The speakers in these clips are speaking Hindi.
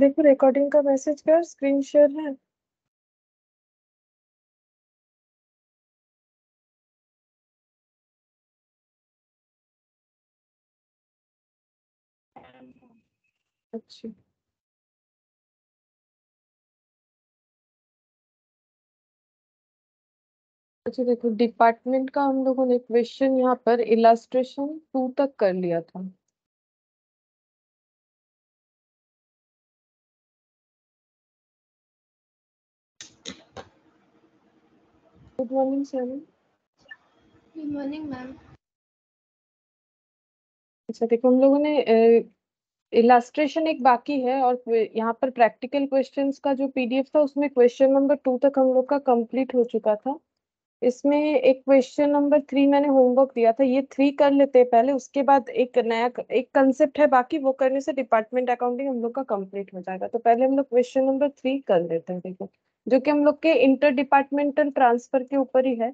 देखो रिकॉर्डिंग का मैसेज कर स्क्रीन शेयर है अच्छा अच्छा देखो डिपार्टमेंट का हम लोगों ने क्वेश्चन यहाँ पर इलास्ट्रेशन टू तक कर लिया था good morning sir good morning ma'am अच्छा देखो हम लोगों ने इलास्ट्रेशन एक बाकी है और यहाँ पर प्रैक्टिकल क्वेश्चंस का जो पीडीएफ था उसमें क्वेश्चन नंबर टू तक हम लोग का कंप्लीट हो चुका था इसमें एक क्वेश्चन नंबर थ्री मैंने होमवर्क दिया था ये थ्री कर लेते हैं पहले उसके बाद एक नया एक कंसेप्ट है बाकी वो करने से डिपार्टमेंट अकाउंटिंग हम लोग का कंप्लीट हो जाएगा तो पहले हम लोग क्वेश्चन नंबर थ्री कर लेते हैं देखो जो कि हम लोग के इंटर डिपार्टमेंटल ट्रांसफर के ऊपर ही है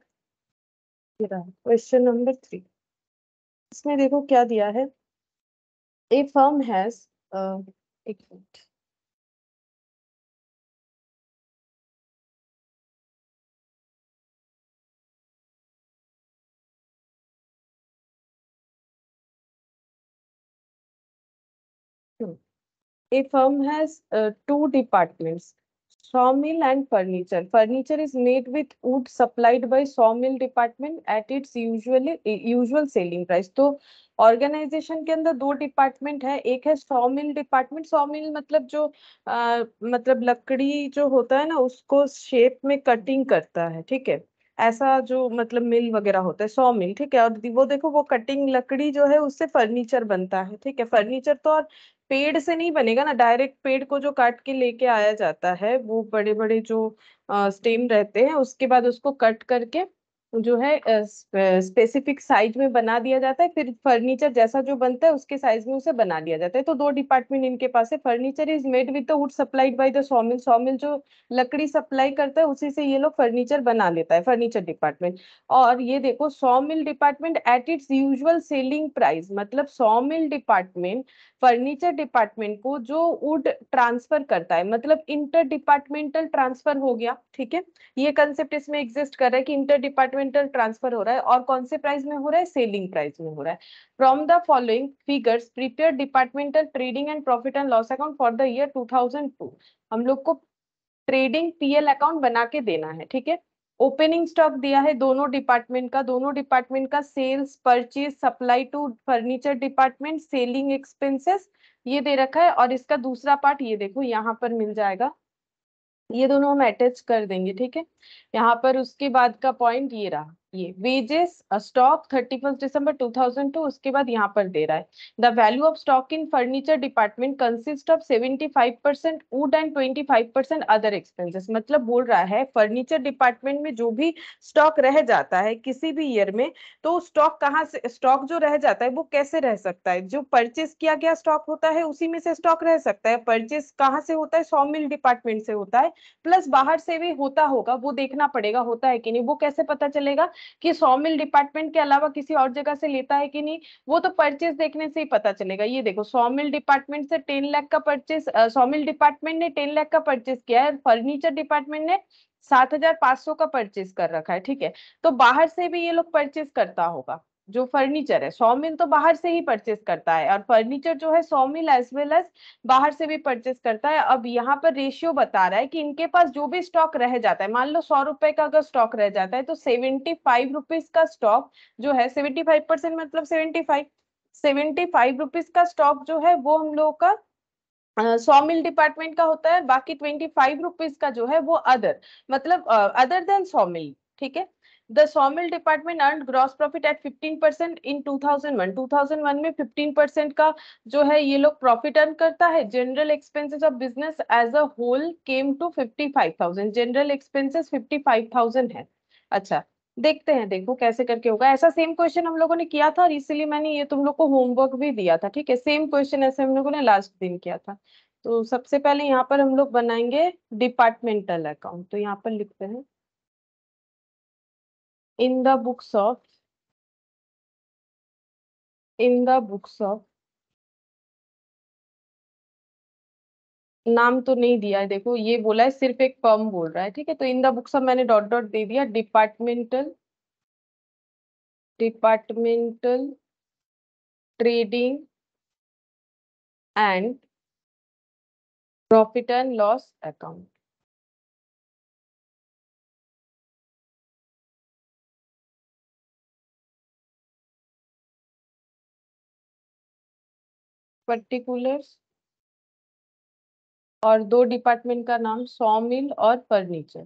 क्वेश्चन नंबर थ्री इसमें देखो क्या दिया है ए फर्म हैज एक minute a firm has uh, two departments sawmill and furniture furniture is made with wood supplied by sawmill department at its usually usual selling price so तो ऑर्गेनाइजेशन के अंदर दो डिपार्टमेंट है एक है सॉमिल डिपार्टमेंट सॉमिल मतलब जो आ, मतलब लकड़ी जो होता है ना उसको शेप में कटिंग करता है ठीक है ऐसा जो मतलब मिल वगैरह होता है सौ मिल ठीक है और वो देखो वो कटिंग लकड़ी जो है उससे फर्नीचर बनता है ठीक है फर्नीचर तो और पेड़ से नहीं बनेगा ना डायरेक्ट पेड़ को जो काट के लेके आया जाता है वो बड़े बड़े जो स्टेम रहते हैं उसके बाद उसको कट करके जो है स्पेसिफिक साइज में बना दिया जाता है फिर फर्नीचर जैसा जो बनता है उसके साइज में उसे बना दिया जाता है तो दो डिपार्टमेंट इनके पास है furniture is made with the wood supplied by the sawmill sawmill जो लकड़ी सप्लाई करता है उसी से ये लोग फर्नीचर बना लेता है फर्नीचर डिपार्टमेंट और ये देखो sawmill department at its usual selling price मतलब सोमिल डिपार्टमेंट फर्नीचर डिपार्टमेंट को जो वुड ट्रांसफर करता है मतलब इंटर डिपार्टमेंटल ट्रांसफर हो गया ठीक है ये कंसेप्ट इसमें एग्जिस्ट कर रहा है कि इंटर डिपार्टमेंट इंक्रीमेंटल ट्रांसफर हो रहा है और कौन से प्राइस में हो रहा है सेलिंग प्राइस में हो रहा है from the following figures prepare departmental trading and profit and loss account for the year 2002 हम लोग को ट्रेडिंग पीएल अकाउंट बना के देना है ठीक है ओपनिंग स्टॉक दिया है दोनों डिपार्टमेंट का दोनों डिपार्टमेंट का sales purchase supply to furniture department selling expenses ये दे रखा है और इसका दूसरा पार्ट ये देखो यहाँ पर मिल जाएगा ये दोनों हम अटैच कर देंगे ठीक है यहाँ पर उसके बाद का पॉइंट ये रहा ये wages stock thirty first December two thousand two उसके बाद यहाँ पर दे रहा है the value of stock in furniture department consist of seventy five percent wood and twenty five percent other expenses मतलब बोल रहा है फर्नीचर डिपार्टमेंट में जो भी स्टॉक रह जाता है किसी भी ईयर में तो स्टॉक कहाँ से स्टॉक जो रह जाता है वो कैसे रह सकता है जो परचेस किया गया स्टॉक होता है उसी में से स्टॉक रह सकता है परचेस कहाँ से होता है सौ मिल डिपार्टमेंट से होता है प्लस बाहर से भी होता होगा वो देखना पड़ेगा होता है कि नहीं वो कैसे पता चलेगा कि सौ मिल डिपार्टमेंट के अलावा किसी और जगह से लेता है कि नहीं वो तो परचेस देखने से ही पता चलेगा ये देखो सौ मिल डिपार्टमेंट से टेन लाख का परचेस सौ मिल डिपार्टमेंट ने टेन लाख का परचेस किया है फर्नीचर डिपार्टमेंट ने सात हजार पांच सौ का परचेस कर रखा है ठीक है तो बाहर से भी ये लोग परचेस करता होगा जो फर्नीचर है सौ मिल तो बाहर से ही परचेस करता है और फर्नीचर जो है सौ मिल एज वेल एज बाहर से भी परचेस करता है अब यहाँ पर रेशियो बता रहा है कि इनके पास जो भी स्टॉक रह जाता है मान लो सौ रुपए का अगर स्टॉक रह जाता है तो सेवेंटी फाइव रुपीज का स्टॉक जो है सेवेंटी फाइव परसेंट मतलब seventy five seventy five rupees का स्टॉक जो है वो हम लोगों का सौ मिल डिपार्टमेंट का होता है बाकी ट्वेंटी फाइव रुपीज का जो है वो अदर मतलब अदर देन सौ मिल ठीक है the sawmill department earned gross profit at 15% in 2001 2001 mein 15% ka jo hai ye log profit earn karta hai general expenses of business as a whole came to 55000 general expenses 55000 hai acha देखते हैं देखो कैसे करके होगा ऐसा सेम क्वेश्चन हम लोगों ने किया था और इसीलिए मैंने ये तुम लोग को होमवर्क भी दिया था ठीक है सेम क्वेश्चन ऐसे हम लोगों ने लास्ट दिन किया था तो सबसे पहले यहाँ पर हम लोग बनाएंगे डिपार्टमेंटल अकाउंट तो यहाँ पर लिखते हैं in the books of in the books of नाम तो नहीं दिया है देखो ये बोला है सिर्फ एक फर्म बोल रहा है ठीक है तो इन द बुक्स ऑफ मैंने डॉट डॉट दे दिया departmental departmental trading and profit and loss account particulars और दो डिपार्टमेंट का नाम सॉमिल और फर्नीचर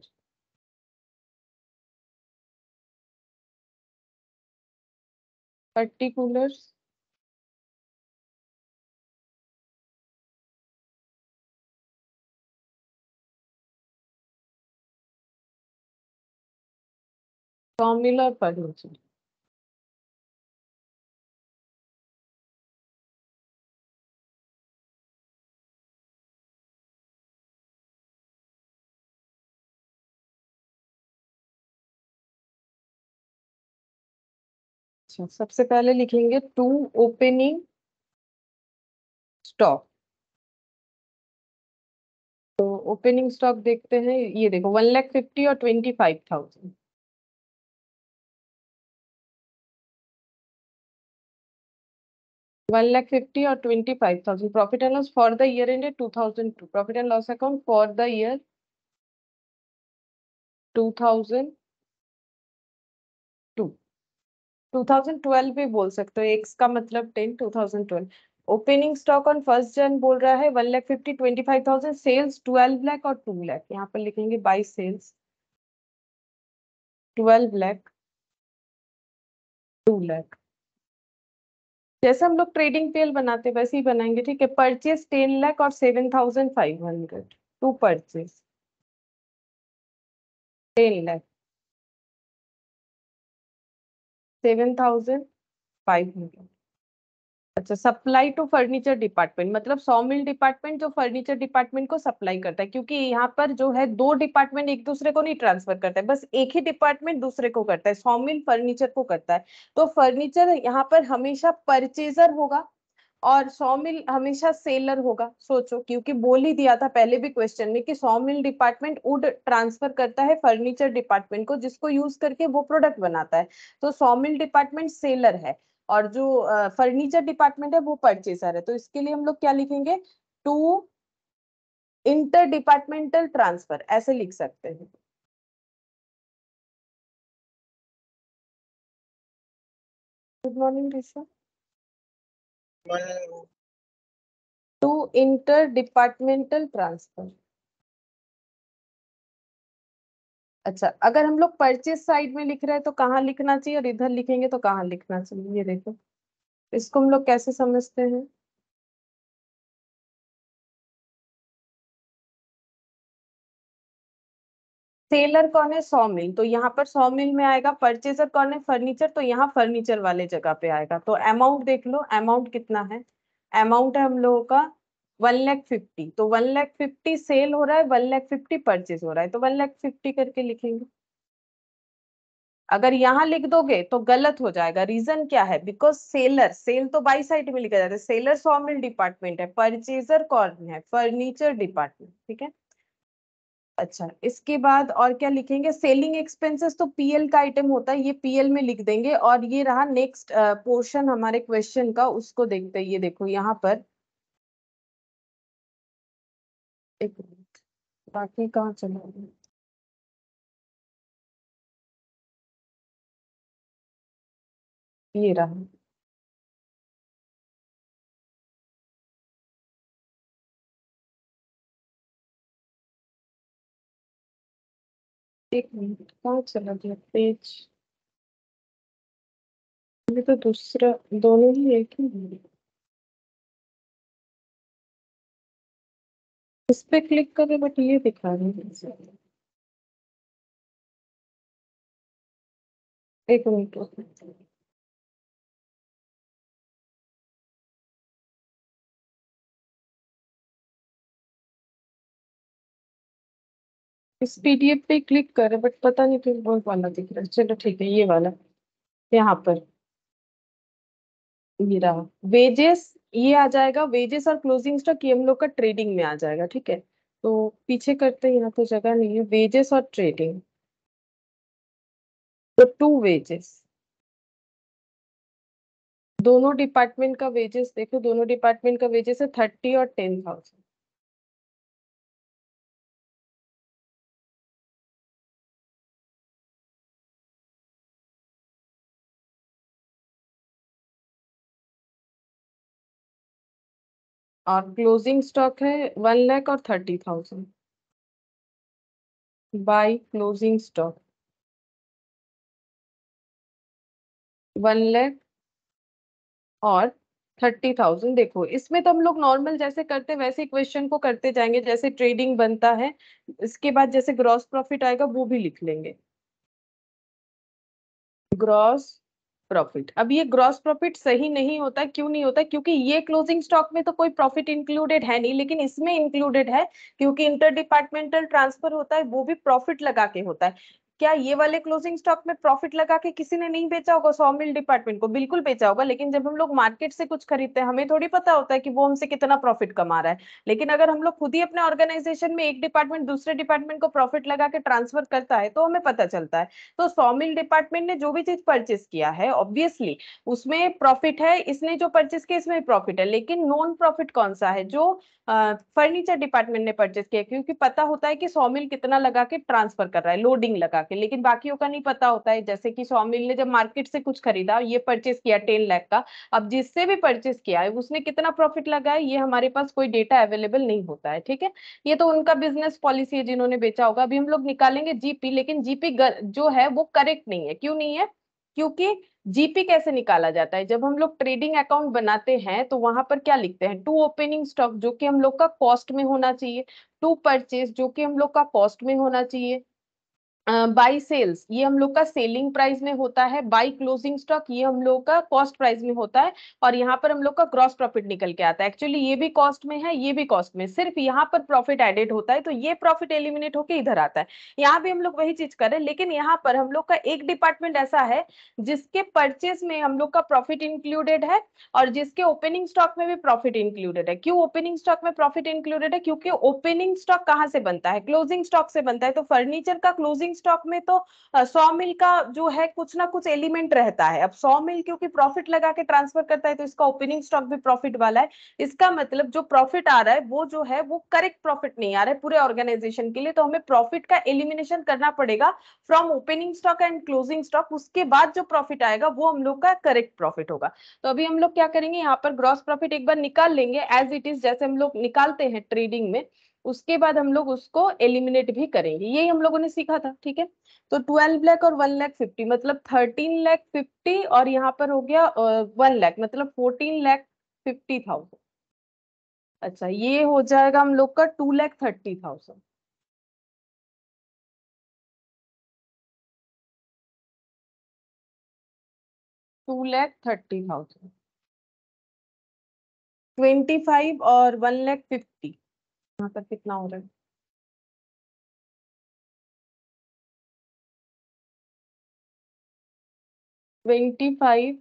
पर्टिकुलर्स सॉमिल और फर्नीचर अच्छा सबसे पहले लिखेंगे टू ओपनिंग स्टॉक तो ओपनिंग स्टॉक देखते हैं ये देखो वन लैख फिफ्टी और twenty five thousand one lakh fifty और twenty five thousand profit and loss for the year end two thousand two profit and loss account for the year two thousand two 2012 भी बोल सकते हो एक्स का मतलब 10 2012 ओपनिंग स्टॉक ऑन फर्स्ट जन बोल रहा है one lakh fifty twenty five thousand sales twelve lakh और टू लैख यहाँ पर लिखेंगे by sales twelve lakh two lakh जैसे हम लोग ट्रेडिंग पेल बनाते वैसे ही बनाएंगे ठीक है परचेज टेन लैख और seven thousand five hundred to purchase ten lakh seven thousand five hundred अच्छा सप्लाई टू फर्नीचर डिपार्टमेंट मतलब सौ मिल डिपार्टमेंट जो फर्नीचर डिपार्टमेंट को सप्लाई करता है क्योंकि यहाँ पर जो है दो डिपार्टमेंट एक दूसरे को नहीं ट्रांसफर करता है बस एक ही डिपार्टमेंट दूसरे को करता है सौ मिल फर्नीचर को करता है तो फर्नीचर यहाँ पर हमेशा परचेजर होगा और सौ मिल हमेशा सेलर होगा सोचो क्योंकि बोल ही दिया था पहले भी क्वेश्चन में कि सौ मिल डिपार्टमेंट वुड ट्रांसफर करता है फर्नीचर डिपार्टमेंट को जिसको यूज करके वो प्रोडक्ट बनाता है तो सौ मिल डिपार्टमेंट सेलर है और जो फर्नीचर डिपार्टमेंट है वो परचेसर है तो इसके लिए हम लोग क्या लिखेंगे टू इंटर डिपार्टमेंटल ट्रांसफर ऐसे लिख सकते हैं good morning teacher to inter departmental transfer अच्छा अगर हम लोग परचेज साइड में लिख रहे हैं तो कहाँ लिखना चाहिए और इधर लिखेंगे तो कहाँ लिखना चाहिए ये देखो इसको हम लोग कैसे समझते हैं सेलर कौन है सौ मिल तो यहाँ पर सौ मिल में आएगा परचेजर कौन है फर्नीचर तो यहाँ फर्नीचर वाले जगह पे आएगा तो अमाउंट देख लो अमाउंट कितना है अमाउंट है हम लोगों का वन लैख फिफ्टी तो वन लैख फिफ्टी सेल हो रहा है वन लैख फिफ्टी परचेज हो रहा है तो वन लैख फिफ्टी करके लिखेंगे अगर यहाँ लिख दोगे तो गलत हो जाएगा रीजन क्या है बिकॉज सेलर सेल तो बाई साइड में लिखा जाता है सेलर सॉमिल डिपार्टमेंट है परचेजर कौन है फर्नीचर डिपार्टमेंट ठीक है अच्छा इसके बाद और क्या लिखेंगे सेलिंग एक्सपेंसेस तो पीएल का आइटम होता है ये पीएल में लिख देंगे और ये रहा नेक्स्ट पोर्शन हमारे क्वेश्चन का उसको देखते ये देखो यहाँ पर एक मिनट बाकी कहाँ चला ये रहा एक मिनट कहाँ चला गया पेज ये तो दूसरा दोनों ही एक ही है इस पे क्लिक करें बट ये दिखा रहे हैं एक मिनट इस पीडीएफ पे क्लिक करें बट पता नहीं क्यों बहुत वाला दिख रहा है चलो ठीक है ये वाला यहाँ पर ये रहा वेजेस ये आ जाएगा वेजेस और क्लोजिंग स्टॉक ये हम लोग का ट्रेडिंग में आ जाएगा ठीक है तो पीछे करते यहाँ तो जगह नहीं है वेजेस और ट्रेडिंग तो टू वेजेस दोनों डिपार्टमेंट का वेजेस देखो दोनों डिपार्टमेंट का वेजेस है थर्टी और टेन थाउजेंड और क्लोजिंग स्टॉक है वन लैख और thirty thousand by closing stock one lakh और थर्टी थाउजेंड देखो इसमें तो हम लोग नॉर्मल जैसे करते वैसे क्वेश्चन को करते जाएंगे जैसे ट्रेडिंग बनता है इसके बाद जैसे ग्रॉस प्रॉफिट आएगा वो भी लिख लेंगे ग्रॉस प्रॉफिट अब ये ग्रॉस प्रॉफिट सही नहीं होता क्यों नहीं होता क्योंकि ये क्लोजिंग स्टॉक में तो कोई प्रॉफिट इंक्लूडेड है नहीं लेकिन इसमें इंक्लूडेड है क्योंकि इंटर डिपार्टमेंटल ट्रांसफर होता है वो भी प्रॉफिट लगा के होता है क्या ये वाले क्लोजिंग स्टॉक में प्रॉफिट लगा के किसी ने नहीं बेचा होगा सौ मिल डिपार्टमेंट को बिल्कुल बेचा होगा लेकिन जब हम लोग मार्केट से कुछ खरीदते हैं हमें थोड़ी पता होता है कि वो हमसे कितना प्रॉफिट कमा रहा है लेकिन अगर हम लोग खुद ही अपने ऑर्गेनाइजेशन में एक डिपार्टमेंट दूसरे डिपार्टमेंट को प्रॉफिट लगा के ट्रांसफर करता है तो हमें पता चलता है तो सौ मिल डिपार्टमेंट ने जो भी चीज परचेस किया है ऑब्वियसली उसमें प्रॉफिट है इसने जो परचेस किया इसमें प्रॉफिट है लेकिन नॉन प्रॉफिट कौन सा है जो फर्नीचर डिपार्टमेंट ने परचेस किया क्योंकि पता होता है कि सौ मिल कितना लगा के ट्रांसफर कर रहा है लोडिंग लगा जाके लेकिन बाकियों का नहीं पता होता है जैसे कि स्वामी ने जब मार्केट से कुछ खरीदा ये परचेस किया टेन लाख का अब जिससे भी परचेस किया है उसने कितना प्रॉफिट लगाया ये हमारे पास कोई डेटा अवेलेबल नहीं होता है ठीक है ये तो उनका बिजनेस पॉलिसी है जिन्होंने बेचा होगा अभी हम लोग निकालेंगे जीपी लेकिन जीपी जो है वो करेक्ट नहीं है क्यों नहीं है क्योंकि जीपी कैसे निकाला जाता है जब हम लोग ट्रेडिंग अकाउंट बनाते हैं तो वहां पर क्या लिखते हैं टू ओपनिंग स्टॉक जो कि हम लोग का कॉस्ट में होना चाहिए टू परचेज जो कि हम लोग का कॉस्ट में होना चाहिए बाई सेल्स ये हम लोग का सेलिंग प्राइस में होता है बाई क्लोजिंग स्टॉक ये हम लोग का कॉस्ट प्राइस में होता है और यहाँ पर हम लोग का ग्रॉस प्रॉफिट निकल के आता है एक्चुअली ये भी कॉस्ट में है ये भी कॉस्ट में सिर्फ यहाँ पर प्रॉफिट एडेड होता है तो ये प्रॉफिट एलिमिनेट होके इधर आता है यहाँ भी हम लोग वही चीज करें लेकिन यहाँ पर हम लोग का एक डिपार्टमेंट ऐसा है जिसके परचेज में हम लोग का प्रॉफिट इंक्लूडेड है और जिसके ओपनिंग स्टॉक में भी प्रॉफिट इंक्लूडेड है क्यों ओपनिंग स्टॉक में प्रॉफिट इंक्लूडेड है क्योंकि ओपनिंग स्टॉक कहाँ से बनता है क्लोजिंग स्टॉक से बनता है तो फर्नीचर का क्लोजिंग स्टॉक में तो सौ मिल का जो है कुछ ना कुछ एलिमेंट रहता है अब सौ मिल क्योंकि प्रॉफिट लगा के ट्रांसफर करता है तो इसका ओपनिंग स्टॉक भी प्रॉफिट वाला है इसका मतलब जो प्रॉफिट आ रहा है वो जो है वो करेक्ट प्रॉफिट नहीं आ रहा है पूरे ऑर्गेनाइजेशन के लिए तो हमें प्रॉफिट का एलिमिनेशन करना पड़ेगा from opening stock and closing stock उसके बाद जो प्रॉफिट आएगा वो हम लोग का करेक्ट प्रॉफिट होगा तो अभी हम लोग क्या करेंगे यहाँ पर ग्रॉस प्रॉफिट एक बार निकाल लेंगे एज इट इज जैसे हम लोग निकालते हैं ट्रेडिंग में उसके बाद हम लोग उसको एलिमिनेट भी करेंगे यही हम लोगों ने सीखा था ठीक है तो ट्वेल्व लैख और वन लैख फिफ्टी मतलब थर्टीन लैख फिफ्टी और यहाँ पर हो गया वन लैख मतलब फोर्टीन लैख फिफ्टी थाउजेंड अच्छा ये हो जाएगा हम लोग का two lakh thirty thousand two lakh thirty thousand twenty five और वन लैख फिफ्टी यहाँ पर तो कितना हो रहा है twenty five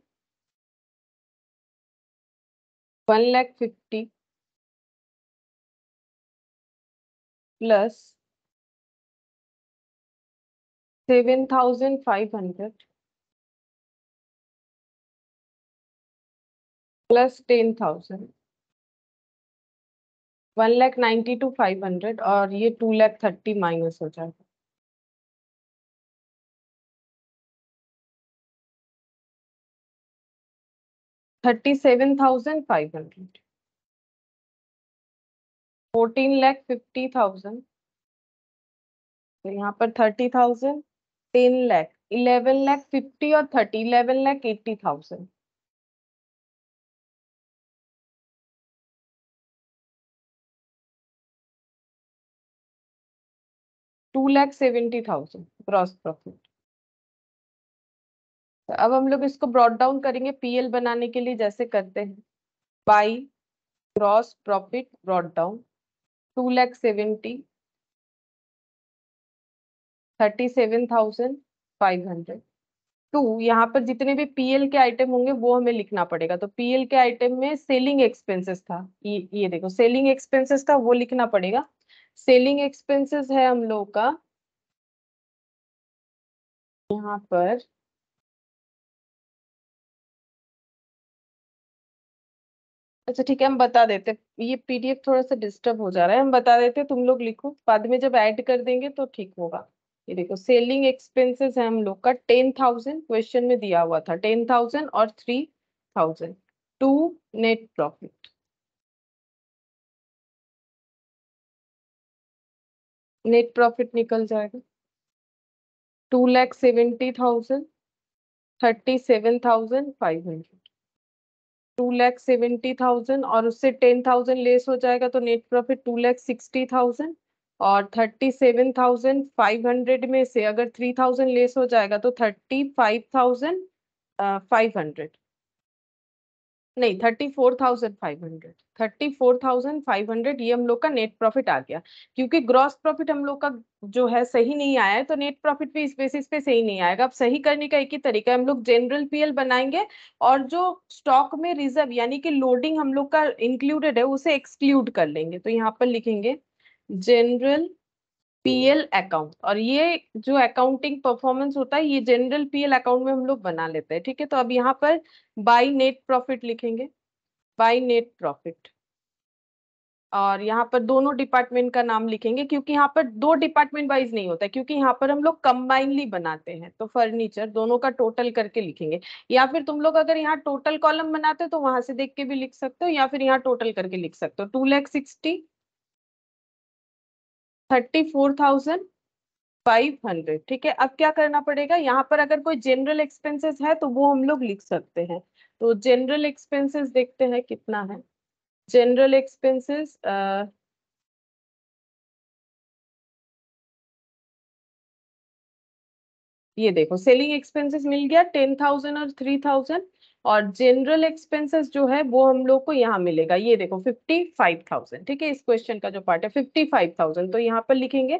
one lakh fifty plus seven thousand five hundred plus ten thousand one lakh ninety two five hundred और ये टू लैख थर्टी माइनस हो जाएगा thirty seven thousand five hundred fourteen lakh fifty thousand तो यहाँ पर thirty thousand ten lakh eleven lakh fifty और thirty eleven lakh eighty thousand two lakh seventy thousand gross profit तो अब हम लोग इसको ब्रॉड डाउन करेंगे पीएल बनाने के लिए जैसे करते हैं by gross profit brought down two lakh seventy thirty seven thousand five hundred to यहाँ पर जितने भी पीएल के आइटम होंगे वो हमें लिखना पड़ेगा तो पीएल के आइटम में सेलिंग एक्सपेंसेस था ये ये देखो सेलिंग एक्सपेंसेस था वो लिखना पड़ेगा सेलिंग एक्सपेंसेस है हम लोग का यहाँ पर अच्छा ठीक है हम बता देते ये पीडीएफ थोड़ा सा डिस्टर्ब हो जा रहा है हम बता देते तुम लोग लिखो बाद में जब ऐड कर देंगे तो ठीक होगा ये देखो सेलिंग एक्सपेंसेस है हम लोग का टेन थाउजेंड क्वेश्चन में दिया हुआ था टेन थाउजेंड और three thousand to net profit net profit निकल जाएगा two lakh seventy thousand thirty seven thousand five hundred two lakh seventy thousand और उससे टेन थाउजेंड लेस हो जाएगा तो net profit two lakh sixty thousand और thirty seven thousand five hundred में से अगर थ्री थाउजेंड लेस हो जाएगा तो thirty five thousand five hundred नहीं thirty four thousand five hundred thirty four thousand five hundred ये हम लोग का नेट प्रॉफिट आ गया क्योंकि ग्रॉस प्रॉफिट हम लोग का जो है सही नहीं आया है तो नेट प्रॉफिट भी इस बेसिस पे सही नहीं आएगा अब सही करने का एक ही तरीका है हम लोग जनरल पीएल बनाएंगे और जो स्टॉक में रिजर्व यानी कि लोडिंग हम लोग का इंक्लूडेड है उसे एक्सक्लूड कर लेंगे तो यहाँ पर लिखेंगे जनरल पीएल अकाउंट और ये जो अकाउंटिंग परफॉर्मेंस होता है ये जनरल पीएल अकाउंट में हम लोग बना लेते हैं ठीक है तो अब यहाँ पर बाई नेट प्रॉफिट लिखेंगे बाई नेट प्रॉफिट और यहाँ पर दोनों डिपार्टमेंट का नाम लिखेंगे क्योंकि यहाँ पर दो डिपार्टमेंट वाइज नहीं होता है क्योंकि यहाँ पर हम लोग कंबाइनली बनाते हैं तो फर्नीचर दोनों का टोटल करके लिखेंगे या फिर तुम लोग अगर यहाँ टोटल कॉलम बनाते हो तो वहां से देख के भी लिख सकते हो या फिर यहाँ टोटल करके लिख सकते हो two lakh sixty thirty four thousand five hundred ठीक है अब क्या करना पड़ेगा यहाँ पर अगर कोई जनरल एक्सपेंसेस है तो वो हम लोग लिख सकते हैं तो जनरल एक्सपेंसेस देखते हैं कितना है जनरल एक्सपेंसेस ये देखो सेलिंग एक्सपेंसेस मिल गया टेन थाउजेंड और थ्री थाउजेंड और जनरल एक्सपेंसेस जो है वो हम लोग को यहाँ मिलेगा ये देखो फिफ्टी फाइव थाउजेंड ठीक है इस क्वेश्चन का जो पार्ट है फिफ्टी फाइव थाउजेंड तो यहाँ पर लिखेंगे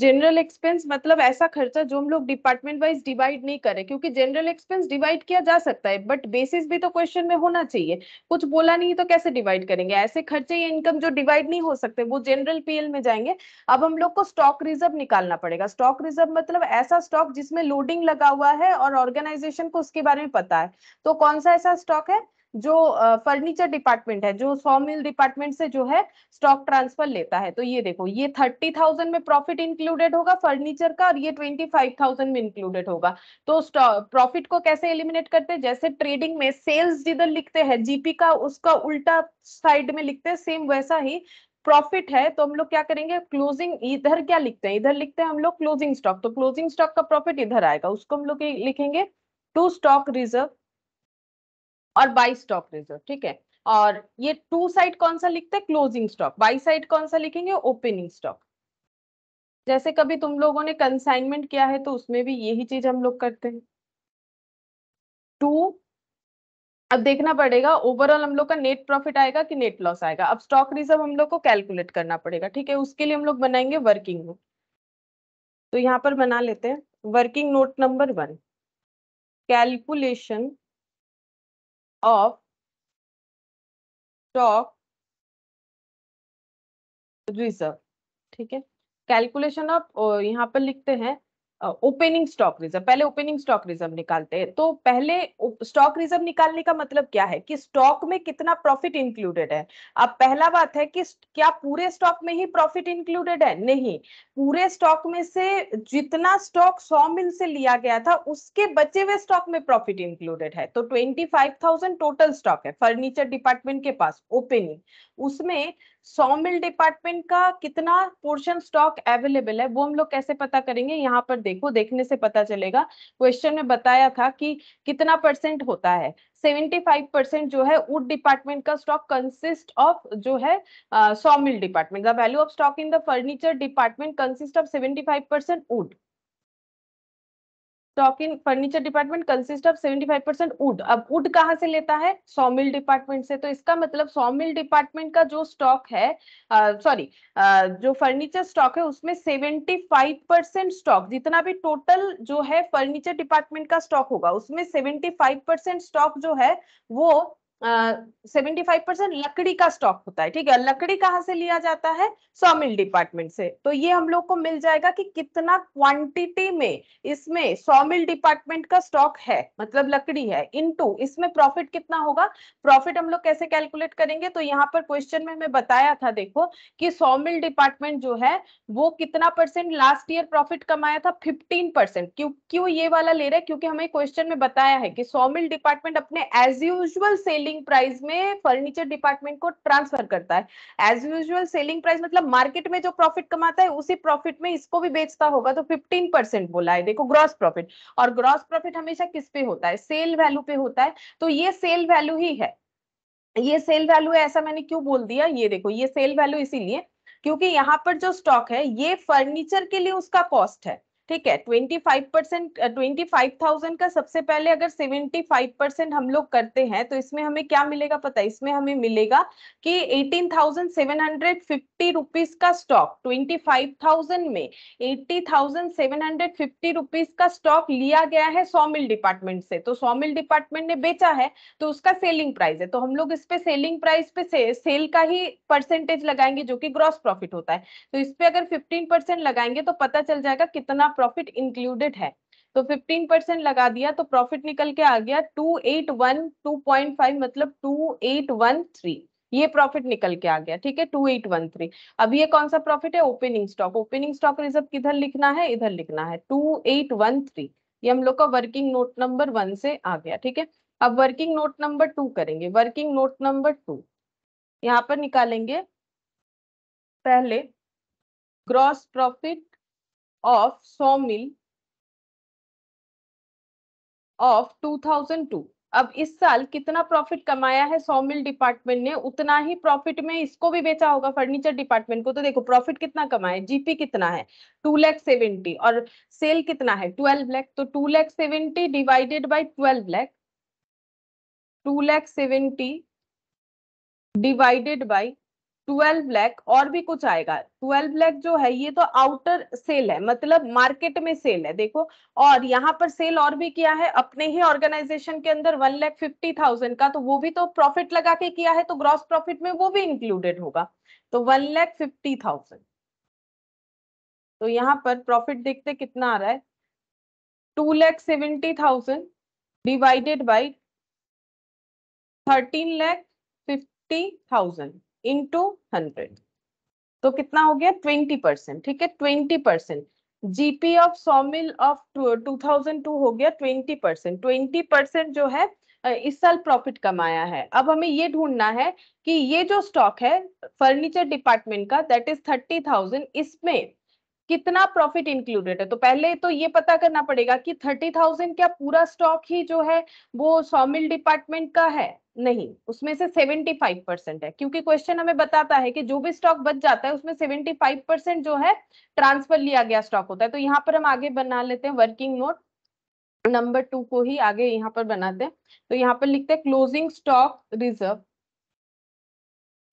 जनरल एक्सपेंस मतलब ऐसा खर्चा जो हम लोग डिपार्टमेंट वाइज डिवाइड नहीं करें क्योंकि जनरल एक्सपेंस डिवाइड किया जा सकता है बट बेसिस भी तो क्वेश्चन में होना चाहिए कुछ बोला नहीं तो कैसे डिवाइड करेंगे ऐसे खर्चे या इनकम जो डिवाइड नहीं हो सकते वो जनरल पीएल में जाएंगे अब हम लोग को स्टॉक रिजर्व निकालना पड़ेगा स्टॉक रिजर्व मतलब ऐसा स्टॉक जिसमें लोडिंग लगा हुआ है और ऑर्गेनाइजेशन को उसके बारे में पता है तो कौन सा ऐसा स्टॉक है जो फर्नीचर डिपार्टमेंट है जो सौ मिल डिपार्टमेंट से जो है स्टॉक ट्रांसफर लेता है तो ये देखो ये थर्टी थाउजेंड में प्रॉफिट इंक्लूडेड होगा फर्नीचर का और ये ट्वेंटी फाइव थाउजेंड में इंक्लूडेड होगा तो प्रॉफिट को कैसे एलिमिनेट करते हैं जैसे ट्रेडिंग में सेल्स जिधर लिखते हैं जीपी का उसका उल्टा साइड में लिखते हैं सेम वैसा ही प्रॉफिट है तो हम लोग क्या करेंगे क्लोजिंग इधर क्या लिखते हैं इधर लिखते हैं हम लोग क्लोजिंग स्टॉक तो क्लोजिंग स्टॉक का प्रॉफिट इधर आएगा उसको हम लोग लिखेंगे टू स्टॉक रिजर्व और बाई स्टॉक रिजर्व ठीक है और ये टू साइड कौन सा लिखते हैं क्लोजिंग स्टॉक बाई साइड कौन सा लिखेंगे ओपनिंग स्टॉक जैसे कभी तुम लोगों ने कंसाइनमेंट किया है तो उसमें भी यही चीज हम लोग करते हैं टू अब देखना पड़ेगा ओवरऑल हम लोग का नेट प्रॉफिट आएगा कि नेट लॉस आएगा अब स्टॉक रिजर्व हम लोग को कैलकुलेट करना पड़ेगा ठीक है उसके लिए हम लोग बनाएंगे वर्किंग नोट तो यहाँ पर बना लेते हैं working note number one calculation of stock reserve ठीक है कैलकुलेशन ऑफ यहाँ पर लिखते हैं ओपनिंग स्टॉक रिजर्व पहले ओपनिंग स्टॉक रिजर्व निकालते हैं तो पहले स्टॉक रिजर्व निकालने का मतलब क्या है कि स्टॉक में कितना प्रॉफिट इंक्लूडेड है अब पहला बात है कि क्या पूरे स्टॉक में ही प्रॉफिट इंक्लूडेड है नहीं पूरे स्टॉक में से जितना स्टॉक सौ मिल से लिया गया था उसके बचे हुए स्टॉक में प्रॉफिट इंक्लूडेड है तो twenty five thousand total stock है फर्नीचर डिपार्टमेंट के पास ओपनिंग उसमें सॉमिल डिपार्टमेंट का कितना पोर्शन स्टॉक अवेलेबल है वो हम लोग कैसे पता करेंगे यहाँ पर देखो देखने से पता चलेगा क्वेश्चन में बताया था कि कितना परसेंट होता है 75 परसेंट जो है वुड डिपार्टमेंट का स्टॉक कंसिस्ट ऑफ जो है sawmill department the value of stock in the furniture department consist of 75 percent wood stock in furniture department consist of 75 percent wood अब वुड कहाँ से लेता है सोमिल डिपार्टमेंट से तो इसका मतलब सोमिल डिपार्टमेंट का जो स्टॉक है सॉरी जो फर्नीचर स्टॉक है उसमें 75 परसेंट स्टॉक जितना भी टोटल जो है फर्नीचर डिपार्टमेंट का स्टॉक होगा उसमें 75 परसेंट स्टॉक जो है वो सेवेंटी फाइव परसेंट लकड़ी का स्टॉक होता है ठीक है लकड़ी कहाँ से लिया जाता है सॉमिल डिपार्टमेंट से तो ये हम लोग को मिल जाएगा कि कितना क्वांटिटी में इसमें सॉमिल डिपार्टमेंट का स्टॉक है मतलब लकड़ी है इनटू इसमें प्रॉफिट कितना होगा प्रॉफिट हम लोग कैसे कैलकुलेट करेंगे तो यहाँ पर क्वेश्चन में हमें बताया था देखो कि सॉमिल डिपार्टमेंट जो है वो कितना परसेंट लास्ट ईयर प्रॉफिट कमाया था फिफ्टीन परसेंट क्यों क्यों ये वाला ले रहे क्योंकि हमें क्वेश्चन में बताया है कि सॉमिल डिपार्टमेंट अपने as usual selling selling price में फर्नीचर डिपार्टमेंट को ट्रांसफर करता है एज यूजल सेलिंग प्राइस मतलब मार्केट में जो प्रॉफिट कमाता है उसी प्रॉफिट में इसको भी बेचता होगा तो 15 परसेंट बोला है देखो ग्रॉस प्रॉफिट और ग्रॉस प्रॉफिट हमेशा किस पे होता है सेल वैल्यू पे होता है तो ये सेल वैल्यू ही है ये सेल वैल्यू ऐसा मैंने क्यों बोल दिया ये देखो ये सेल वैल्यू इसीलिए क्योंकि यहाँ पर जो स्टॉक है ये फर्नीचर के लिए उसका कॉस्ट है ठीक है twenty five percent twenty five thousand का सबसे पहले अगर सेवेंटी फाइव परसेंट हम लोग करते हैं तो इसमें हमें क्या मिलेगा पता है इसमें हमें मिलेगा कि eighteen thousand seven hundred fifty rupees का स्टॉक ट्वेंटी फाइव थाउजेंड में eighty thousand seven hundred fifty rupees का स्टॉक लिया गया है सोमिल डिपार्टमेंट से तो सोमिल डिपार्टमेंट ने बेचा है तो उसका सेलिंग प्राइस है तो हम लोग इस पे सेलिंग प्राइस पे से, सेल का ही परसेंटेज लगाएंगे जो कि ग्रॉस प्रॉफिट होता है तो इसपे अगर फिफ्टीन परसेंट लगाएंगे तो पता चल जाएगा कितना प्रॉफिट इंक्लूडेड है तो 15 परसेंट लगा दिया तो प्रॉफिट निकल के आ गया 281 2.5 मतलब 2813 ये प्रॉफिट निकल के आ गया ठीक है 2813 अब ये कौन सा प्रॉफिट है opening stock opening stock reserve किधर लिखना है इधर लिखना है 2813 ये हम लोग का वर्किंग नोट नंबर वन से आ गया ठीक है अब वर्किंग नोट नंबर टू करेंगे वर्किंग नोट नंबर टू यहाँ पर निकालेंगे पहले gross profit of sawmill of 2002 अब इस साल कितना प्रॉफिट कमाया है सौ मिल डिपार्टमेंट ने उतना ही प्रॉफिट में इसको भी बेचा होगा फर्नीचर डिपार्टमेंट को तो देखो प्रॉफिट कितना कमाया जीपी कितना है टू लैख सेवेंटी और सेल कितना है ट्वेल्व लैख तो two lakh seventy divided by twelve lakh two lakh seventy divided by twelve lakh और भी कुछ आएगा ट्वेल्व लैख जो है ये तो आउटर सेल है मतलब मार्केट में सेल है देखो और यहाँ पर सेल और भी किया है अपने ही ऑर्गेनाइजेशन के अंदर वन लैख फिफ्टी थाउजेंड का तो वो भी तो प्रॉफिट लगा के किया है तो ग्रॉस प्रॉफिट में वो भी इंक्लूडेड होगा तो वन लैख फिफ्टी थाउजेंड तो यहाँ पर प्रॉफिट देखते कितना आ रहा है two lakh seventy thousand divided by thirteen lakh fifty thousand into hundred तो कितना हो गया ट्वेंटी परसेंट ठीक है twenty percent GP of sawmill of two thousand two हो गया ट्वेंटी परसेंट ट्वेंटी परसेंट जो है इस साल प्रॉफिट कमाया है अब हमें ये ढूंढना है कि ये जो स्टॉक है फर्नीचर डिपार्टमेंट का दैट इज थर्टी थाउजेंड इसमें कितना प्रॉफिट इंक्लूडेड है तो पहले तो ये पता करना पड़ेगा कि थर्टी थाउजेंड क्या पूरा स्टॉक ही जो है वो सोमिल डिपार्टमेंट का है नहीं उसमें से 75 परसेंट है क्योंकि क्वेश्चन हमें बताता है कि जो भी स्टॉक बच जाता है उसमें 75 परसेंट जो है ट्रांसफर लिया गया स्टॉक होता है तो यहाँ पर हम आगे बना लेते हैं वर्किंग नोट नंबर टू को ही आगे यहाँ पर बनाते हैं तो यहाँ पर लिखते हैं closing stock reserve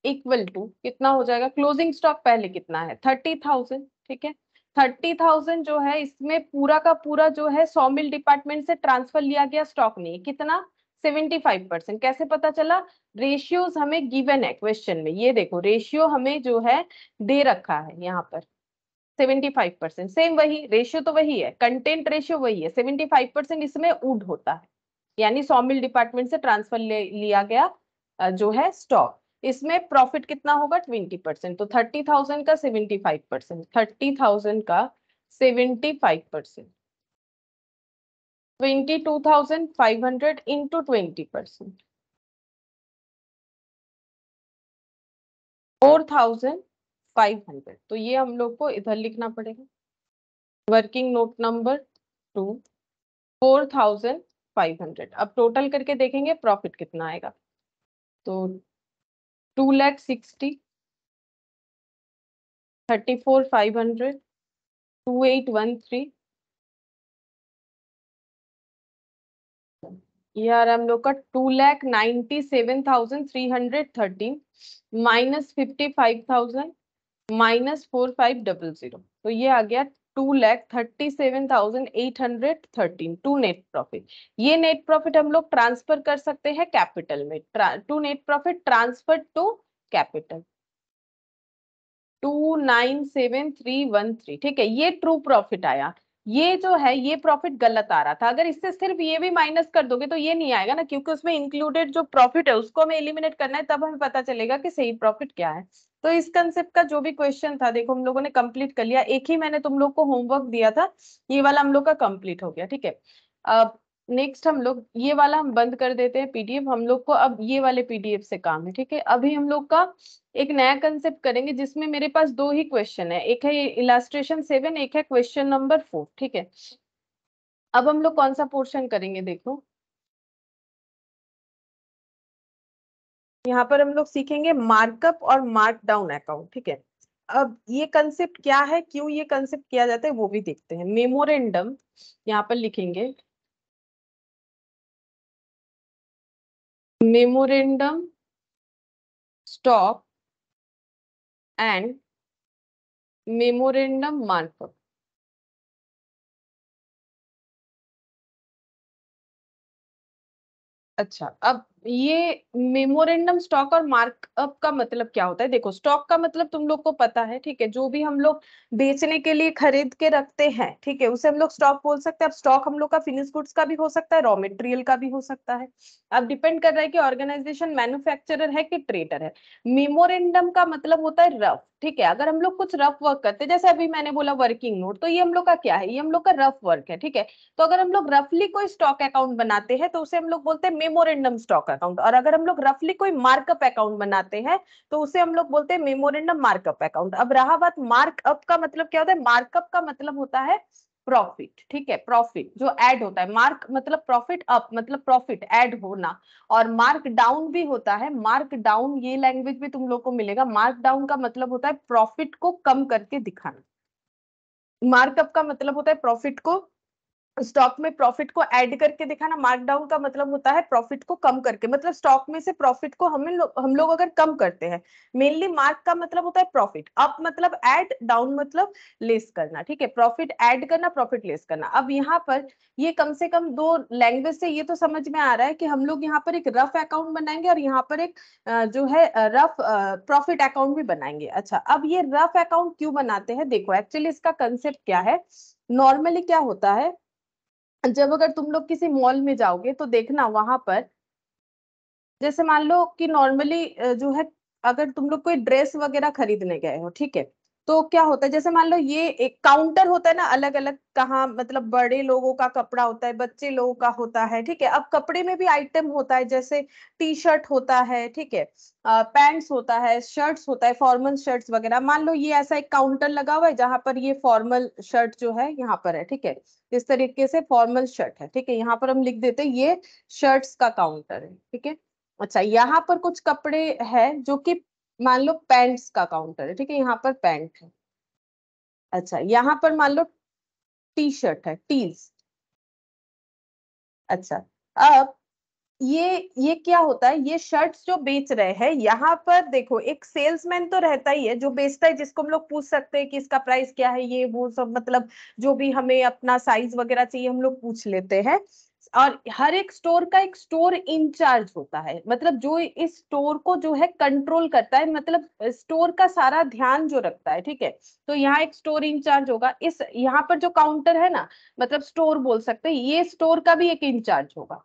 equal to कितना हो जाएगा क्लोजिंग स्टॉक पहले कितना है थर्टी ठीक है थर्टी थाउजेंड जो है इसमें पूरा का पूरा जो है सौ मिल डिपार्टमेंट से ट्रांसफर लिया गया स्टॉक नहीं कितना 75 परसेंट कैसे पता चला रेशियोज हमें गिवन है क्वेश्चन में ये देखो रेशियो हमें जो है दे रखा है यहाँ पर 75 परसेंट सेम वही रेशियो तो वही है कंटेंट रेशियो वही है 75 परसेंट इसमें उड होता है यानी सॉमिल डिपार्टमेंट से ट्रांसफर ले लिया गया जो है स्टॉक इसमें प्रॉफिट कितना होगा 20 परसेंट तो 30,000 का 75 परसेंट थर्टी का 75 percent twenty two thousand five hundred into twenty percent four thousand five hundred तो ये हम लोग को इधर लिखना पड़ेगा working note number two four thousand five hundred अब टोटल करके देखेंगे प्रॉफिट कितना आएगा तो two lakh sixty thirty four five hundred two eight one three यार हम लोग का two lakh ninety seven thousand three hundred thirteen minus fifty five thousand minus four five double zero तो ये आ गया two lakh thirty seven thousand eight hundred thirteen to net profit ये नेट प्रॉफिट हम लोग ट्रांसफर कर सकते हैं कैपिटल में to net profit transfer to capital two nine seven three one three ठीक है ये ट्रू प्रॉफिट आया ये जो है ये प्रॉफिट गलत आ रहा था अगर इससे सिर्फ ये भी माइनस कर दोगे तो ये नहीं आएगा ना क्योंकि उसमें इंक्लूडेड जो प्रॉफिट है उसको हमें एलिमिनेट करना है तब हमें पता चलेगा कि सही प्रॉफिट क्या है तो इस कंसेप्ट का जो भी क्वेश्चन था देखो हम लोगों ने कंप्लीट कर लिया एक ही मैंने तुम लोग को होमवर्क दिया था ये वाला हम लोग का कंप्लीट हो गया ठीक है अब नेक्स्ट हम लोग ये वाला हम बंद कर देते हैं पीडीएफ हम लोग को अब ये वाले पीडीएफ से काम है ठीक है अभी हम लोग का एक नया कंसेप्ट करेंगे जिसमें मेरे पास दो ही क्वेश्चन है एक है इलास्ट्रेशन सेवन एक है क्वेश्चन नंबर फोर ठीक है अब हम लोग कौन सा पोर्शन करेंगे देखो यहाँ पर हम लोग सीखेंगे मार्कअप और मार्कडाउन अकाउंट ठीक है अब ये कंसेप्ट क्या है क्यों ये कंसेप्ट किया जाता है वो भी देखते हैं मेमोरेंडम यहाँ पर लिखेंगे memorandum stop and memorandum markup अच्छा अब ये मेमोरेंडम स्टॉक और मार्कअप का मतलब क्या होता है देखो स्टॉक का मतलब तुम लोग को पता है ठीक है जो भी हम लोग बेचने के लिए खरीद के रखते हैं ठीक है उसे हम लोग स्टॉक बोल सकते हैं अब स्टॉक हम लोग का फिनिश गुड्स का भी हो सकता है रॉ मेटेरियल का भी हो सकता है अब डिपेंड कर रहा है कि ऑर्गेनाइजेशन मैन्युफैक्चरर है कि ट्रेडर है मेमोरेंडम का मतलब होता है रफ ठीक है अगर हम लोग कुछ रफ वर्क करते हैं जैसे अभी मैंने बोला वर्किंग नोट तो ये हम लोग का क्या है ये हम लोग का रफ वर्क है ठीक है तो अगर हम लोग रफली कोई स्टॉक अकाउंट बनाते हैं तो उसे हम लोग बोलते हैं मेमोरेंडम स्टॉक अकाउंट और अगर हम लोग रफली कोई मार्कअप अकाउंट बनाते हैं तो उसे हम लोग बोलते हैं मेमोरेंडम मार्कअप अकाउंट अब रहा बात मार्कअप का मतलब क्या होता है मार्कअप का मतलब होता है प्रॉफिट ठीक है प्रॉफिट जो ऐड होता है मार्क मतलब प्रॉफिट अप मतलब प्रॉफिट ऐड होना और मार्क डाउन भी होता है मार्क डाउन ये लैंग्वेज भी तुम लोग को मिलेगा मार्क डाउन का मतलब होता है प्रॉफिट को कम करके दिखाना मार्कअप का मतलब होता है प्रॉफिट को स्टॉक में प्रॉफिट को ऐड करके दिखाना मार्कडाउन का मतलब होता है प्रॉफिट को कम करके मतलब स्टॉक में से प्रॉफिट को हम लो, हम लोग अगर कम करते हैं मेनली मार्क का मतलब होता है प्रॉफिट अप मतलब ऐड डाउन मतलब लेस करना ठीक है प्रॉफिट ऐड करना प्रॉफिट लेस करना अब यहाँ पर ये कम से कम दो लैंग्वेज से ये तो समझ में आ रहा है कि हम लोग यहाँ पर एक रफ अकाउंट बनाएंगे और यहाँ पर एक जो है रफ प्रॉफिट अकाउंट भी बनाएंगे अच्छा अब ये रफ अकाउंट क्यों बनाते हैं देखो एक्चुअली इसका कंसेप्ट क्या है नॉर्मली क्या होता है जब अगर तुम लोग किसी मॉल में जाओगे तो देखना वहां पर जैसे मान लो कि नॉर्मली जो है अगर तुम लोग कोई ड्रेस वगैरह खरीदने गए हो ठीक है तो क्या होता है जैसे मान लो ये एक काउंटर होता है ना अलग अलग कहाँ मतलब बड़े लोगों का कपड़ा होता है बच्चे लोगों का होता है ठीक है अब कपड़े में भी आइटम होता है जैसे टी शर्ट होता है ठीक है पैंट्स होता है शर्ट्स होता है फॉर्मल शर्ट्स वगैरह मान लो ये ऐसा एक काउंटर लगा हुआ है जहां पर ये फॉर्मल शर्ट जो है यहाँ पर है ठीक है इस तरीके से फॉर्मल शर्ट है ठीक है यहाँ पर हम लिख देते हैं ये शर्ट्स का काउंटर है ठीक है अच्छा यहाँ पर कुछ कपड़े है जो कि मान लो पैंट्स का काउंटर है ठीक है यहाँ पर पैंट है अच्छा यहाँ पर मान लो टी शर्ट है टीज अच्छा अब ये ये क्या होता है ये शर्ट्स जो बेच रहे हैं यहाँ पर देखो एक सेल्समैन तो रहता ही है जो बेचता है जिसको हम लोग पूछ सकते हैं कि इसका प्राइस क्या है ये वो सब मतलब जो भी हमें अपना साइज वगैरह चाहिए हम लोग पूछ लेते हैं और हर एक स्टोर का एक स्टोर इंचार्ज होता है मतलब जो इस स्टोर को जो है कंट्रोल करता है मतलब स्टोर का सारा ध्यान जो रखता है ठीक है तो यहाँ एक स्टोर इंचार्ज होगा इस यहाँ पर जो काउंटर है ना मतलब स्टोर बोल सकते हैं ये स्टोर का भी एक इंचार्ज होगा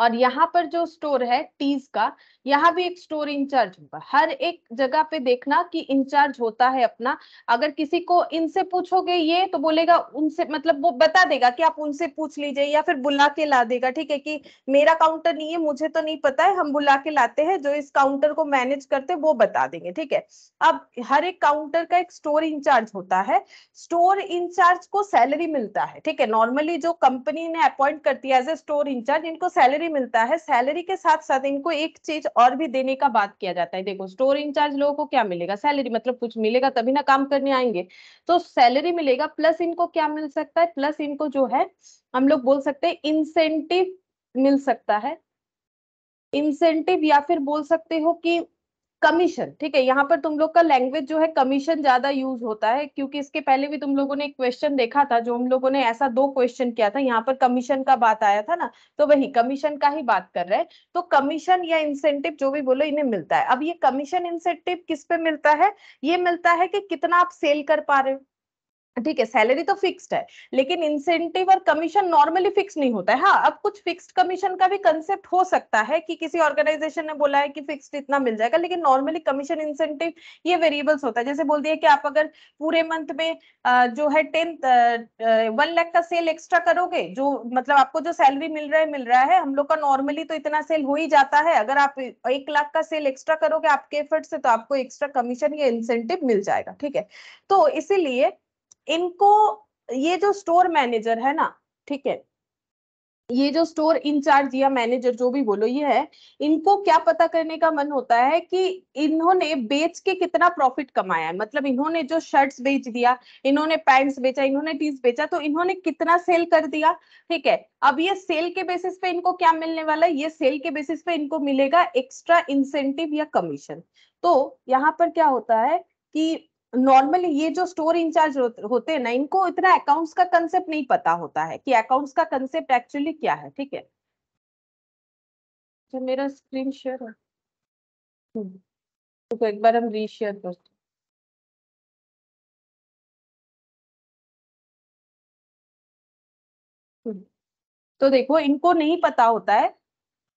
और यहाँ पर जो स्टोर है टीज का यहाँ भी एक स्टोर इंचार्ज होगा हर एक जगह पे देखना कि इंचार्ज होता है अपना अगर किसी को इनसे पूछोगे ये तो बोलेगा उनसे मतलब वो बता देगा कि आप उनसे पूछ लीजिए या फिर बुला के ला देगा ठीक है कि मेरा काउंटर नहीं है मुझे तो नहीं पता है हम बुला के लाते हैं जो इस काउंटर को मैनेज करते वो बता देंगे ठीक है अब हर एक काउंटर का एक स्टोर इंचार्ज होता है स्टोर इंचार्ज को सैलरी मिलता है ठीक है नॉर्मली जो कंपनी ने अपॉइंट करती है एज ए स्टोर इंचार्ज इनको सैलरी मिलता है सैलरी के साथ साथ इनको एक चीज और भी देने का बात किया जाता है देखो स्टोर इंचार्ज लोगों को क्या मिलेगा सैलरी मतलब कुछ मिलेगा तभी ना काम करने आएंगे तो सैलरी मिलेगा प्लस इनको क्या मिल सकता है प्लस इनको जो है हम लोग बोल सकते हैं इंसेंटिव मिल सकता है इंसेंटिव या फिर बोल सकते हो कि कमीशन ठीक है यहाँ पर तुम लोग का लैंग्वेज जो है कमीशन ज्यादा यूज होता है क्योंकि इसके पहले भी तुम लोगों ने एक क्वेश्चन देखा था जो हम लोगों ने ऐसा दो क्वेश्चन किया था यहाँ पर कमीशन का बात आया था ना तो वही कमीशन का ही बात कर रहे हैं तो कमीशन या इंसेंटिव जो भी बोलो इन्हें मिलता है अब ये कमीशन इंसेंटिव किस पे मिलता है ये मिलता है कि कितना आप सेल कर पा रहे हो ठीक है सैलरी तो फिक्स्ड है लेकिन इंसेंटिव और कमीशन नॉर्मली फिक्स नहीं होता है हाँ अब कुछ फिक्स्ड कमीशन का भी कंसेप्ट हो सकता है कि किसी ऑर्गेनाइजेशन ने बोला है कि फिक्स्ड इतना मिल जाएगा लेकिन नॉर्मली कमीशन इंसेंटिव ये वेरिएबल्स होता है जैसे बोल दिया कि आप अगर पूरे मंथ में जो है टेन वन लाख का सेल एक्स्ट्रा करोगे जो मतलब आपको जो सैलरी मिल रहा है मिल रहा है हम लोग का नॉर्मली तो इतना सेल हो ही जाता है अगर आप एक लाख का सेल एक्स्ट्रा करोगे आपके एफर्ट से तो आपको एक्स्ट्रा कमीशन या इंसेंटिव मिल जाएगा ठीक है तो इसीलिए इनको ये जो स्टोर मैनेजर है ना ठीक है ये जो स्टोर इंचार्ज या मैनेजर जो भी बोलो ये है इनको क्या पता करने का मन होता है कि इन्होंने बेच के कितना प्रॉफिट कमाया है मतलब इन्होंने जो शर्ट्स बेच दिया इन्होंने पैंट्स बेचा इन्होंने टीस बेचा तो इन्होंने कितना सेल कर दिया ठीक है अब ये सेल के बेसिस पे इनको क्या मिलने वाला है ये सेल के बेसिस पे इनको मिलेगा एक्स्ट्रा इंसेंटिव या कमीशन तो यहाँ पर क्या होता है कि नॉर्मली ये जो स्टोर इंचार्ज होते हैं ना इनको इतना अकाउंट्स का कंसेप्ट नहीं पता होता है कि अकाउंट्स का कंसेप्ट एक्चुअली क्या है ठीक है अच्छा, मेरा स्क्रीन शेयर है तो एक बार हम रीशेयर करते हम्म। तो देखो इनको नहीं पता होता है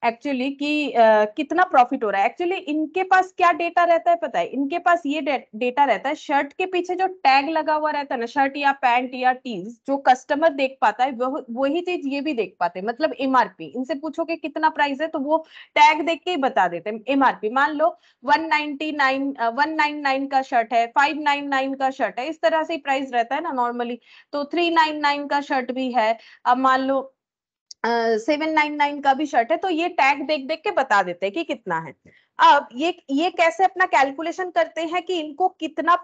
एक्चुअली कि कितना प्रॉफिट हो रहा है एक्चुअली इनके पास क्या डेटा रहता है पता है इनके पास ये डेटा रहता है शर्ट के पीछे जो टैग लगा हुआ रहता है ना शर्ट या पैंट या टीज जो कस्टमर देख पाता है वो वही चीज ये भी देख पाते हैं मतलब एमआरपी इनसे पूछो कि कितना प्राइस है तो वो टैग देख के ही बता देते हैं एमआरपी मान लो one ninety nine one nine nine का शर्ट है फाइव नाइन नाइन का शर्ट है इस तरह से प्राइस रहता है ना नॉर्मली तो थ्री नाइन नाइन का शर्ट भी है अब मान लो सेवन नाइन नाइन का भी शर्ट है तो ये टैग देख देख के बता देते हैं कि कितना है अब ये ये कैसे अपना कैलकुलेशन करते हैं कि इनको कितना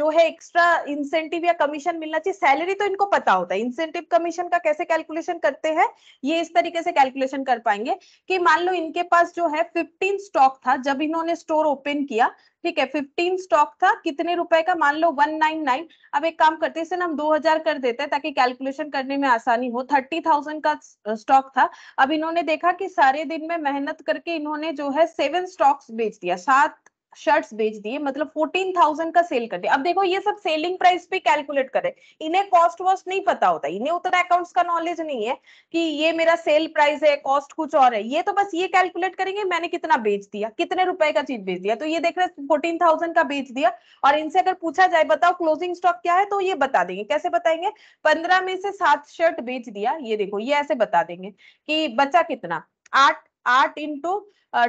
जो है एक्स्ट्रा इंसेंटिव या कमीशन मिलना चाहिए सैलरी तो इनको पता होता है इंसेंटिव कमीशन का कैसे कैलकुलेशन करते हैं ये इस तरीके से कैलकुलेशन कर पाएंगे कि मान लो इनके पास जो है 15 स्टॉक था जब इन्होंने स्टोर ओपन किया ठीक है फिफ्टीन स्टॉक था कितने रुपए का मान लो वन नाइन नाइन अब एक काम करते हैं हम दो हजार कर देते हैं ताकि कैलकुलेशन करने में आसानी हो थर्टी थाउजेंड का स्टॉक था अब इन्होंने देखा कि सारे दिन में मेहनत करके इन्होंने जो है सेवन स्टॉक्स बेच दिया सात शर्ट्स बेच दिए मतलब फोर्टीन थाउजेंड का सेल कर दिया अब देखो ये सब सेलिंग प्राइस पे कैलकुलेट करे इन्हें कॉस्ट वॉस्ट नहीं पता होता इन्हें उतना अकाउंट्स का नॉलेज नहीं है कि ये मेरा सेल प्राइस है कॉस्ट कुछ और है ये तो बस ये कैलकुलेट करेंगे मैंने कितना बेच दिया कितने रुपए का चीज बेच दिया तो ये देख रहे फोर्टीन थाउजेंड का बेच दिया और इनसे अगर पूछा जाए बताओ क्लोजिंग स्टॉक क्या है तो ये बता देंगे कैसे बताएंगे पंद्रह में से सात शर्ट बेच दिया ये देखो ये ऐसे बता देंगे कि बचा कितना आठ आठ इंटू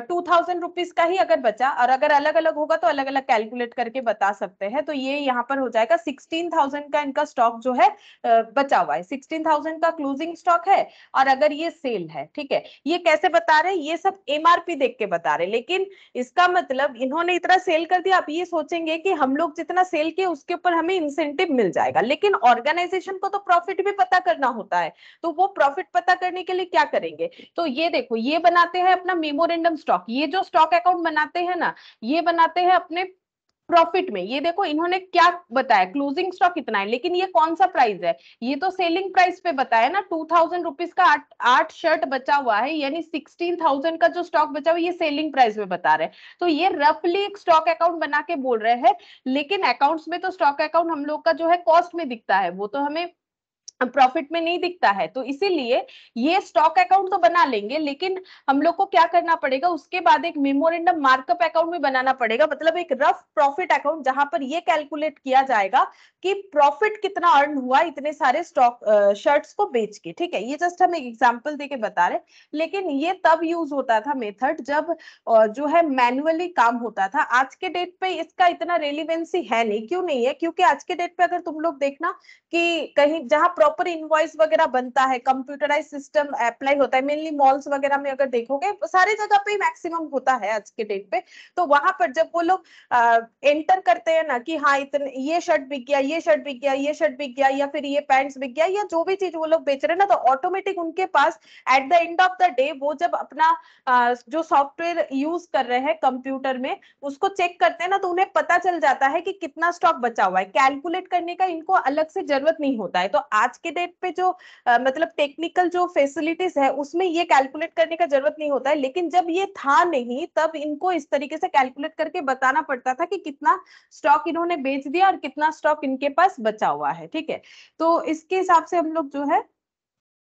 टू थाउजेंड रुपीज का ही अगर बचा और अगर अलग अलग होगा तो अलग अलग कैलकुलेट करके बता सकते हैं तो ये यहाँ पर हो जाएगा सिक्सटीन थाउजेंड का इनका स्टॉक जो है बचा हुआ है सिक्सटीन थाउजेंड का क्लोजिंग स्टॉक है और अगर ये सेल है ठीक है ये कैसे बता रहे हैं ये सब एमआरपी देख के बता रहे लेकिन इसका मतलब इन्होंने इतना सेल कर दिया आप ये सोचेंगे कि हम लोग जितना सेल किए उसके ऊपर हमें इंसेंटिव मिल जाएगा लेकिन ऑर्गेनाइजेशन को तो प्रॉफिट भी पता करना होता है तो वो प्रॉफिट पता करने के लिए क्या करेंगे तो ये देखो ये बनाते हैं अपना मेमोरेंडम रैंडम स्टॉक ये जो स्टॉक अकाउंट बनाते हैं ना ये बनाते हैं अपने प्रॉफिट में ये देखो इन्होंने क्या बताया क्लोजिंग स्टॉक कितना है लेकिन ये कौन सा प्राइस है ये तो सेलिंग प्राइस पे बताया ना टू थाउजेंड रुपीज का आठ शर्ट बचा हुआ है यानी सिक्सटीन थाउजेंड का जो स्टॉक बचा हुआ ये सेलिंग प्राइस में बता रहे हैं तो ये रफली एक स्टॉक अकाउंट बना के बोल रहे हैं लेकिन अकाउंट्स में तो स्टॉक अकाउंट हम लोग का जो है कॉस्ट में दिखता है वो तो हमें प्रॉफिट में नहीं दिखता है तो इसीलिए ये स्टॉक अकाउंट तो बना लेंगे लेकिन हम लोग को क्या करना पड़ेगा उसके बाद एक मेमोरेंडम मार्कअप अकाउंट भी बनाना पड़ेगा मतलब एक रफ प्रॉफिट अकाउंट जहां पर ये कैलकुलेट किया जाएगा कि प्रॉफिट कितना अर्न हुआ इतने सारे स्टॉक शर्ट्स को बेच के ठीक है ये जस्ट हम एक एग्जाम्पल दे के बता रहे लेकिन ये तब यूज होता था मेथड जब जो है मैनुअली काम होता था आज के डेट पे इसका इतना रेलिवेंसी है नहीं क्यों नहीं है क्योंकि आज के डेट पे अगर तुम लोग देखना कि कहीं जहां प्रॉपर इनवॉइस वगैरह बनता है कंप्यूटराइज सिस्टम अप्लाई होता है मेनली मॉल्स वगैरह में अगर देखोगे सारे जगह पे मैक्सिमम होता है आज के डेट पे तो वहां पर जब वो लोग एंटर करते हैं ना कि हाँ इतने ये शर्ट बिक गया ये शर्ट बिक गया ये शर्ट बिक गया या फिर ये पैंट्स बिक गया या जो भी चीज वो लोग बेच रहे हैं ना तो ऑटोमेटिक उनके पास at the end of the day वो जब अपना जो सॉफ्टवेयर यूज कर रहे हैं कंप्यूटर में उसको चेक करते हैं ना तो उन्हें पता चल जाता है कि कितना स्टॉक बचा हुआ है कैलकुलेट करने का इनको अलग से जरूरत नहीं होता है तो आज के डेट पे जो आ, मतलब टेक्निकल जो फैसिलिटीज है उसमें ये कैलकुलेट करने का जरूरत नहीं होता है लेकिन जब ये था नहीं तब इनको इस तरीके से कैलकुलेट करके बताना पड़ता था कि कितना स्टॉक इन्होंने बेच दिया और कितना स्टॉक इनके पास बचा हुआ है ठीक है तो इसके हिसाब से हम लोग जो है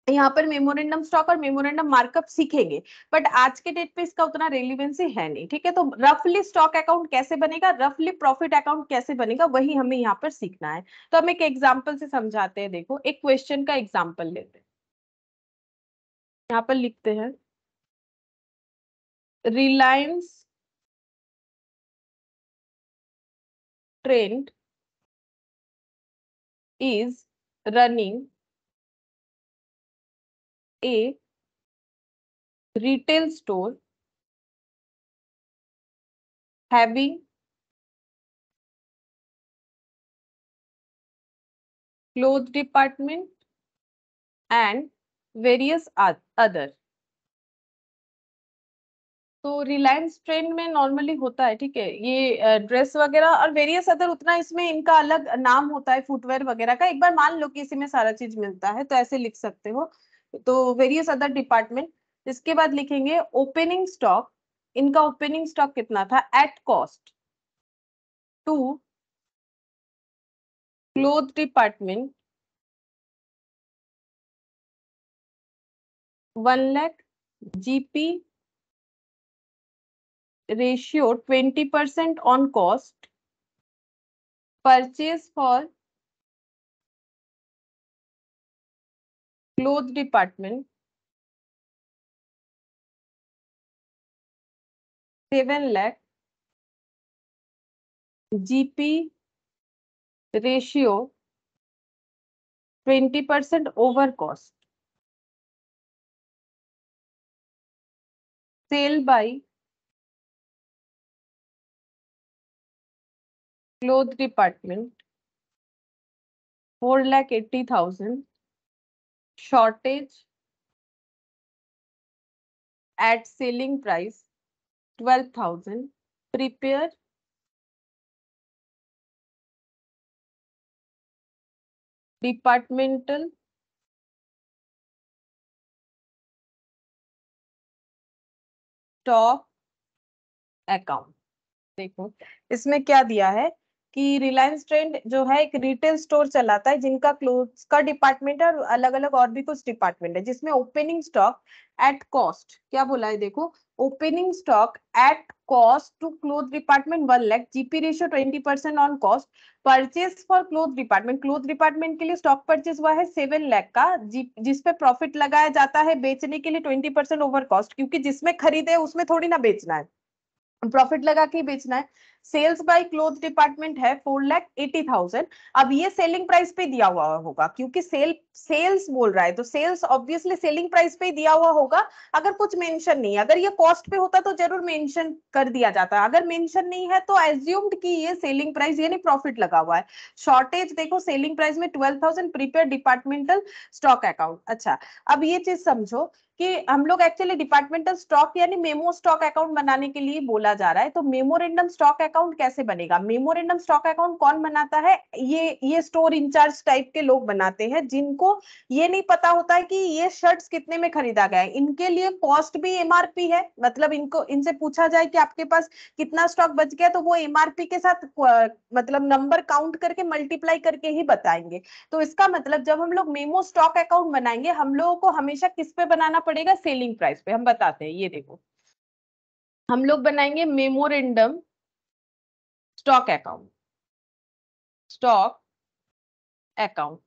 यहाँ पर मेमोरेंडम स्टॉक और मेमोरेंडम मार्कअप सीखेंगे बट आज के डेट पे इसका उतना रेलिवेंसी है नहीं ठीक है तो रफली स्टॉक अकाउंट कैसे बनेगा रफली प्रॉफिट अकाउंट कैसे बनेगा वही हमें यहाँ पर सीखना है तो हम एक एग्जाम्पल से समझाते हैं देखो एक क्वेश्चन का एग्जाम्पल लेते हैं यहाँ पर लिखते हैं Reliance trend is running a retail store having clothes department and various other तो रिलायंस ट्रेंड में नॉर्मली होता है ठीक है ये ड्रेस वगैरह और वेरियस अदर उतना इसमें इनका अलग नाम होता है फुटवेयर वगैरह का एक बार मान लो कि इसी में सारा चीज मिलता है तो ऐसे लिख सकते हो तो वेरियस अदर डिपार्टमेंट इसके बाद लिखेंगे ओपनिंग स्टॉक इनका ओपनिंग स्टॉक कितना था at cost to cloth department one lakh GP ratio twenty percent on cost purchase for cloth department, seven lakh GP ratio 20% over cost. Sale by cloth department 4 lakh 80,000 shortage at selling price 12000 prepare departmental stock account देखो इसमें क्या दिया है कि रिलायंस ट्रेंड जो है एक रिटेल स्टोर चलाता है जिनका क्लोथ का डिपार्टमेंट है और अलग अलग और भी कुछ डिपार्टमेंट है जिसमें ओपनिंग स्टॉक एट कॉस्ट क्या बोला है देखो opening stock at cost to cloth department one lakh GP ratio twenty percent on cost purchase for cloth department cloth department के लिए स्टॉक परचेज हुआ है सेवन लैक का जिसपे प्रॉफिट लगाया जाता है बेचने के लिए ट्वेंटी परसेंट ओवर कॉस्ट क्योंकि जिसमें खरीदे उसमें थोड़ी ना बेचना है प्रॉफिट लगा के बेचना है सेल्स बाय क्लोथ डिपार्टमेंट है फोर लैख एटी थाउजेंड अब ये सेलिंग प्राइस पे दिया हुआ होगा क्योंकि सेल सेल्स बोल रहा है तो सेल्स ऑब्वियसली सेलिंग प्राइस पे दिया हुआ होगा अगर कुछ मेंशन नहीं है अगर ये कॉस्ट पे होता तो जरूर मेंशन कर दिया जाता अगर मेंशन नहीं है तो एज्यूम्ड की ये सेलिंग प्राइस यानी प्रॉफिट लगा हुआ है शॉर्टेज देखो सेलिंग प्राइस में twelve thousand prepare departmental stock account अच्छा अब ये चीज समझो कि हम लोग एक्चुअली डिपार्टमेंटल स्टॉक यानी मेमो स्टॉक अकाउंट बनाने के लिए बोला जा रहा है तो मेमोरेंडम स्टॉक अकाउंट कैसे बनेगा मेमोरेंडम स्टॉक अकाउंट कौन बनाता है ये ये स्टोर इंचार्ज टाइप के लोग बनाते हैं जिनको ये नहीं पता होता है कि ये शर्ट्स कितने में खरीदा गया है इनके लिए कॉस्ट भी एमआरपी है मतलब इनको इनसे पूछा जाए कि आपके पास कितना स्टॉक बच गया तो वो एमआरपी के साथ मतलब नंबर काउंट करके मल्टीप्लाई करके ही बताएंगे तो इसका मतलब जब हम लोग मेमो स्टॉक अकाउंट बनाएंगे हम लोगों को हमेशा किस पे बनाना पड़ेगा सेलिंग प्राइस पे हम बताते हैं ये देखो हम लोग बनाएंगे memorandum stock account stock account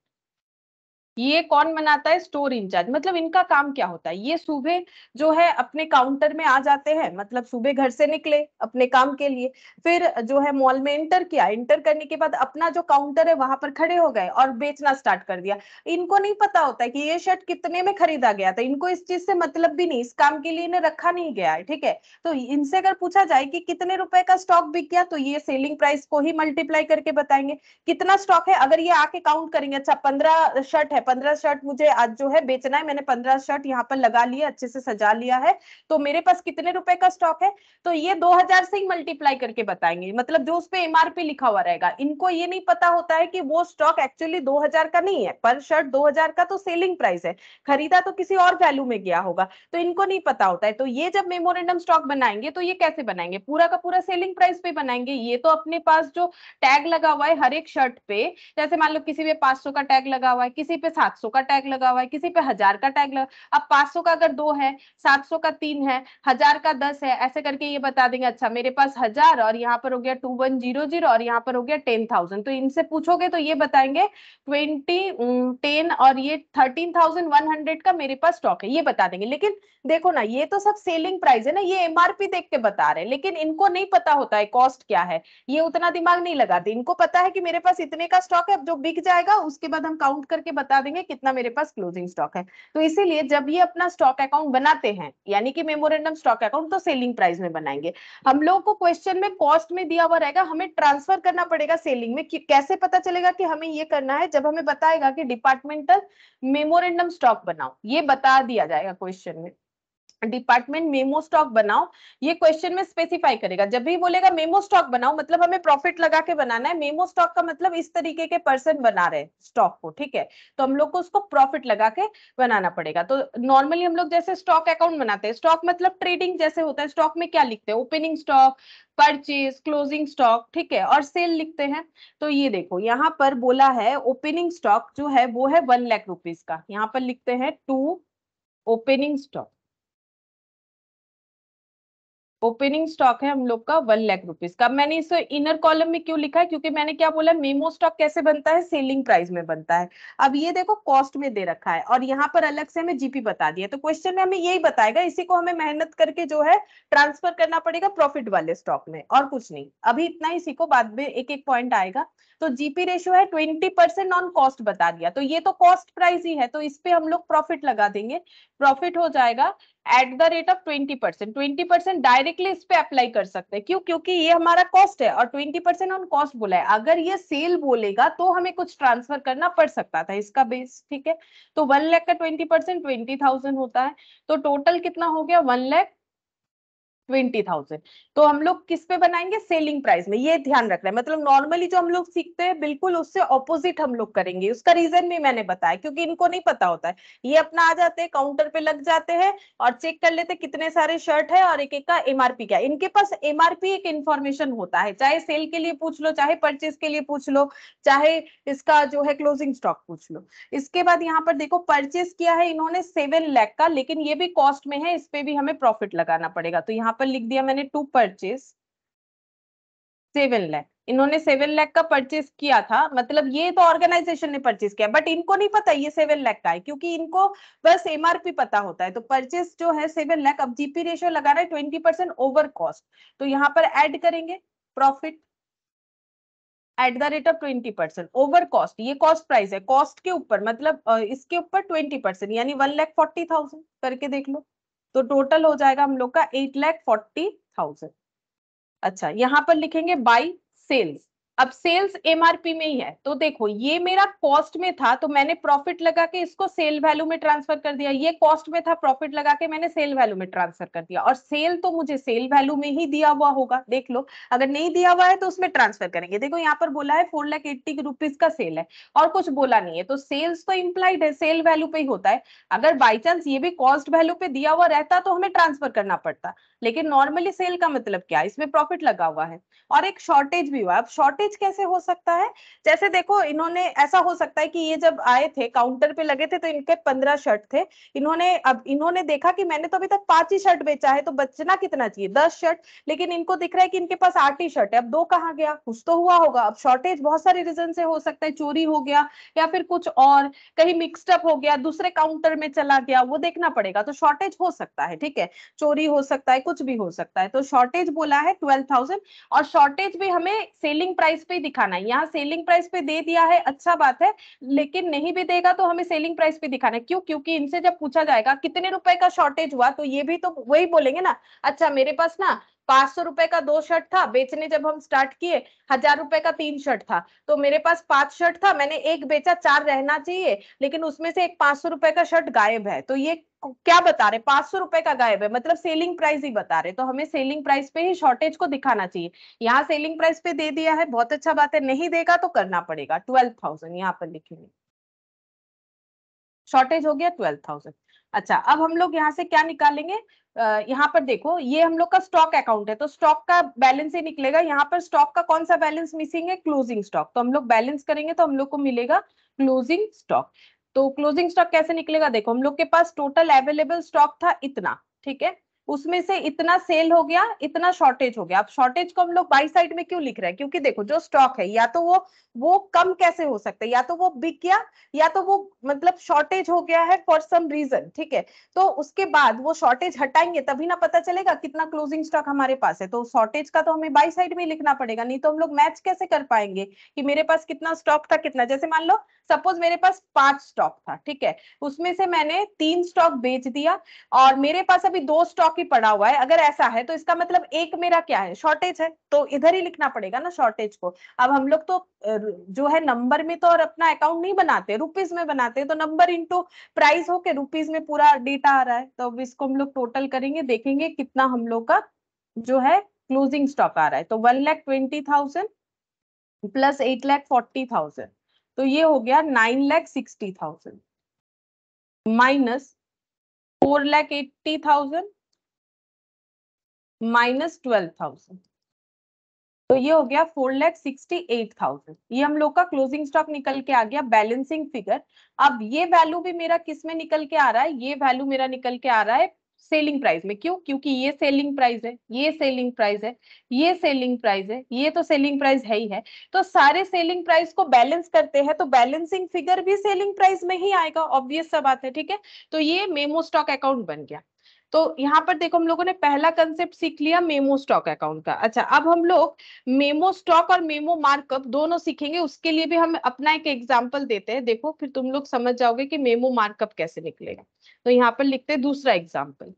ये कौन मनाता है स्टोर इंचार्ज मतलब इनका काम क्या होता है ये सुबह जो है अपने काउंटर में आ जाते हैं मतलब सुबह घर से निकले अपने काम के लिए फिर जो है मॉल में एंटर किया एंटर करने के बाद अपना जो काउंटर है वहां पर खड़े हो गए और बेचना स्टार्ट कर दिया इनको नहीं पता होता है कि ये शर्ट कितने में खरीदा गया था इनको इस चीज से मतलब भी नहीं इस काम के लिए इन्हें रखा नहीं गया है ठीक है तो इनसे अगर पूछा जाए कि कितने रुपए का स्टॉक बिक गया तो ये सेलिंग प्राइस को ही मल्टीप्लाई करके बताएंगे कितना स्टॉक है अगर ये आके काउंट करेंगे अच्छा पंद्रह शर्ट है पंद्रह शर्ट मुझे आज जो है बेचना है मैंने पंद्रह शर्ट यहाँ पर लगा लिया अच्छे से सजा लिया है तो मेरे पास कितने रुपए का स्टॉक है तो ये दो हजार से ही मल्टीप्लाई करके बताएंगे मतलब जो उस पर एमआरपी लिखा हुआ रहेगा इनको ये नहीं पता होता है कि वो स्टॉक एक्चुअली दो हजार का नहीं है पर शर्ट दो हजार का तो सेलिंग प्राइस है खरीदा तो किसी और वैल्यू में गया होगा तो इनको नहीं पता होता है तो ये जब मेमोरेंडम स्टॉक बनाएंगे तो ये कैसे बनाएंगे पूरा का पूरा सेलिंग प्राइस पे बनाएंगे ये तो अपने पास जो टैग लगा हुआ है हर एक शर्ट पे जैसे मान लो किसी पे 500 का टैग लगा हुआ है किसी पे सात सौ का टैग लगा हुआ है किसी पे हजार का टैग लगा अब पांच सौ का अगर दो है सात सौ का तीन है हजार का दस है ऐसे करके ये बता देंगे अच्छा मेरे पास हजार और यहाँ पर हो गया टू वन जीरो जीरो और यहाँ पर हो गया टेन थाउजेंड तो इनसे पूछोगे तो ये बताएंगे ट्वेंटी टेन और ये थर्टीन थाउजेंड वन हंड्रेड का मेरे पास स्टॉक है ये बता देंगे लेकिन देखो ना ये तो सब सेलिंग प्राइस है ना ये एमआरपी देख के बता रहे हैं लेकिन इनको नहीं पता होता है कॉस्ट क्या है ये उतना दिमाग नहीं लगाते इनको पता है कि मेरे पास इतने का स्टॉक है जो बिक जाएगा उसके बाद हम काउंट करके बता देंगे कितना मेरे पास क्लोजिंग स्टॉक है तो इसीलिए जब ये अपना स्टॉक अकाउंट बनाते हैं यानी कि मेमोरेंडम स्टॉक अकाउंट तो सेलिंग प्राइस में बनाएंगे हम लोग को क्वेश्चन में कॉस्ट में दिया हुआ रहेगा हमें ट्रांसफर करना पड़ेगा सेलिंग में कैसे पता चलेगा कि हमें ये करना है जब हमें बताएगा कि डिपार्टमेंटल मेमोरेंडम स्टॉक बनाओ ये बता दिया जाएगा क्वेश्चन में डिपार्टमेंट मेमो स्टॉक बनाओ ये क्वेश्चन में स्पेसिफाई करेगा जब भी बोलेगा मेमो स्टॉक बनाओ मतलब हमें प्रॉफिट लगा के बनाना है मेमो स्टॉक का मतलब इस तरीके के पर्सन बना रहे स्टॉक को ठीक है तो हम लोग को उसको प्रॉफिट लगा के बनाना पड़ेगा तो नॉर्मली हम लोग जैसे स्टॉक अकाउंट बनाते हैं स्टॉक मतलब ट्रेडिंग जैसे होता है स्टॉक में क्या लिखते हैं opening stock purchase closing stock ठीक है और सेल लिखते हैं तो ये देखो यहाँ पर बोला है ओपनिंग स्टॉक जो है वो है वन लाख रुपीज का यहाँ पर लिखते हैं to opening stock opening stock है हम लोग का वन लाख रुपीज का मैंने इसे इनर कॉलम में क्यों लिखा है क्योंकि मैंने क्या बोला मेमो स्टॉक कैसे बनता है सेलिंग प्राइस में बनता है अब ये देखो कॉस्ट में दे रखा है और यहाँ पर अलग से हमें जीपी बता दिया तो क्वेश्चन में हमें यही बताएगा इसी को हमें मेहनत करके जो है ट्रांसफर करना पड़ेगा प्रॉफिट वाले स्टॉक में और कुछ नहीं अभी इतना इसी को बाद में एक एक पॉइंट आएगा तो जीपी रेशियो है ट्वेंटी परसेंट ऑन कॉस्ट बता दिया तो ये तो कॉस्ट प्राइस ही है तो इस पे हम लोग प्रॉफिट लगा देंगे प्रॉफिट हो जाएगा at the rate of twenty percent twenty percent directly इस पे अप्लाई कर सकते हैं क्यों क्योंकि ये हमारा कॉस्ट है और ट्वेंटी परसेंट ऑन कॉस्ट बोला है अगर ये सेल बोलेगा तो हमें कुछ ट्रांसफर करना पड़ सकता था इसका बेस ठीक है तो वन लैख का ट्वेंटी परसेंट ट्वेंटी थाउजेंड होता है तो टोटल कितना हो गया वन लैख ट्वेंटी थाउजेंड तो हम लोग किस पे बनाएंगे सेलिंग प्राइस में ये ध्यान रखना है मतलब नॉर्मली जो हम लोग सीखते हैं बिल्कुल उससे ऑपोजिट हम लोग करेंगे उसका रीजन भी मैंने बताया क्योंकि इनको नहीं पता होता है ये अपना आ जाते हैं काउंटर पे लग जाते हैं और चेक कर लेते कितने सारे शर्ट है और एक एक का एमआरपी क्या है इनके पास एमआरपी एक इन्फॉर्मेशन होता है चाहे सेल के लिए पूछ लो चाहे परचेज के लिए पूछ लो चाहे इसका जो है क्लोजिंग स्टॉक पूछ लो इसके बाद यहाँ पर देखो परचेज किया है इन्होंने सेवन लैख का लेकिन ये भी कॉस्ट में है इस पे भी हमें प्रॉफिट लगाना पड़ेगा तो यहाँ यहाँ पर लिख दिया मैंने टू परचेज सेवन लैख इन्होंने सेवन लैख का परचेज किया था मतलब ये तो ऑर्गेनाइजेशन ने परचेज किया बट इनको नहीं पता ये सेवन लैख का है क्योंकि इनको बस एमआरपी पता होता है तो परचेज जो है सेवन लैख अब जीपी रेशियो लगा रहा है ट्वेंटी परसेंट ओवर कॉस्ट तो यहाँ पर एड करेंगे profit at the rate of twenty percent over cost ये कॉस्ट प्राइस है कॉस्ट के ऊपर मतलब इसके ऊपर ट्वेंटी परसेंट यानी वन लैख फोर्टी थाउजेंड करके देख लो तो टोटल हो जाएगा हम लोग का एट लैख फोर्टी थाउजेंड अच्छा यहाँ पर लिखेंगे बाई सेल्स अब सेल्स एमआरपी में ही है तो देखो ये मेरा कॉस्ट में था तो मैंने प्रॉफिट लगा के इसको सेल वैल्यू में ट्रांसफर कर दिया ये कॉस्ट में था प्रॉफिट लगा के मैंने सेल वैल्यू में ट्रांसफर कर दिया और सेल तो मुझे सेल वैल्यू में ही दिया हुआ होगा देख लो अगर नहीं दिया हुआ है तो उसमें ट्रांसफर करेंगे देखो यहाँ पर बोला है फोर लाख एट्टी रुपीज का सेल है और कुछ बोला नहीं है तो सेल्स तो इम्प्लाइड है सेल वैल्यू पे ही होता है अगर बाई चांस ये भी कॉस्ट वैल्यू पे दिया हुआ रहता तो हमें ट्रांसफर करना पड़ता लेकिन नॉर्मली सेल का मतलब क्या है इसमें प्रॉफिट लगा हुआ है और एक शॉर्टेज भी हुआ अब शॉर्टेज कैसे हो सकता है जैसे देखो इन्होंने ऐसा हो सकता है कि ये जब आए थे काउंटर पे लगे थे तो इनके पंद्रह शर्ट थे इन्होंने अब इन्होंने देखा कि मैंने तो अभी तक पांच ही शर्ट बेचा है तो बचना कितना चाहिए दस शर्ट लेकिन इनको दिख रहा है कि इनके पास आठ ही शर्ट है अब दो कहाँ गया कुछ तो हुआ होगा अब शॉर्टेज बहुत सारे रीजन से हो सकता है चोरी हो गया या फिर कुछ और कहीं मिक्सडअप हो गया दूसरे काउंटर में चला गया वो देखना पड़ेगा तो शॉर्टेज हो सकता है ठीक है चोरी हो सकता है कुछ कुछ भी हो सकता है तो शॉर्टेज बोला है ट्वेल्व थाउजेंड और शॉर्टेज भी हमें सेलिंग प्राइस पे दिखाना है यहाँ सेलिंग प्राइस पे दे दिया है अच्छा बात है लेकिन नहीं भी देगा तो हमें सेलिंग प्राइस पे दिखाना है क्यों क्योंकि इनसे जब पूछा जाएगा कितने रुपए का शॉर्टेज हुआ तो ये भी तो वही बोलेंगे ना अच्छा मेरे पास ना पांच सौ रुपए का दो शर्ट था बेचने जब हम स्टार्ट किए हजार रुपए का तीन शर्ट था तो मेरे पास पांच शर्ट था मैंने एक बेचा चार रहना चाहिए लेकिन उसमें से एक पांच सौ रुपए का शर्ट गायब है तो ये क्या बता रहे पांच सौ रुपए का गायब है मतलब सेलिंग प्राइस ही बता रहे तो हमें सेलिंग प्राइस पे ही शॉर्टेज को दिखाना चाहिए यहाँ सेलिंग प्राइस पे दे दिया है बहुत अच्छा बात है नहीं देगा तो करना पड़ेगा ट्वेल्व थाउजेंड यहाँ पर लिखेंगे शॉर्टेज हो गया ट्वेल्व थाउजेंड अच्छा अब हम लोग यहाँ से क्या निकालेंगे यहाँ पर देखो ये हम लोग का स्टॉक अकाउंट है तो स्टॉक का बैलेंस ही निकलेगा यहाँ पर स्टॉक का कौन सा बैलेंस मिसिंग है क्लोजिंग स्टॉक तो हम लोग बैलेंस करेंगे तो हम लोग को मिलेगा क्लोजिंग स्टॉक तो क्लोजिंग स्टॉक कैसे निकलेगा देखो हम लोग के पास टोटल अवेलेबल स्टॉक था इतना ठीक है उसमें से इतना सेल हो गया इतना शॉर्टेज हो गया अब शॉर्टेज को हम लोग बाई साइड में क्यों लिख रहे हैं क्योंकि देखो जो स्टॉक है या तो वो वो कम कैसे हो सकता है या तो वो बिक गया या तो वो मतलब शॉर्टेज हो गया है फॉर सम रीजन ठीक है तो उसके बाद वो शॉर्टेज हटाएंगे तभी ना पता चलेगा कितना क्लोजिंग स्टॉक हमारे पास है तो शॉर्टेज का तो हमें बाई साइड में लिखना पड़ेगा नहीं तो हम लोग मैच कैसे कर पाएंगे कि मेरे पास कितना स्टॉक था कितना जैसे मान लो सपोज मेरे पास पांच स्टॉक था ठीक है उसमें से मैंने तीन स्टॉक बेच दिया और मेरे पास अभी दो स्टॉक स्टॉक ही पड़ा हुआ है अगर ऐसा है तो इसका मतलब एक मेरा क्या है शॉर्टेज है तो इधर ही लिखना पड़ेगा ना शॉर्टेज को अब हम लोग तो जो है नंबर में तो और अपना अकाउंट नहीं बनाते रुपीज में बनाते तो नंबर इंटू प्राइस होके रुपीज में पूरा डेटा आ रहा है तो इसको हम लोग टोटल करेंगे देखेंगे कितना हम लोग का जो है क्लोजिंग स्टॉक आ रहा है तो one lakh twenty thousand plus eight lakh forty thousand तो ये हो गया nine lakh sixty thousand minus four lakh eighty thousand minus twelve thousand तो ये हो गया four lakh sixty eight thousand ये हम लोग का क्लोजिंग स्टॉक निकल के आ गया बैलेंसिंग फिगर अब ये वैल्यू भी मेरा किस में निकल के आ रहा है ये वैल्यू मेरा निकल के आ रहा है सेलिंग प्राइस में क्यों क्योंकि ये सेलिंग प्राइस है ये सेलिंग प्राइस है ये सेलिंग प्राइस है ये तो सेलिंग प्राइस है ही है तो सारे सेलिंग प्राइस को बैलेंस करते हैं तो बैलेंसिंग फिगर भी सेलिंग प्राइस में ही आएगा ऑब्वियस सा बात है ठीक है तो ये मेमो स्टॉक अकाउंट बन गया तो यहाँ पर देखो हम लोगों ने पहला कंसेप्ट सीख लिया मेमो स्टॉक अकाउंट का अच्छा अब हम लोग मेमो स्टॉक और मेमो मार्कअप दोनों सीखेंगे उसके लिए भी हम अपना एक एग्जाम्पल देते हैं देखो फिर तुम लोग समझ जाओगे कि मेमो मार्कअप कैसे निकलेगा तो यहाँ पर लिखते हैं दूसरा example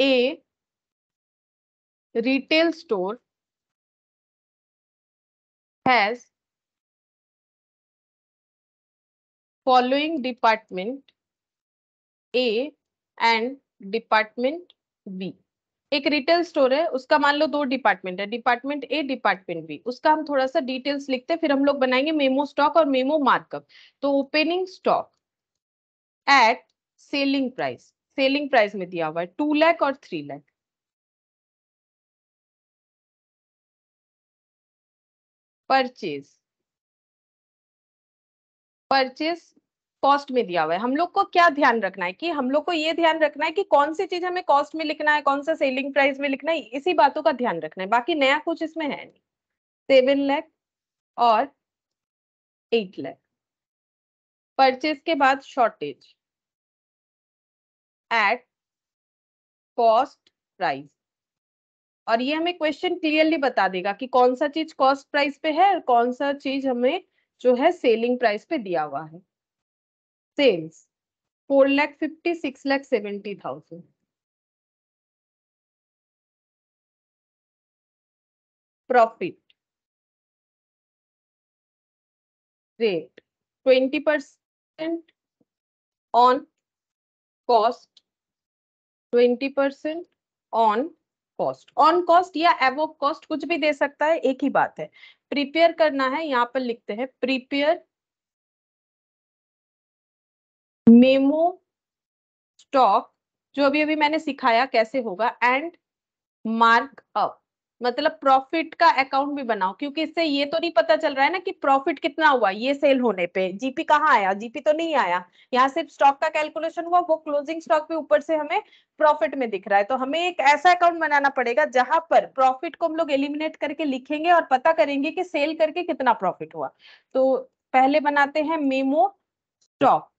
a retail store has following department A and department B एक रिटेल स्टोर है उसका मान लो दो डिपार्टमेंट है डिपार्टमेंट ए डिपार्टमेंट बी उसका हम थोड़ा सा डिटेल्स लिखते हैं फिर हम लोग बनाएंगे मेमो स्टॉक और मेमो मार्कअप तो opening stock at selling price selling price में दिया हुआ है टू लैख और three lakh purchase purchase cost में दिया हुआ है हम लोग को क्या ध्यान रखना है कि हम लोग को ये ध्यान रखना है कि कौन सी चीज हमें कॉस्ट में लिखना है कौन सा सेलिंग प्राइस में लिखना है इसी बातों का ध्यान रखना है बाकी नया कुछ इसमें है नहीं सेवन लैख और एट लैख परचेज के बाद शॉर्टेज एट कॉस्ट प्राइस और ये हमें क्वेश्चन क्लियरली बता देगा कि कौन सा चीज कॉस्ट प्राइस पे है और कौन सा चीज हमें जो है सेलिंग प्राइस पे दिया हुआ है sales 4 lakh seventy thousand lakh 70000 profit rate 20% on cost 20% on cost on cost या एवो कॉस्ट कुछ भी दे सकता है एक ही बात है प्रिपेयर करना है यहाँ पर लिखते हैं प्रिपेयर मेमो स्टॉक जो अभी अभी मैंने सिखाया कैसे होगा एंड मार्क अप मतलब प्रॉफिट का अकाउंट भी बनाओ क्योंकि इससे ये तो नहीं पता चल रहा है ना कि प्रॉफिट कितना हुआ ये सेल होने पे जीपी कहाँ आया जीपी तो नहीं आया यहाँ सिर्फ स्टॉक का कैलकुलेशन हुआ वो क्लोजिंग स्टॉक भी ऊपर से हमें प्रॉफिट में दिख रहा है तो हमें एक ऐसा अकाउंट बनाना पड़ेगा जहां पर प्रॉफिट को हम लोग एलिमिनेट करके लिखेंगे और पता करेंगे कि सेल करके कितना प्रॉफिट हुआ तो पहले बनाते हैं मेमो स्टॉक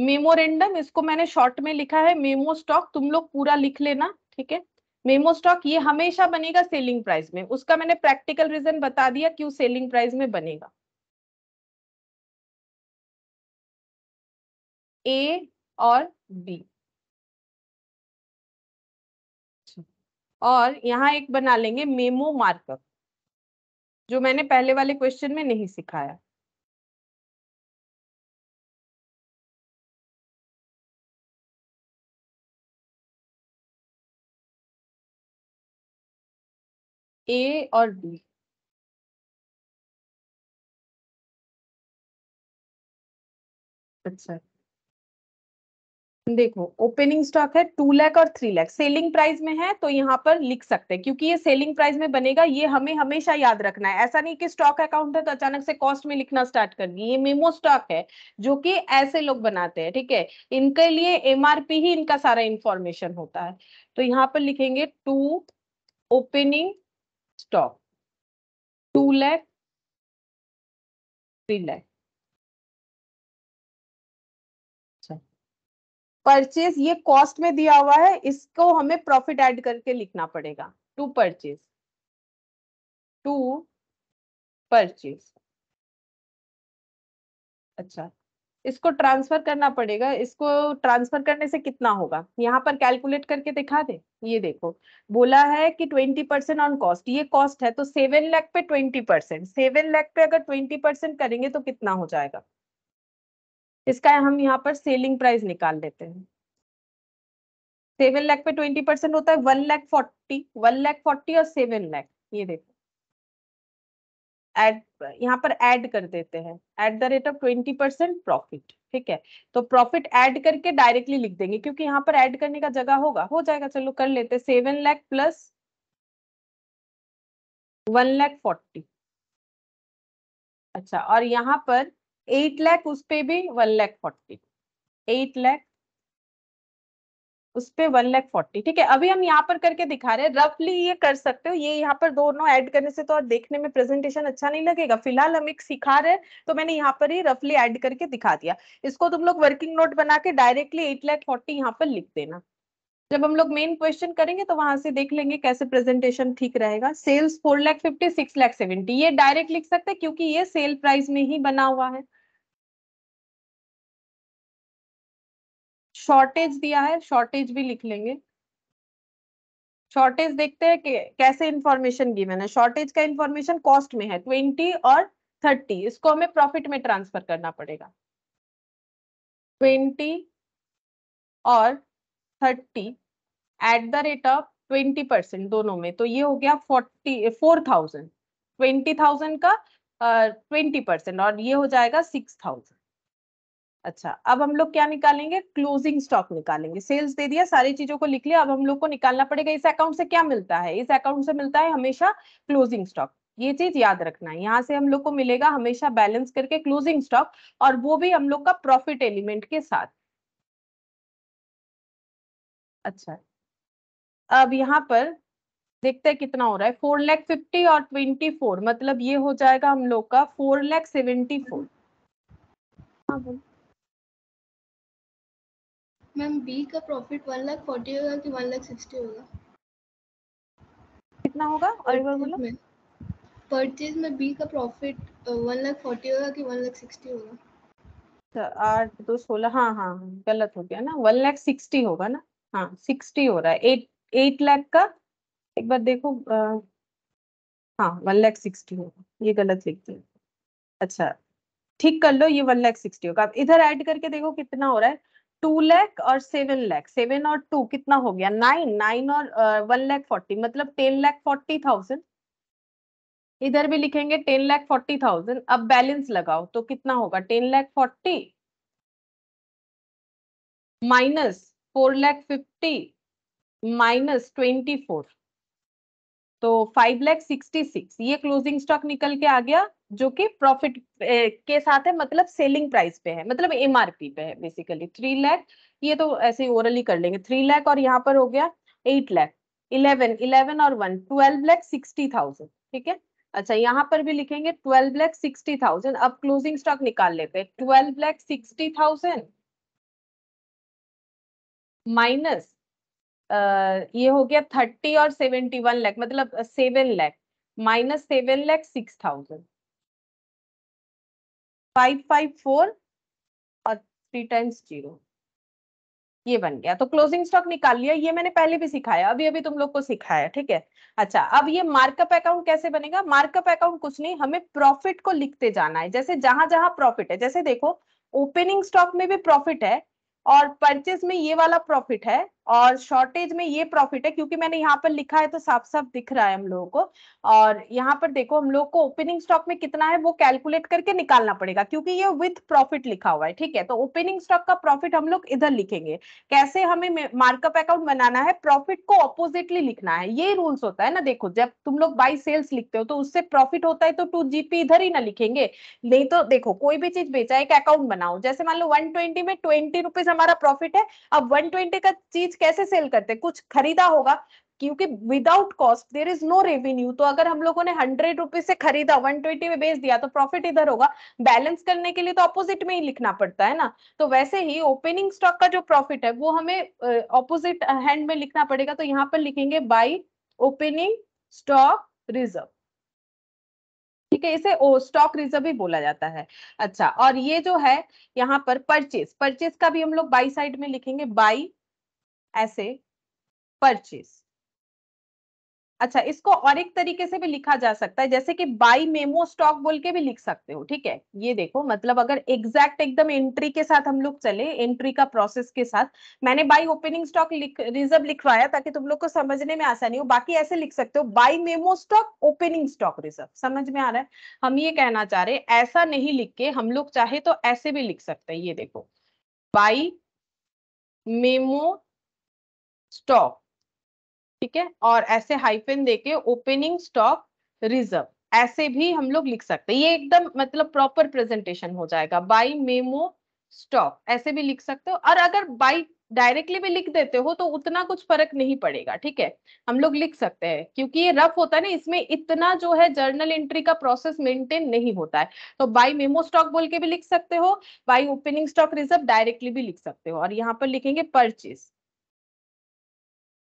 मेमोरेंडम इसको मैंने शॉर्ट में लिखा है मेमो स्टॉक तुम लोग पूरा लिख लेना ठीक है मेमो स्टॉक ये हमेशा बनेगा सेलिंग प्राइस में उसका मैंने प्रैक्टिकल रीजन बता दिया क्यों सेलिंग प्राइस में बनेगा ए और बी और यहाँ एक बना लेंगे मेमो मार्कअप जो मैंने पहले वाले क्वेश्चन में नहीं सिखाया ए और डी अच्छा देखो ओपनिंग स्टॉक है टू लैख और थ्री लैख सेलिंग प्राइस में है तो यहाँ पर लिख सकते हैं क्योंकि ये सेलिंग प्राइस में बनेगा ये हमें हमेशा याद रखना है ऐसा नहीं कि स्टॉक अकाउंट है तो अचानक से कॉस्ट में लिखना स्टार्ट कर दिए ये मेमो स्टॉक है जो कि ऐसे लोग बनाते हैं ठीक है इनके लिए एमआरपी ही इनका सारा इंफॉर्मेशन होता है तो यहाँ पर लिखेंगे to opening stock two lakh three lakh purchase ये कॉस्ट में दिया हुआ है इसको हमें प्रॉफिट ऐड करके लिखना पड़ेगा टू परचेज टू परचेज अच्छा इसको ट्रांसफर करना पड़ेगा इसको ट्रांसफर करने से कितना होगा यहाँ पर कैलकुलेट करके दिखा दे ये देखो बोला है कि ट्वेंटी परसेंट ऑन कॉस्ट ये कॉस्ट है तो सेवन लाख पे ट्वेंटी परसेंट सेवन लैख पे अगर ट्वेंटी परसेंट करेंगे तो कितना हो जाएगा इसका हम यहाँ पर सेलिंग प्राइस निकाल लेते हैं सेवन लैख पे ट्वेंटी परसेंट होता है one lakh forty one lakh forty और सेवन लैख ये देखो एड यहाँ पर ऐड कर देते हैं at the rate of twenty percent profit ठीक है तो प्रॉफिट ऐड करके डायरेक्टली लिख देंगे क्योंकि यहाँ पर ऐड करने का जगह होगा हो जाएगा चलो कर लेते seven lakh plus one lakh forty अच्छा और यहाँ पर एट लैख उस पे भी one lakh forty eight lakh उस पर वन लैख फोर्टी ठीक है अभी हम यहाँ पर करके दिखा रहे हैं रफली ये कर सकते हो ये यहाँ पर दोनों ऐड करने से तो और देखने में प्रेजेंटेशन अच्छा नहीं लगेगा फिलहाल हम एक सिखा रहे हैं तो मैंने यहाँ पर ही रफली ऐड करके दिखा दिया इसको तुम लोग वर्किंग नोट बना के डायरेक्टली एट लैख फोर्टी यहाँ पर लिख देना जब हम लोग मेन क्वेश्चन करेंगे तो वहां से देख लेंगे कैसे प्रेजेंटेशन ठीक रहेगा sales four lakh fifty six lakh seventy ये डायरेक्ट लिख सकते हैं क्योंकि ये सेल प्राइस में ही बना हुआ है शॉर्टेज दिया है शॉर्टेज भी लिख लेंगे शॉर्टेज देखते हैं कि कैसे इंफॉर्मेशन गिवन है शॉर्टेज का इंफॉर्मेशन कॉस्ट में है ट्वेंटी और थर्टी इसको हमें प्रॉफिट में ट्रांसफर करना पड़ेगा ट्वेंटी और thirty at the rate of twenty percent दोनों में तो ये हो गया forty four thousand twenty thousand का ट्वेंटी uh, परसेंट और ये हो जाएगा सिक्स थाउजेंड अच्छा अब हम लोग क्या निकालेंगे क्लोजिंग स्टॉक निकालेंगे सेल्स दे दिया सारी चीजों को लिख लिया अब हम लोग को निकालना पड़ेगा इस अकाउंट से क्या मिलता है इस अकाउंट से मिलता है हमेशा क्लोजिंग स्टॉक ये चीज याद रखना है यहाँ से हम लोग को मिलेगा हमेशा बैलेंस करके क्लोजिंग स्टॉक और वो भी हम लोग का प्रॉफिट एलिमेंट के साथ अच्छा अब यहाँ पर देखते हैं कितना हो रहा है फोर लैख फिफ्टी और ट्वेंटी फोर मतलब ये हो जाएगा हम लोग का four lakh seventy four ma'am B का प्रॉफिट वन लाख फोर्टी होगा कि वन लाख सिक्सटी होगा कितना होगा और एक बार बोलो मैम परचेज में बी का प्रॉफिट वन लाख फोर्टी होगा कि वन लाख सिक्सटी होगा अच्छा, आठ दो सोलह हाँ, हाँ हाँ गलत हो गया ना वन लाख सिक्सटी होगा ना हाँ सिक्सटी हो रहा है एट एट लाख का एक बार देखो आ, uh, हाँ वन लाख सिक्सटी होगा ये गलत लिख दिया अच्छा ठीक कर लो ये वन लाख सिक्सटी होगा आप इधर ऐड करके देखो कितना हो रहा है टू लैख और सेवन लैख सेवन और टू कितना हो गया नाइन नाइन और वन लैख फोर्टी मतलब टेन लैख फोर्टी थाउजेंड इधर भी लिखेंगे टेन लैख फोर्टी थाउजेंड अब बैलेंस लगाओ तो कितना होगा ten lakh forty minus four lakh fifty minus twenty four तो फाइव लैख सिक्सटी सिक्स ये क्लोजिंग स्टॉक निकल के आ गया जो कि प्रॉफिट के साथ है मतलब सेलिंग प्राइस पे है मतलब एमआरपी पे है बेसिकली थ्री लैख ये तो ऐसे ओरली कर लेंगे थ्री लैख और यहाँ पर हो गया एट लैख इलेवन इलेवन और one twelve lakh sixty thousand ठीक है अच्छा यहाँ पर भी लिखेंगे ट्वेल्व लैख सिक्सटी थाउजेंड अब क्लोजिंग स्टॉक निकाल लेते हैं twelve lakh sixty thousand minus ये हो गया थर्टी और सेवेंटी वन लैख मतलब seven lakh minus seven lakh six thousand five five four और थ्री टाइम्स जीरो ये बन गया तो क्लोजिंग स्टॉक निकाल लिया ये मैंने पहले भी सिखाया अभी अभी तुम लोग को सिखाया ठीक है अच्छा अब ये मार्कअप अकाउंट कैसे बनेगा मार्कअप अकाउंट कुछ नहीं हमें प्रॉफिट को लिखते जाना है जैसे जहां जहां प्रॉफिट है जैसे देखो ओपनिंग स्टॉक में भी प्रॉफिट है और परचेज में ये वाला प्रॉफिट है और शॉर्टेज में ये प्रॉफिट है क्योंकि मैंने यहाँ पर लिखा है तो साफ साफ दिख रहा है हम लोगों को और यहाँ पर देखो हम लोग को ओपनिंग स्टॉक में कितना है वो कैलकुलेट करके निकालना पड़ेगा क्योंकि ये विथ प्रॉफिट लिखा हुआ है ठीक है तो ओपनिंग स्टॉक का प्रॉफिट हम लोग इधर लिखेंगे कैसे हमें मार्कअप अकाउंट बनाना है प्रॉफिट को अपोजिटली लिखना है ये रूल्स होता है ना देखो जब तुम लोग बाई सेल्स लिखते हो तो उससे प्रॉफिट होता है तो टू जीपी इधर ही ना लिखेंगे नहीं तो देखो कोई भी चीज बेचा एक अकाउंट बनाओ जैसे मान लो वन में ट्वेंटी रुपीज हमारा प्रॉफिट है अब वन का चीज कैसे सेल करते हैं कुछ खरीदा होगा क्योंकि without cost there is no revenue तो अगर हम लोगों ने हंड्रेड रुपीज से खरीदा वन ट्वेंटी में बेच दिया तो प्रॉफिट इधर होगा बैलेंस करने के लिए तो अपोजिट में ही लिखना पड़ता है ना तो वैसे ही ओपनिंग स्टॉक का जो प्रॉफिट है वो हमें अपोजिट uh, हैंड में लिखना पड़ेगा तो यहाँ पर लिखेंगे बाई ओपनिंग स्टॉक रिजर्व ठीक है इसे स्टॉक रिजर्व भी बोला जाता है अच्छा और ये जो है यहाँ पर परचेज परचेज का भी हम लोग बाई साइड में लिखेंगे बाई ऐसे परचेज अच्छा इसको और एक तरीके से भी लिखा जा सकता है जैसे कि बाई मेमो स्टॉक बोल के भी लिख सकते हो ठीक है ये देखो मतलब अगर एग्जैक्ट एकदम एंट्री के साथ हम लोग चले एंट्री का प्रोसेस के साथ मैंने बाई ओपनिंग स्टॉक रिजर्व लिखवाया ताकि तुम लोग को समझने में आसानी हो बाकी ऐसे लिख सकते हो by memo stock opening stock reserve समझ में आ रहा है हम ये कहना चाह रहे ऐसा नहीं लिख के हम लोग चाहे तो ऐसे भी लिख सकते हैं ये देखो बाई मेमो स्टॉक ठीक है और ऐसे हाइफन देके ओपनिंग स्टॉक रिजर्व ऐसे भी हम लोग लिख सकते हैं ये एकदम मतलब प्रॉपर प्रेजेंटेशन हो जाएगा बाई मेमो स्टॉक ऐसे भी लिख सकते हो और अगर बाई डायरेक्टली भी लिख देते हो तो उतना कुछ फर्क नहीं पड़ेगा ठीक है हम लोग लिख सकते हैं क्योंकि ये रफ होता है ना इसमें इतना जो है जर्नल एंट्री का प्रोसेस मेंटेन नहीं होता है तो बाय मेमो स्टॉक बोल के भी लिख सकते हो by opening stock reserve directly भी लिख सकते हो और यहाँ पर लिखेंगे परचेज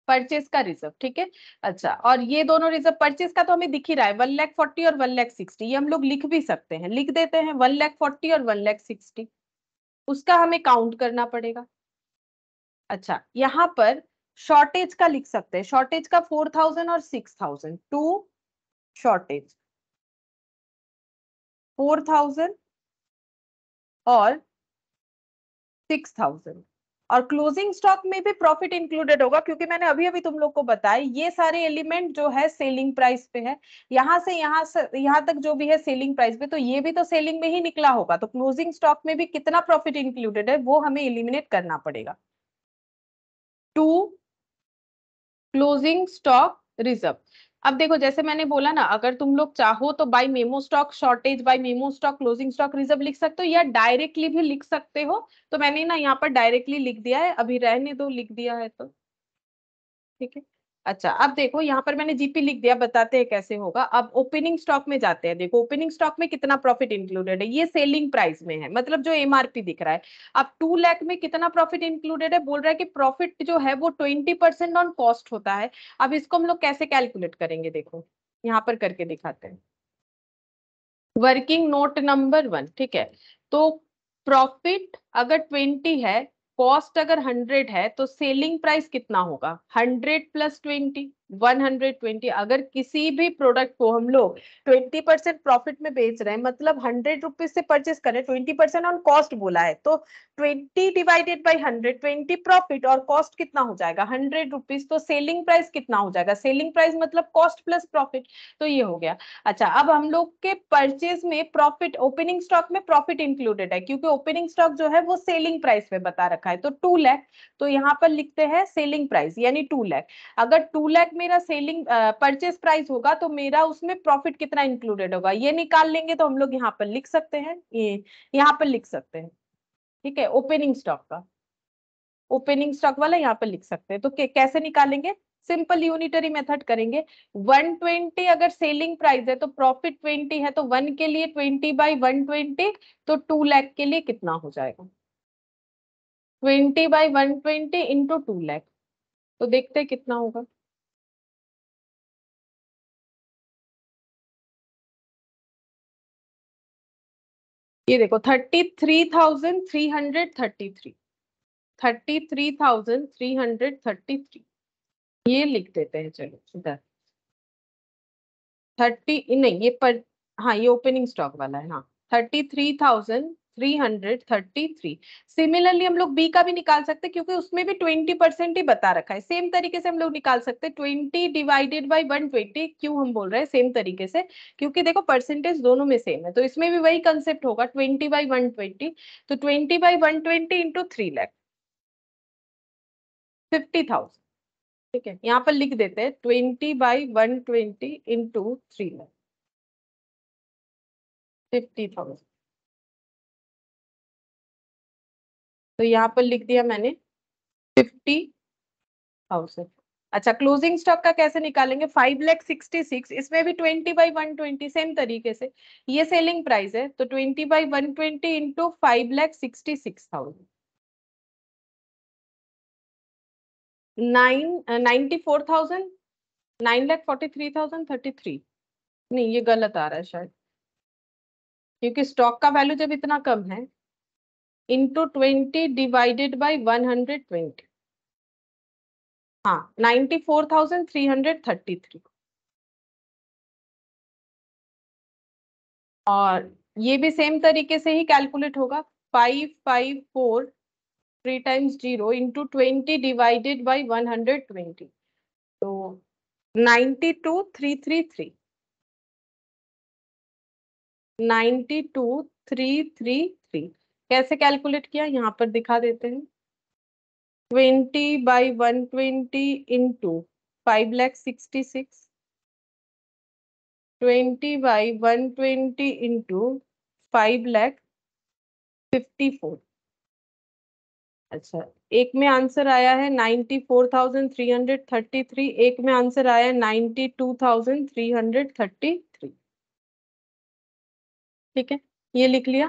परचेज का रिजर्व ठीक है अच्छा और ये दोनों रिजर्व परचेज का तो हमें दिख ही रहा है वन लैख फोर्टी और वन लैख सिक्सटी ये हम लोग लिख भी सकते हैं लिख देते हैं वन लैख फोर्टी और वन लैख सिक्सटी उसका हमें काउंट करना पड़ेगा अच्छा यहाँ पर शॉर्टेज का लिख सकते हैं शॉर्टेज का फोर थाउजेंड और six thousand to shortage four thousand और सिक्स थाउजेंड और क्लोजिंग स्टॉक में भी प्रॉफिट इंक्लूडेड होगा क्योंकि मैंने अभी अभी तुम लोग को बताया ये सारे एलिमेंट जो है सेलिंग प्राइस पे है यहाँ से यहाँ से यहाँ तक जो भी है सेलिंग प्राइस पे तो ये भी तो सेलिंग में ही निकला होगा तो क्लोजिंग स्टॉक में भी कितना प्रॉफिट इंक्लूडेड है वो हमें इलिमिनेट करना पड़ेगा टू क्लोजिंग स्टॉक रिजर्व अब देखो जैसे मैंने बोला ना अगर तुम लोग चाहो तो by memo stock shortage by memo stock closing stock reserve लिख सकते हो या डायरेक्टली भी लिख सकते हो तो मैंने ना यहाँ पर डायरेक्टली लिख दिया है अभी रहने दो लिख दिया है तो ठीक है अच्छा अब देखो यहाँ पर मैंने जीपी लिख दिया बताते हैं कैसे होगा अब ओपनिंग स्टॉक में जाते हैं देखो ओपनिंग स्टॉक में कितना प्रॉफिट इंक्लूडेड है ये सेलिंग प्राइस में है मतलब जो एमआरपी दिख रहा है अब टू लैख में कितना प्रॉफिट इंक्लूडेड है बोल रहा है कि प्रॉफिट जो है वो ट्वेंटी परसेंट ऑन कॉस्ट होता है अब इसको हम लोग कैसे कैलकुलेट करेंगे देखो यहाँ पर करके दिखाते हैं वर्किंग नोट नंबर वन ठीक है तो प्रॉफिट अगर ट्वेंटी है कॉस्ट अगर हंड्रेड है तो सेलिंग प्राइस कितना होगा हंड्रेड प्लस ट्वेंटी 120 अगर किसी भी प्रोडक्ट को हम लोग 20 परसेंट प्रॉफिट में बेच रहे हैं मतलब हंड्रेड रुपीज से परचेस करें 20 परसेंट ऑन कॉस्ट बोला है तो 20 डिवाइडेड बाई 100 20 प्रॉफिट और कॉस्ट कितना हो जाएगा हंड्रेड रुपीज तो सेलिंग प्राइस कितना हो जाएगा सेलिंग प्राइस मतलब कॉस्ट प्लस प्रॉफिट तो ये हो गया अच्छा अब हम लोग के परचेज में प्रॉफिट ओपनिंग स्टॉक में प्रॉफिट इंक्लूडेड है क्योंकि ओपनिंग स्टॉक जो है वो सेलिंग प्राइस में बता रखा है तो टू लैख तो यहाँ पर लिखते हैं सेलिंग प्राइस यानी टू लैख अगर टू लैख में मेरा सेलिंग परचेस प्राइस होगा तो मेरा उसमें प्रॉफिट कितना इंक्लूडेड होगा ये निकाल लेंगे तो हम लोग यहाँ पर लिख सकते हैं यहाँ पर लिख सकते हैं ठीक है ओपनिंग स्टॉक का ओपनिंग स्टॉक वाला यहाँ पर लिख सकते हैं तो कैसे निकालेंगे सिंपल यूनिटरी मेथड करेंगे 120 अगर सेलिंग प्राइस है तो प्रॉफिट 20 है तो 1 के लिए 20 बाई 120 तो 2 लाख के लिए कितना हो जाएगा 20 बाई 120 इंटू टू लैख तो देखते हैं कितना होगा ये देखो thirty three thousand three hundred thirty three thirty three thousand three hundred thirty three ये लिख देते हैं चलो इधर थर्टी नहीं ये पर हाँ ये ओपनिंग स्टॉक वाला है हाँ थर्टी थ्री थाउजेंड 333 सिमिलरली हम लोग बी का भी निकाल सकते हैं क्योंकि उसमें भी 20 परसेंट ही बता रखा है सेम तरीके से हम लोग निकाल सकते हैं 20 डिवाइडेड बाय 120 क्यों हम बोल रहे हैं सेम तरीके से क्योंकि देखो परसेंटेज दोनों में सेम है तो इसमें भी वही कंसेप्ट होगा 20 बाई 120 तो 20 by 120 twenty into three lakh fifty thousand ठीक है यहाँ पर लिख देते हैं twenty by one twenty into three lakh fifty thousand तो यहाँ पर लिख दिया मैंने फिफ्टी थाउजेंड अच्छा क्लोजिंग स्टॉक का कैसे निकालेंगे फाइव लैख सिक्सटी सिक्स इसमें भी twenty by one twenty same तरीके से ये सेलिंग प्राइस है तो twenty by one twenty into five lakh sixty six thousand nine ninety four thousand nine lakh forty three thousand thirty three नहीं ये गलत आ रहा है शायद क्योंकि स्टॉक का वैल्यू जब इतना कम है into twenty divided by one hundred twenty हाँ ninety four thousand three hundred thirty three और ये भी सेम तरीके से ही कैलकुलेट होगा five five four three times zero into twenty divided by one hundred twenty तो ninety two three three three ninety two three three three कैसे कैलकुलेट किया यहाँ पर दिखा देते हैं twenty by one twenty into five lakh sixty six twenty by one twenty two five lakh fifty four अच्छा एक में आंसर आया है ninety four thousand three hundred thirty three एक में आंसर आया है ninety two thousand three hundred thirty three ठीक है ये लिख लिया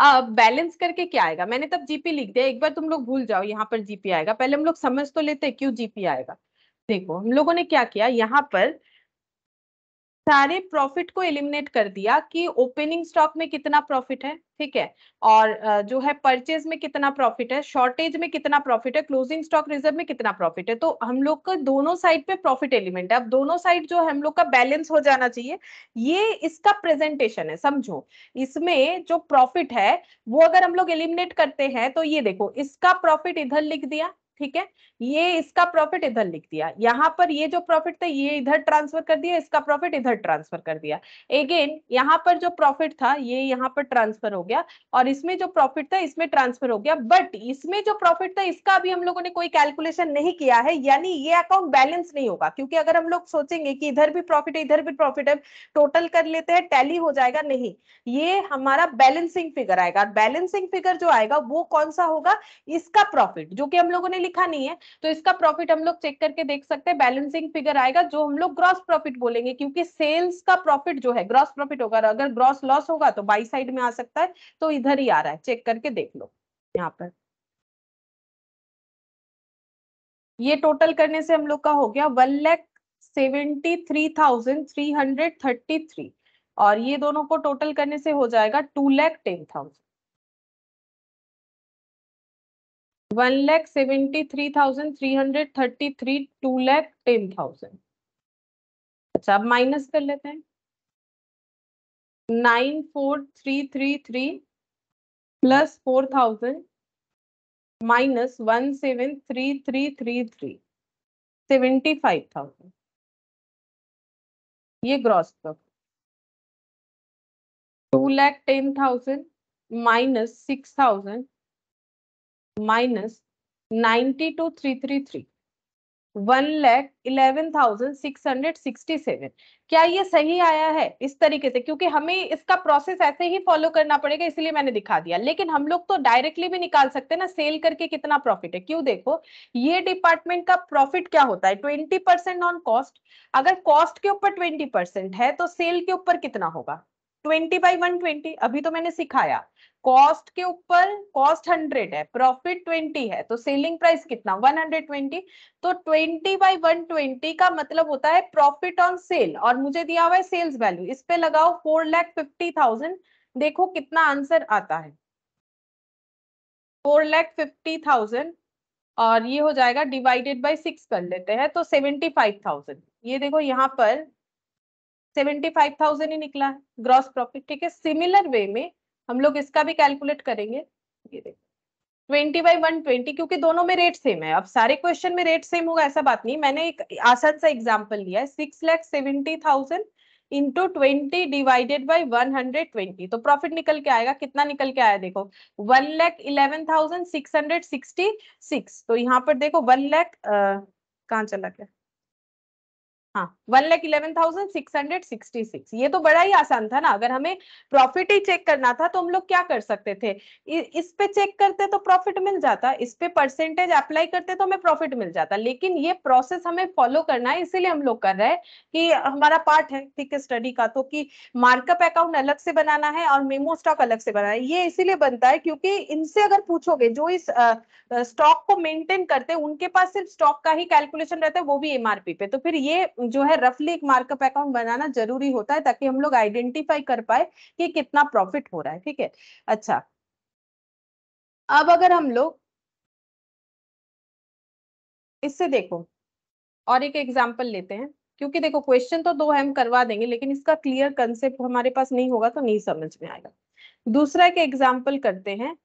अब बैलेंस करके क्या आएगा मैंने तब जीपी लिख दिया एक बार तुम लोग भूल जाओ यहाँ पर जीपी आएगा पहले हम लोग समझ तो लेते क्यों जीपी आएगा देखो हम लोगों ने क्या किया यहाँ पर सारे प्रॉफिट को एलिमिनेट कर दिया कि ओपनिंग स्टॉक में कितना प्रॉफिट है ठीक है और जो है परचेज में कितना प्रॉफिट है शॉर्टेज में कितना प्रॉफिट है क्लोजिंग स्टॉक रिजर्व में कितना प्रॉफिट है तो हम लोग का दोनों साइड पे प्रॉफिट एलिमेंट है अब दोनों साइड जो हम लोग का बैलेंस हो जाना चाहिए ये इसका प्रेजेंटेशन है समझो इसमें जो प्रॉफिट है वो अगर हम लोग एलिमिनेट करते हैं तो ये देखो इसका प्रॉफिट इधर लिख दिया ठीक है ये इसका प्रॉफिट इधर लिख दिया यहाँ पर ये जो प्रॉफिट था ये इधर ट्रांसफर कर दिया इसका प्रॉफिट इधर ट्रांसफर कर दिया अगेन यहाँ पर जो प्रॉफिट था ये यहाँ पर ट्रांसफर हो गया और इसमें जो प्रॉफिट था इसमें ट्रांसफर हो गया बट इसमें जो प्रॉफिट था इसका अभी हम लोगों ने कोई कैलकुलेशन नहीं किया है यानी ये अकाउंट बैलेंस नहीं होगा क्योंकि अगर हम लोग सोचेंगे कि इधर भी प्रॉफिट है इधर भी प्रॉफिट है टोटल कर लेते हैं टैली हो जाएगा नहीं ये हमारा बैलेंसिंग फिगर आएगा बैलेंसिंग फिगर जो आएगा वो कौन सा होगा इसका प्रॉफिट जो कि हम लोगों ने ખા નહી હે તો ઇસકા પ્રોફિટ હમ લોગ ચેક કરકે દેખ સકતે હે બેલેન્સિંગ ફિગર આયega જો હમ લોગ ગ્રોસ પ્રોફિટ બોલેંગે ક્યોકી સેલ્સ કા પ્રોફિટ જો હે ગ્રોસ પ્રોફિટ હોગાર અગર ગ્રોસ લોસ હોગા તો બાય સાઇડ મે આ સકતા હે તો ઇધર ही આ રહા હે ચેક કરકે દેખ લો યહાં પર યે ટોટલ કરને સે હમ લોગ કા હો ગયા 173333 ઓર યે દોનો કો ટોટલ કરને સે હો જાયેગા 210000 one lakh seventy three thousand three hundred thirty three two lakh ten thousand अच्छा अब माइनस कर लेते हैं nine four three three three plus four thousand minus one seven three three three three seventy five thousand ये gross profit two lakh ten thousand minus six thousand minus 92333 one eleven thousand six hundred sixty seven क्या ये सही आया है इस तरीके से क्योंकि हमें इसका प्रोसेस ऐसे ही फॉलो करना पड़ेगा इसलिए मैंने दिखा दिया लेकिन हम लोग तो डायरेक्टली भी निकाल सकते हैं ना सेल करके कितना प्रॉफिट है क्यों देखो ये डिपार्टमेंट का प्रॉफिट क्या होता है ट्वेंटी परसेंट ऑन कॉस्ट अगर कॉस्ट के ऊपर ट्वेंटी परसेंट है तो सेल के ऊपर कितना होगा ट्वेंटी बाई वन ट्वेंटी अभी तो मैंने सिखाया कॉस्ट के ऊपर कॉस्ट हंड्रेड है प्रॉफिट ट्वेंटी है तो सेलिंग प्राइस कितना वन हंड्रेड ट्वेंटी तो ट्वेंटी बाई वन ट्वेंटी का मतलब होता है प्रॉफिट ऑन सेल और मुझे दिया हुआ है सेल्स वैल्यू इस पे लगाओ फोर लैख फिफ्टी थाउजेंड देखो कितना आंसर आता है फोर लैख फिफ्टी थाउजेंड और ये हो जाएगा डिवाइडेड बाई सिक्स कर लेते हैं तो सेवेंटी फाइव थाउजेंड ये देखो यहाँ पर सेवेंटी फाइव थाउजेंड ही निकला है ग्रॉस प्रॉफिट ठीक है सिमिलर वे में हम लोग इसका भी कैलकुलेट करेंगे ये ट्वेंटी बाई वन ट्वेंटी क्योंकि दोनों में रेट सेम है अब सारे क्वेश्चन में रेट सेम होगा ऐसा बात नहीं मैंने एक आसान सा एग्जाम्पल लिया है six lakh seventy thousand into twenty divided by one hundred twenty तो प्रॉफिट निकल के आएगा कितना निकल के आया देखो one lakh eleven thousand six hundred sixty six तो यहाँ पर देखो वन लैख कहाँ चला गया हाँ one lakh eleven thousand six hundred sixty six ये तो बड़ा ही आसान था ना अगर हमें प्रॉफिट ही चेक करना था तो हम लोग क्या कर सकते थे इस पे चेक करते तो प्रॉफिट मिल जाता इस पे परसेंटेज अप्लाई करते तो हमें प्रॉफिट मिल जाता लेकिन ये प्रोसेस हमें फॉलो करना है इसीलिए हम लोग कर रहे हैं कि हमारा पार्ट है ठीक है स्टडी का तो कि मार्कअप अकाउंट अलग से बनाना है और मेमो स्टॉक अलग से बनाना है ये इसीलिए बनता है क्योंकि इनसे अगर पूछोगे जो इस स्टॉक को मेंटेन करते उनके पास सिर्फ स्टॉक का ही कैलकुलेशन रहता है वो भी एमआरपी पे तो फिर ये जो है रफली एक मार्कअप अकाउंट बनाना जरूरी होता है ताकि हम लोग आइडेंटिफाई कर पाए कि कितना प्रॉफिट हो रहा है ठीक है अच्छा अब अगर हम लोग इससे देखो और एक एग्जाम्पल लेते हैं क्योंकि देखो क्वेश्चन तो दो हम करवा देंगे लेकिन इसका क्लियर कंसेप्ट हमारे पास नहीं होगा तो नहीं समझ में आएगा दूसरा एक एग्जाम्पल करते हैं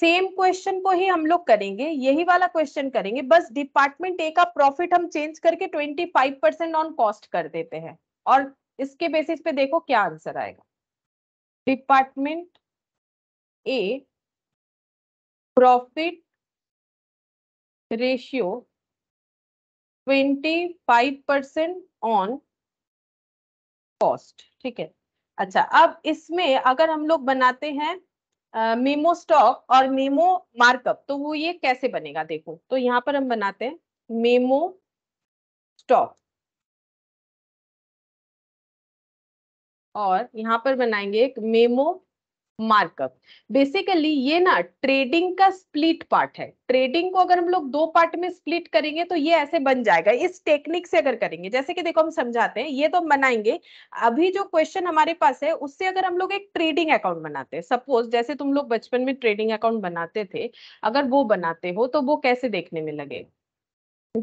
सेम क्वेश्चन को ही हम लोग करेंगे यही वाला क्वेश्चन करेंगे बस डिपार्टमेंट ए का प्रॉफिट हम चेंज करके twenty five percent on cost कर देते हैं और इसके बेसिस पे देखो क्या आंसर आएगा department a profit ratio twenty five percent on cost ठीक है अच्छा अब इसमें अगर हम लोग बनाते हैं मेमो स्टॉक और मेमो मार्कअप तो वो ये कैसे बनेगा देखो तो यहाँ पर हम बनाते हैं मेमो स्टॉक और यहाँ पर बनाएंगे एक मेमो मार्कअप बेसिकली ये ना ट्रेडिंग का स्प्लिट पार्ट है ट्रेडिंग को अगर हम लोग दो पार्ट में स्प्लिट करेंगे तो ये ऐसे बन जाएगा इस टेक्निक से अगर करेंगे जैसे कि देखो हम समझाते हैं ये तो हम बनाएंगे अभी जो क्वेश्चन हमारे पास है उससे अगर हम लोग एक ट्रेडिंग अकाउंट बनाते हैं सपोज जैसे तुम लोग बचपन में ट्रेडिंग अकाउंट बनाते थे अगर वो बनाते हो तो वो कैसे देखने में लगेगा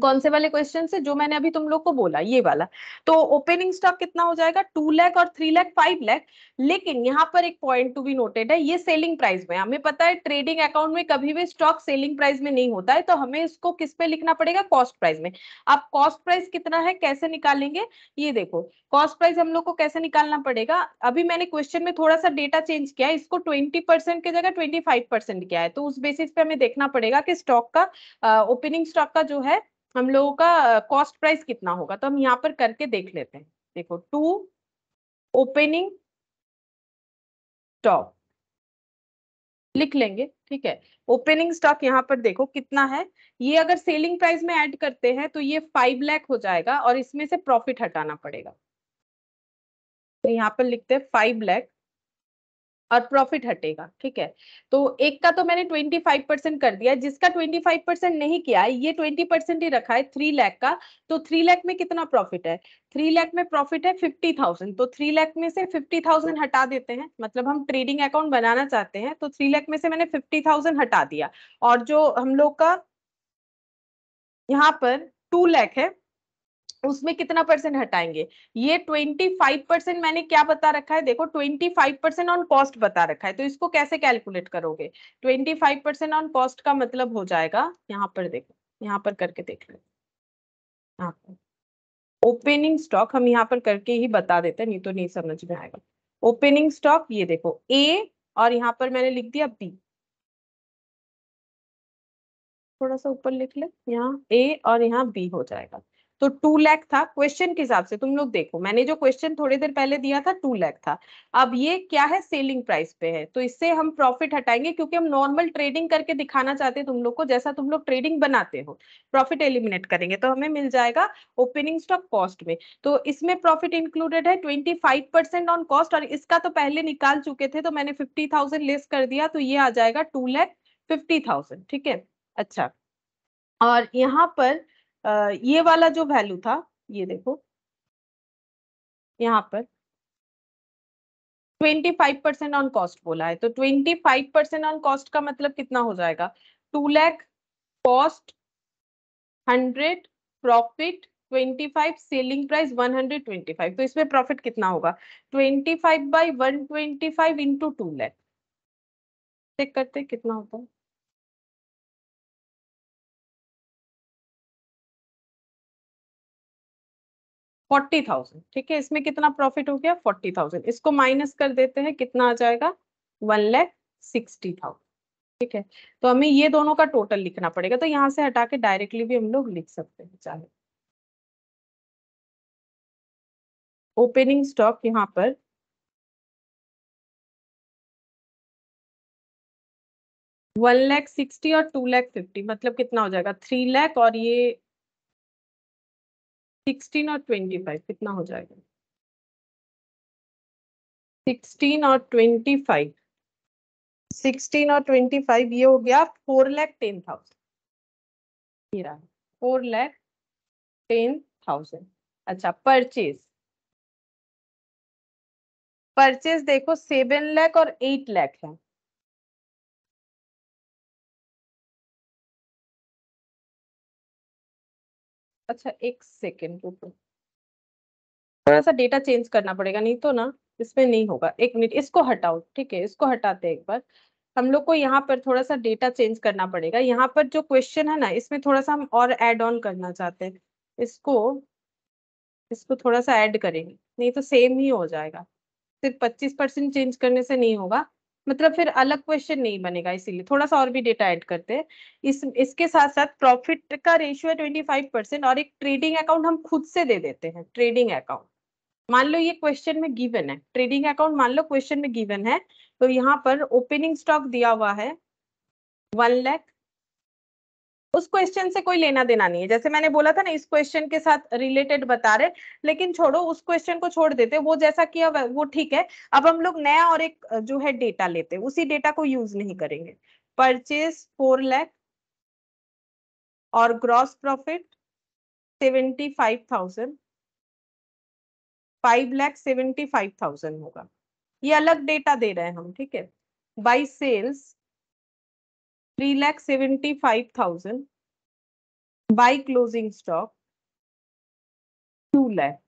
कौन से वाले क्वेश्चन से जो मैंने अभी तुम लोग को बोला ये वाला तो ओपनिंग स्टॉक कितना हो जाएगा टू लैख और थ्री लैख फाइव लैख लेकिन यहाँ पर एक पॉइंट टू बी नोटेड है ये सेलिंग प्राइस में हमें पता है ट्रेडिंग अकाउंट में कभी भी स्टॉक सेलिंग प्राइस में नहीं होता है तो हमें इसको किस पे लिखना पड़ेगा कॉस्ट प्राइस में अब कॉस्ट प्राइस कितना है कैसे निकालेंगे ये देखो कॉस्ट प्राइस हम लोग को कैसे निकालना पड़ेगा अभी मैंने क्वेश्चन में थोड़ा सा डेटा चेंज किया है इसको ट्वेंटी परसेंट की जगह ट्वेंटी फाइव परसेंट किया है तो उस बेसिस पे हमें देखना पड़ेगा कि स्टॉक का ओपनिंग स्टॉक का जो है हम लोगों का कॉस्ट प्राइस कितना होगा तो हम यहाँ पर करके देख लेते हैं देखो टू ओपनिंग स्टॉक लिख लेंगे ठीक है ओपनिंग स्टॉक यहाँ पर देखो कितना है ये अगर सेलिंग प्राइस में ऐड करते हैं तो ये फाइव लैख हो जाएगा और इसमें से प्रॉफिट हटाना पड़ेगा तो यहाँ पर लिखते हैं फाइव लैख और प्रॉफिट हटेगा ठीक है तो एक का तो मैंने ट्वेंटी फाइव परसेंट कर दिया जिसका ट्वेंटी फाइव परसेंट नहीं किया ये ट्वेंटी परसेंट ही रखा है थ्री लाख का तो थ्री लाख में कितना प्रॉफिट है थ्री लाख में प्रॉफिट है फिफ्टी थाउजेंड तो थ्री लाख में से फिफ्टी थाउजेंड हटा देते हैं मतलब हम ट्रेडिंग अकाउंट बनाना चाहते हैं तो थ्री लाख में से मैंने फिफ्टी थाउजेंड हटा दिया और जो हम लोग का यहाँ पर टू लाख है उसमें कितना परसेंट हटाएंगे ये 25 परसेंट मैंने क्या बता रखा है देखो 25 परसेंट ऑन कॉस्ट बता रखा है तो इसको कैसे कैलकुलेट करोगे 25 परसेंट ऑन कॉस्ट का मतलब हो जाएगा यहाँ पर देखो यहाँ पर करके देख लो ओपनिंग हाँ। स्टॉक हम यहाँ पर करके ही बता देते नहीं तो नहीं समझ में आएगा ओपनिंग स्टॉक ये देखो ए और यहाँ पर मैंने लिख दिया बी थोड़ा सा ऊपर लिख ले यहाँ ए और यहाँ बी हो जाएगा तो टू लैख था क्वेश्चन के हिसाब से तुम लोग देखो मैंने जो क्वेश्चन थोड़ी देर पहले दिया था टू लैख था अब ये क्या है सेलिंग प्राइस पे है तो इससे हम प्रॉफिट हटाएंगे क्योंकि हम नॉर्मल ट्रेडिंग करके दिखाना चाहते हैं तुम लोग को जैसा तुम लोग ट्रेडिंग बनाते हो प्रॉफिट एलिमिनेट करेंगे तो हमें मिल जाएगा ओपनिंग स्टॉक कॉस्ट में तो इसमें प्रॉफिट इंक्लूडेड है twenty five percent on cost और इसका तो पहले निकाल चुके थे तो मैंने फिफ्टी थाउजेंड लेस कर दिया तो ये आ जाएगा टू लैख फिफ्टी थाउजेंड ठीक है अच्छा और यहाँ पर ये वाला जो वैल्यू था ये देखो यहाँ पर 25 परसेंट ऑन कॉस्ट बोला है तो 25 परसेंट ऑन कॉस्ट का मतलब कितना हो जाएगा two lakh cost hundred profit 25 selling price 125 तो इसमें प्रॉफिट कितना होगा 25 बाई 125 इनटू 2 लाख चेक करते कितना होता है फोर्टी थाउजेंड ठीक है इसमें कितना प्रॉफिट हो गया फोर्टी थाउजेंड इसको माइनस कर देते हैं कितना आ जाएगा वन लैख सिक्सटी थाउजेंड ठीक है तो हमें ये दोनों का टोटल लिखना पड़ेगा तो यहाँ से हटा के डायरेक्टली भी हम लोग लिख सकते हैं चाहे ओपनिंग स्टॉक यहाँ पर वन लैख सिक्सटी और टू लैख फिफ्टी मतलब कितना हो जाएगा थ्री लैख और ये सिक्सटीन और ट्वेंटी फाइव कितना हो जाएगा सिक्सटीन और ट्वेंटी फाइव सिक्सटीन और ट्वेंटी फाइव ये हो गया फोर लैख टेन थाउजेंड ये रहा फोर लैख टेन थाउजेंड अच्छा परचेज परचेज देखो सेवन लैख और एट लैख है अच्छा एक सेकेंड रुको थोड़ा सा डेटा चेंज करना पड़ेगा नहीं तो ना इसमें नहीं होगा एक मिनट इसको हटाओ ठीक है इसको हटाते एक बार हम लोग को यहाँ पर थोड़ा सा डेटा चेंज करना पड़ेगा यहाँ पर जो क्वेश्चन है ना इसमें थोड़ा सा हम और एड ऑन करना चाहते हैं इसको इसको थोड़ा सा ऐड करेंगे नहीं तो सेम ही हो जाएगा सिर्फ पच्चीस परसेंट चेंज करने से नहीं होगा मतलब फिर अलग क्वेश्चन नहीं बनेगा इसीलिए थोड़ा सा और भी डेटा ऐड करते हैं इस इसके साथ साथ प्रॉफिट का रेशियो है ट्वेंटी फाइव परसेंट और एक ट्रेडिंग अकाउंट हम खुद से दे देते हैं ट्रेडिंग अकाउंट मान लो ये क्वेश्चन में गिवन है ट्रेडिंग अकाउंट मान लो क्वेश्चन में गिवन है तो यहाँ पर ओपनिंग स्टॉक दिया हुआ है वन लैख उस क्वेश्चन से कोई लेना देना नहीं है जैसे मैंने बोला था ना इस क्वेश्चन के साथ रिलेटेड बता रहे लेकिन छोड़ो उस क्वेश्चन को छोड़ देते वो जैसा किया वो ठीक है अब हम लोग नया और एक जो है डेटा लेते उसी डेटा को यूज नहीं करेंगे परचेज फोर लैख और gross profit seventy five thousand five lakh seventy five thousand होगा ये अलग डेटा दे रहे हैं हम ठीक है by sales three lakh seventy five thousand by closing stock two lakh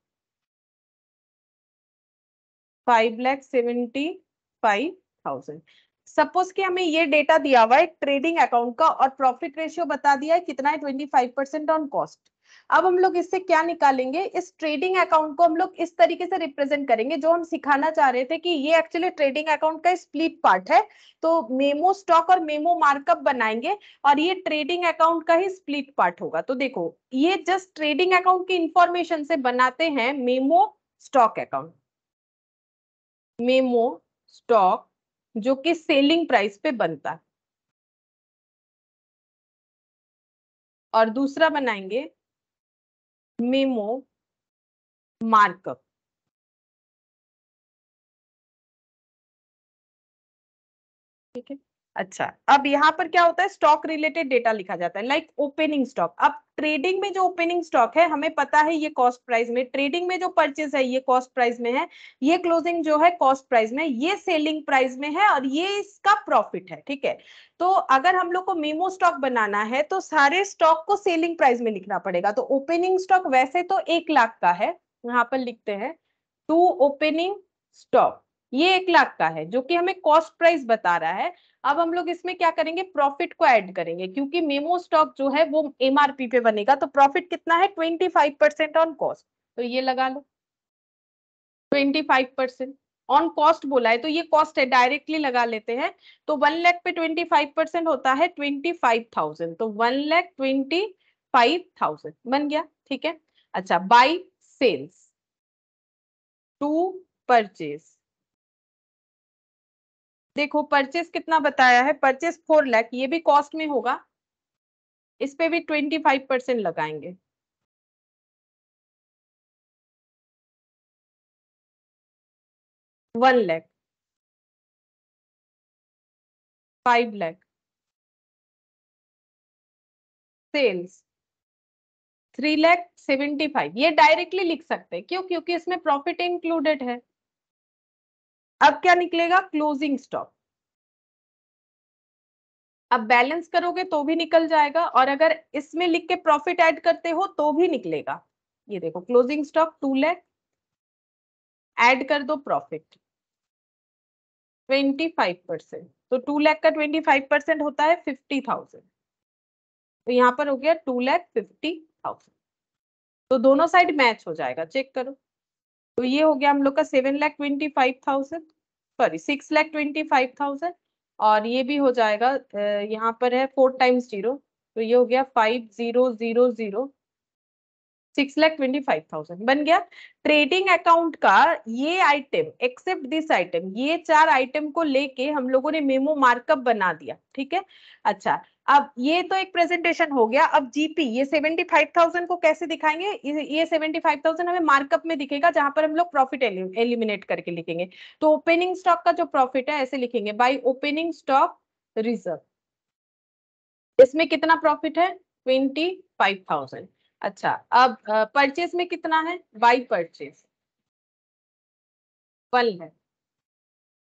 five lakh seventy five thousand suppose कि हमें ये डेटा दिया हुआ है ट्रेडिंग अकाउंट का और प्रॉफिट रेशियो बता दिया है कितना है twenty five percent on cost अब हम लोग इससे क्या निकालेंगे इस ट्रेडिंग अकाउंट को हम लोग इस तरीके से रिप्रेजेंट करेंगे जो हम सिखाना चाह रहे थे कि ये एक्चुअली ट्रेडिंग अकाउंट का स्प्लिट पार्ट है तो मेमो स्टॉक और मेमो मार्कअप बनाएंगे और ये ट्रेडिंग अकाउंट का ही स्प्लिट पार्ट होगा तो देखो ये जस्ट ट्रेडिंग अकाउंट की इंफॉर्मेशन से बनाते हैं memo stock account memo stock जो कि सेलिंग प्राइस पे बनता और दूसरा बनाएंगे मेमो मार्कअप ठीक है अच्छा अब यहाँ पर क्या होता है स्टॉक रिलेटेड डेटा लिखा जाता है लाइक ओपनिंग स्टॉक अब ट्रेडिंग में जो ओपनिंग स्टॉक है हमें पता है ये कॉस्ट प्राइस में ट्रेडिंग में जो परचेज है ये कॉस्ट प्राइस में है ये क्लोजिंग जो है कॉस्ट प्राइस में ये सेलिंग प्राइस में है और ये इसका प्रॉफिट है ठीक है तो अगर हम लोग को मेमो स्टॉक बनाना है तो सारे स्टॉक को सेलिंग प्राइस में लिखना पड़ेगा तो ओपनिंग स्टॉक वैसे तो एक लाख का है यहाँ पर लिखते हैं टू ओपनिंग स्टॉक ये एक लाख का है जो कि हमें कॉस्ट प्राइस बता रहा है अब हम लोग इसमें क्या करेंगे प्रॉफिट को ऐड करेंगे क्योंकि मेमो स्टॉक जो है वो एमआरपी पे बनेगा तो प्रॉफिट कितना है twenty five percent on cost तो ये लगा लो twenty five percent on cost बोला है तो ये कॉस्ट है डायरेक्टली लगा लेते हैं तो वन लैख पे ट्वेंटी फाइव परसेंट होता है ट्वेंटी फाइव थाउजेंड तो one lakh twenty five thousand बन गया ठीक है अच्छा बाई सेल्स टू परचेज देखो परचेस कितना बताया है परचेस फोर लैख ये भी कॉस्ट में होगा इस पे भी ट्वेंटी फाइव परसेंट लगाएंगे one lakh five lakh sales three lakh seventy five ये डायरेक्टली लिख सकते हैं क्यों क्योंकि इसमें प्रॉफिट इंक्लूडेड है अब क्या निकलेगा क्लोजिंग स्टॉक अब बैलेंस करोगे तो भी निकल जाएगा और अगर इसमें लिख के प्रॉफिट ऐड करते हो तो भी निकलेगा ये देखो closing stock two lakh add कर दो प्रॉफिट ट्वेंटी फाइव परसेंट तो टू लैख का ट्वेंटी फाइव परसेंट होता है फिफ्टी थाउजेंड तो यहाँ पर हो गया टू लैख फिफ्टी थाउजेंड तो दोनों साइड मैच हो जाएगा चेक करो तो ये हो गया हम लोग का seven lakh twenty five thousand sorry six lakh twenty five thousand और ये भी हो जाएगा यहाँ पर है फोर टाइम्स जीरो तो ये हो गया five zero zero zero six lakh twenty five thousand बन गया ट्रेडिंग अकाउंट का ये आइटम एक्सेप्ट दिस आइटम ये चार आइटम को लेके हम लोगों ने मेमो मार्कअप बना दिया ठीक है अच्छा अब ये तो एक प्रेजेंटेशन हो गया अब जीपी ये सेवेंटी फाइव थाउजेंड को कैसे दिखाएंगे ये सेवेंटी फाइव थाउजेंड हमें मार्कअप में दिखेगा जहां पर हम लोग प्रॉफिट एलिमिनेट करके लिखेंगे तो ओपनिंग स्टॉक का जो प्रॉफिट है ऐसे लिखेंगे बाय ओपनिंग स्टॉक रिजर्व इसमें कितना प्रॉफिट है ट्वेंटी फाइव थाउजेंड अच्छा अब परचेज में कितना है बाई परचेज वन है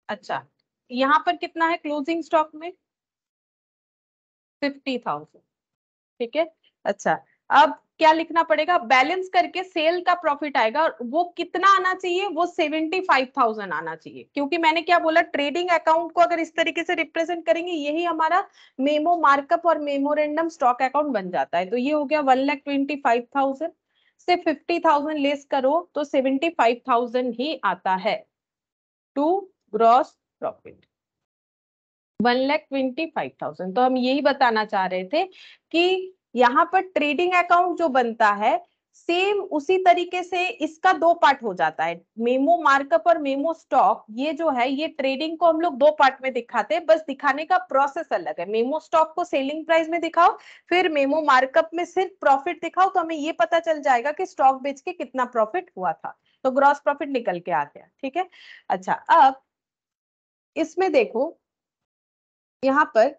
अच्छा यहाँ पर कितना है क्लोजिंग स्टॉक में फिफ्टी थाउजेंड ठीक है अच्छा अब क्या लिखना पड़ेगा बैलेंस करके सेल का प्रॉफिट आएगा और वो कितना आना चाहिए वो सेवेंटी फाइव थाउजेंड आना चाहिए क्योंकि मैंने क्या बोला ट्रेडिंग अकाउंट को अगर इस तरीके से रिप्रेजेंट करेंगे यही हमारा मेमो मार्कअप और मेमोरेंडम स्टॉक अकाउंट बन जाता है तो ये हो गया one lakh twenty five thousand से फिफ्टी थाउजेंड लेस करो तो सेवेंटी फाइव थाउजेंड ही आता है to gross profit one lakh twenty five thousand तो हम यही बताना चाह रहे थे कि यहाँ पर ट्रेडिंग अकाउंट जो बनता है सेम उसी तरीके से इसका दो पार्ट हो जाता है मेमो मार्कअप और मेमो स्टॉक ये जो है ये ट्रेडिंग को हम लोग दो पार्ट में दिखाते हैं बस दिखाने का प्रोसेस अलग है मेमो स्टॉक को सेलिंग प्राइस में दिखाओ फिर मेमो मार्कअप में सिर्फ प्रॉफिट दिखाओ तो हमें ये पता चल जाएगा कि स्टॉक बेच के कितना प्रॉफिट हुआ था तो ग्रॉस प्रॉफिट निकल के आ गया ठीक है अच्छा अब इसमें देखो यहाँ पर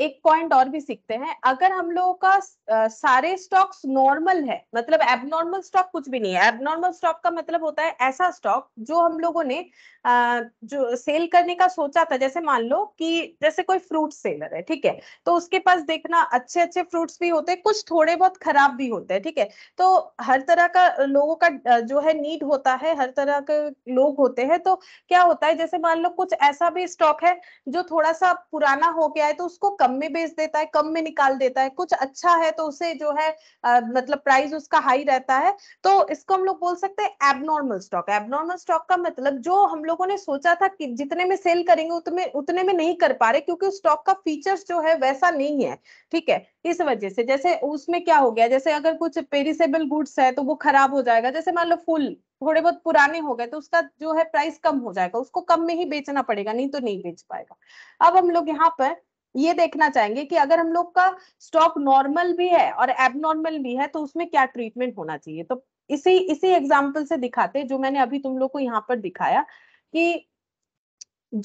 एक पॉइंट और भी सीखते हैं अगर हम लोगों का आ, सारे स्टॉक्स नॉर्मल है मतलब एबनॉर्मल स्टॉक कुछ भी नहीं है एबनॉर्मल स्टॉक का मतलब होता है ऐसा स्टॉक जो हम लोगों ने आ, जो सेल करने का सोचा था जैसे मान लो कि जैसे कोई फ्रूट सेलर है ठीक है तो उसके पास देखना अच्छे अच्छे फ्रूट्स भी होते हैं कुछ थोड़े बहुत खराब भी होते हैं ठीक है थीके? तो हर तरह का लोगों का जो है नीड होता है हर तरह के लोग होते हैं तो क्या होता है जैसे मान लो कुछ ऐसा भी स्टॉक है जो थोड़ा सा पुराना हो गया है तो उसको कम में बेच देता है कम में निकाल देता है कुछ अच्छा है तो उसे जो है आ, मतलब प्राइस उसका हाई रहता है तो इसको हम लोग बोल सकते हैं एबनॉर्मल स्टॉक एबनॉर्मल स्टॉक का मतलब जो हम लोगों ने सोचा था कि जितने में सेल करेंगे उतने उतने में नहीं कर पा रहे क्योंकि उस स्टॉक का फीचर्स जो है वैसा नहीं है ठीक है इस वजह से जैसे उसमें क्या हो गया जैसे अगर कुछ पेरिसेबल गुड्स है तो वो खराब हो जाएगा जैसे मान लो फुल थोड़े बहुत पुराने हो गए तो उसका जो है प्राइस कम हो जाएगा उसको कम में ही बेचना पड़ेगा नहीं तो नहीं बेच पाएगा अब हम लोग यहाँ पर ये देखना चाहेंगे कि अगर हम लोग का स्टॉक नॉर्मल भी है और एबनॉर्मल भी है तो उसमें क्या ट्रीटमेंट होना चाहिए तो इसी इसी एग्जाम्पल से दिखाते जो मैंने अभी तुम लोग को यहाँ पर दिखाया कि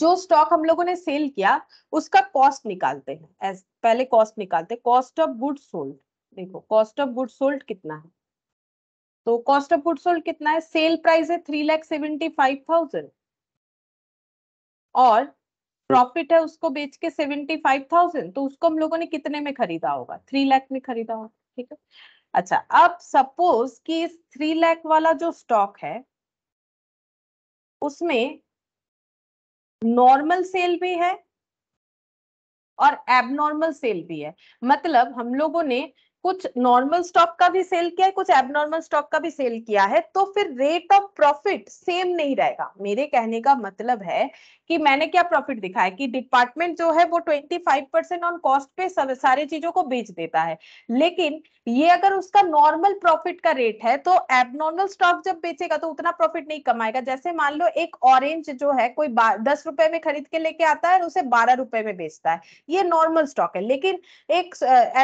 जो स्टॉक हम लोगों ने सेल किया उसका कॉस्ट निकालते हैं एस पहले कॉस्ट निकालते हैं कॉस्ट ऑफ गुड सोल्ड देखो कॉस्ट ऑफ गुड सोल्ड कितना है तो कॉस्ट ऑफ गुड सोल्ड कितना है सेल प्राइस है three lakh seventy five thousand और प्रॉफिट है उसको बेच के सेवेंटी फाइव थाउजेंड तो उसको हम लोगों ने कितने में खरीदा होगा थ्री लाख में खरीदा होगा ठीक है अच्छा अब सपोज कि इस थ्री लाख वाला जो स्टॉक है उसमें नॉर्मल सेल भी है और एबनॉर्मल सेल भी है मतलब हम लोगों ने कुछ नॉर्मल स्टॉक का भी सेल किया है कुछ एबनॉर्मल स्टॉक का भी सेल किया है तो फिर रेट ऑफ प्रॉफिट सेम नहीं रहेगा मेरे कहने का मतलब है कि मैंने क्या प्रॉफिट दिखाया कि डिपार्टमेंट जो है वो 25 परसेंट ऑन कॉस्ट पे सब चीजों को बेच देता है लेकिन ये अगर उसका नॉर्मल प्रॉफिट का रेट है तो एबनॉर्मल स्टॉक जब बेचेगा तो उतना प्रॉफिट नहीं कमाएगा जैसे मान लो एक ऑरेंज जो है कोई दस रुपए में खरीद के लेके आता है और उसे बारह रुपए में बेचता है ये नॉर्मल स्टॉक है लेकिन एक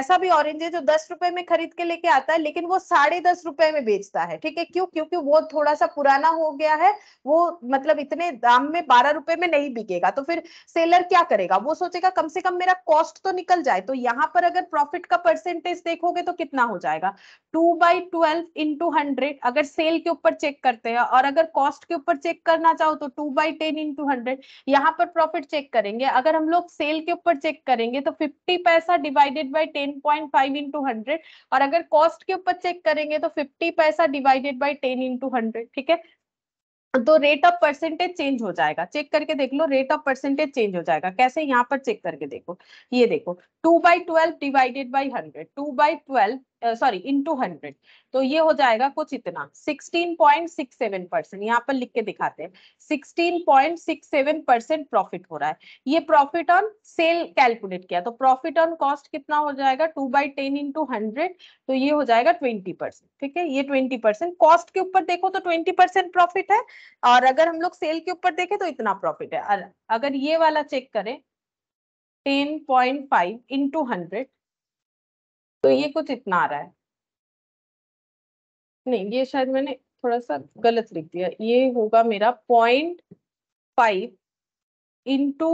ऐसा भी ऑरेंज है जो दस रुपए में खरीद के लेके आता है लेकिन वो साढ़े दस रुपए में बेचता है ठीक है क्यों क्योंकि वो थोड़ा सा पुराना हो गया है वो मतलब इतने दाम में बारह रुपए में नहीं बिकेगा तो फिर सेलर क्या करेगा वो सोचेगा कम से कम मेरा कॉस्ट तो निकल जाए तो यहाँ पर अगर प्रॉफिट का परसेंटेज देखोगे तो कितना हो जाएगा two by twelve into hundred अगर सेल के ऊपर चेक करते हैं और अगर कॉस्ट के ऊपर चेक करना चाहो तो two by ten into hundred यहाँ पर प्रॉफिट चेक करेंगे अगर हम लोग सेल के ऊपर चेक करेंगे तो फिफ्टी पैसा divided by ten point five into hundred और अगर कॉस्ट के ऊपर चेक करेंगे तो फिफ्टी पैसा divided by ten into hundred ठीक है तो रेट ऑफ परसेंटेज चेंज हो जाएगा चेक करके देख लो रेट ऑफ परसेंटेज चेंज हो जाएगा कैसे यहाँ पर चेक करके देखो ये देखो two by twelve divided by hundred two by twelve sorry into hundred तो ये हो जाएगा कुछ इतना sixteen point six seven percent यहाँ पर लिख के दिखाते हैं sixteen point six seven percent profit हो रहा है ये प्रॉफिट ऑन सेल कैलकुलेट किया तो प्रॉफिट ऑन कॉस्ट कितना हो जाएगा two by ten into hundred तो ये हो जाएगा ट्वेंटी परसेंट ठीक है ये ट्वेंटी परसेंट कॉस्ट के ऊपर देखो तो ट्वेंटी परसेंट प्रॉफिट है और अगर हम लोग सेल के ऊपर देखें तो इतना प्रॉफिट है अगर ये वाला चेक करें ten point five into hundred तो ये कुछ इतना आ रहा है नहीं ये शायद मैंने थोड़ा सा गलत लिख दिया ये होगा मेरा point five into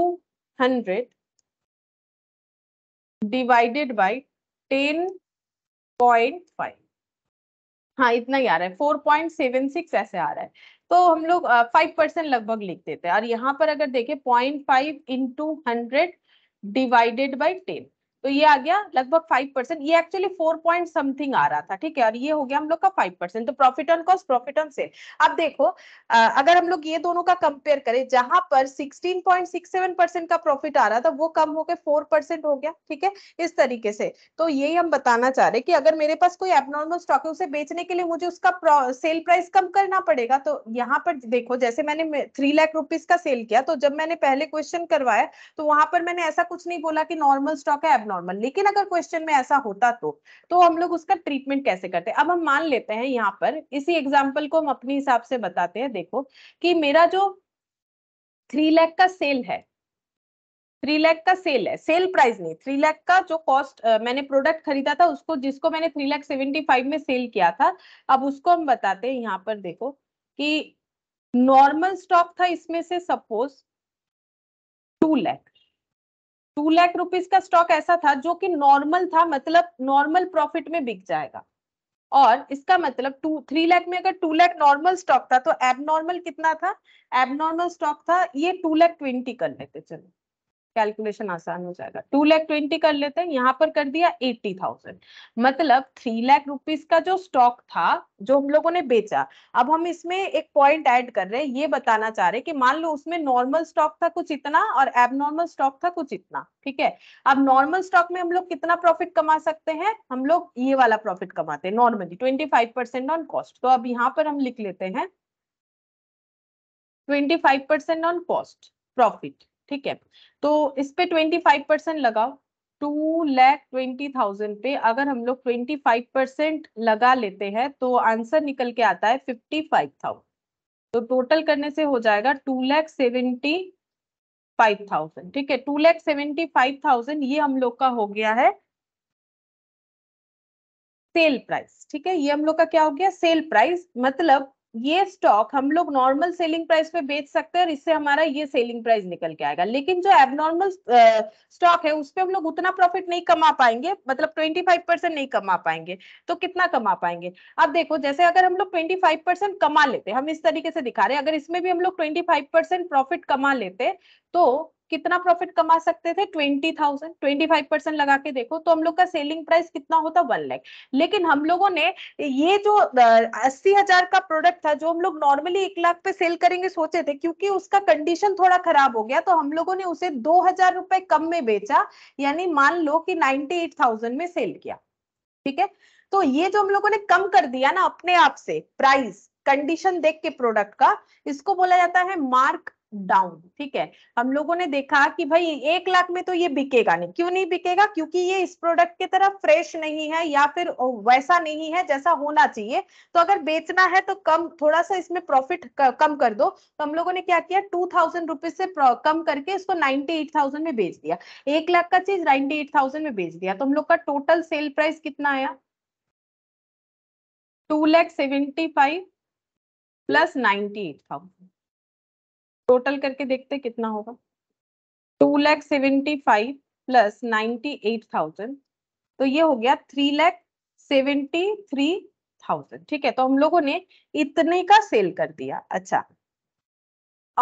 hundred divided by ten point five हाँ इतना ही आ रहा है फोर पॉइंट सेवन सिक्स ऐसे आ रहा है तो हम लोग फाइव परसेंट लगभग लिख देते हैं और यहाँ पर अगर देखें point five into hundred divided by ten तो ये आ गया लगभग फाइव परसेंट ये एक्चुअली फोर पॉइंट समथिंग आ रहा था ठीक है और ये हो गया हम लोग का फाइव परसेंट तो profit on cost profit on sale अब देखो अगर हम लोग ये दोनों का कंपेयर करें जहां पर sixteen point six seven percent का प्रॉफिट आ रहा था वो कम होकर फोर परसेंट हो गया ठीक है इस तरीके से तो यही हम बताना चाह रहे कि अगर मेरे पास कोई एबनॉर्मल स्टॉक है उसे बेचने के लिए मुझे उसका सेल प्राइस कम करना पड़ेगा तो यहाँ पर देखो जैसे मैंने थ्री लाख रुपीज का सेल किया तो जब मैंने पहले क्वेश्चन करवाया तो वहां पर मैंने ऐसा कुछ नहीं बोला कि नॉर्मल स्टॉक है नॉर्मल लेकिन अगर क्वेश्चन में ऐसा होता तो तो हम लोग उसका ट्रीटमेंट कैसे करते अब हम मान लेते हैं यहाँ पर इसी एग्जाम्पल को हम अपने हिसाब से बताते हैं देखो कि मेरा जो थ्री लैख का सेल है थ्री लैख का सेल है सेल प्राइस नहीं थ्री लैख का जो कॉस्ट मैंने प्रोडक्ट खरीदा था उसको जिसको मैंने थ्री लैख सेवेंटी फाइव में सेल किया था अब उसको हम बताते हैं यहाँ पर देखो कि नॉर्मल स्टॉक था इसमें से suppose two lakh two lakh rupees का स्टॉक ऐसा था जो कि नॉर्मल था मतलब नॉर्मल प्रॉफिट में बिक जाएगा और इसका मतलब टू थ्री लाख में अगर टू लाख नॉर्मल स्टॉक था तो एबनॉर्मल कितना था एबनॉर्मल स्टॉक था ये टू लाख ट्वेंटी कर लेते चलो कैलकुलेशन आसान हो जाएगा टू लैख ट्वेंटी कर लेते हैं यहाँ पर कर दिया एट्टी थाउजेंड मतलब थ्री लैख रुपीज का जो स्टॉक था जो हम लोगों ने बेचा अब हम इसमें एक पॉइंट ऐड कर रहे हैं ये बताना चाह रहे कि मान लो उसमें नॉर्मल स्टॉक था कुछ इतना और एबनॉर्मल स्टॉक था कुछ इतना ठीक है अब नॉर्मल स्टॉक में हम लोग कितना प्रॉफिट कमा सकते हैं हम लोग ये वाला प्रॉफिट कमाते हैं normally twenty five percent on cost तो अब यहाँ पर हम लिख लेते हैं twenty five percent on cost profit ठीक है तो इस पे ट्वेंटी फाइव परसेंट लगाओ टू लैख ट्वेंटी थाउजेंड पे अगर हम लोग ट्वेंटी फाइव परसेंट लगा लेते हैं तो आंसर निकल के आता है फिफ्टी फाइव थाउजेंड तो टोटल करने से हो जाएगा two lakh seventy five thousand ठीक है two lakh seventy five thousand ये हम लोग का हो गया है सेल प्राइस ठीक है ये हम लोग का क्या हो गया सेल प्राइस मतलब ये स्टॉक हम लोग नॉर्मल सेलिंग प्राइस पे बेच सकते हैं और इससे हमारा ये सेलिंग प्राइस निकल के आएगा लेकिन जो एबनॉर्मल स्टॉक है उस पर हम लोग उतना प्रॉफिट नहीं कमा पाएंगे मतलब 25 परसेंट नहीं कमा पाएंगे तो कितना कमा पाएंगे अब देखो जैसे अगर हम लोग 25 परसेंट कमा लेते हम इस तरीके से दिखा रहे हैं अगर इसमें भी हम लोग ट्वेंटी प्रॉफिट कमा लेते तो कितना प्रॉफिट कमा सकते थे twenty thousand twenty five percent लगा के देखो तो हम लोग का सेलिंग प्राइस कितना होता वन लैख लेकिन हम लोगों ने ये जो अस्सी हजार का प्रोडक्ट था जो हम लोग नॉर्मली एक लाख पे सेल करेंगे सोचे थे क्योंकि उसका कंडीशन थोड़ा खराब हो गया तो हम लोगों ने उसे दो हजार रुपए कम में बेचा यानी मान लो कि नाइनटी एट थाउजेंड में सेल किया ठीक है तो ये जो हम लोगों ने कम कर दिया ना अपने आप से प्राइस कंडीशन देख के प्रोडक्ट का इसको बोला जाता है मार्क डाउन ठीक है हम लोगों ने देखा कि भाई एक लाख में तो ये बिकेगा नहीं क्यों नहीं बिकेगा क्योंकि ये इस प्रोडक्ट की तरह फ्रेश नहीं है या फिर वैसा नहीं है जैसा होना चाहिए तो अगर बेचना है तो कम थोड़ा सा इसमें प्रॉफिट कम कर दो तो हम लोगों ने क्या किया टू थाउजेंड रुपीज से कम करके इसको नाइनटी एट थाउजेंड में बेच दिया एक लाख का चीज नाइनटी एट थाउजेंड में बेच दिया तो हम लोग का टोटल सेल प्राइस कितना आया two lakh seventy five plus ninety eight thousand total करके देखते कितना होगा two lakh seventy five plus ninety eight thousand तो ये हो गया three lakh seventy three thousand ठीक है तो हम लोगों ने इतने का सेल कर दिया अच्छा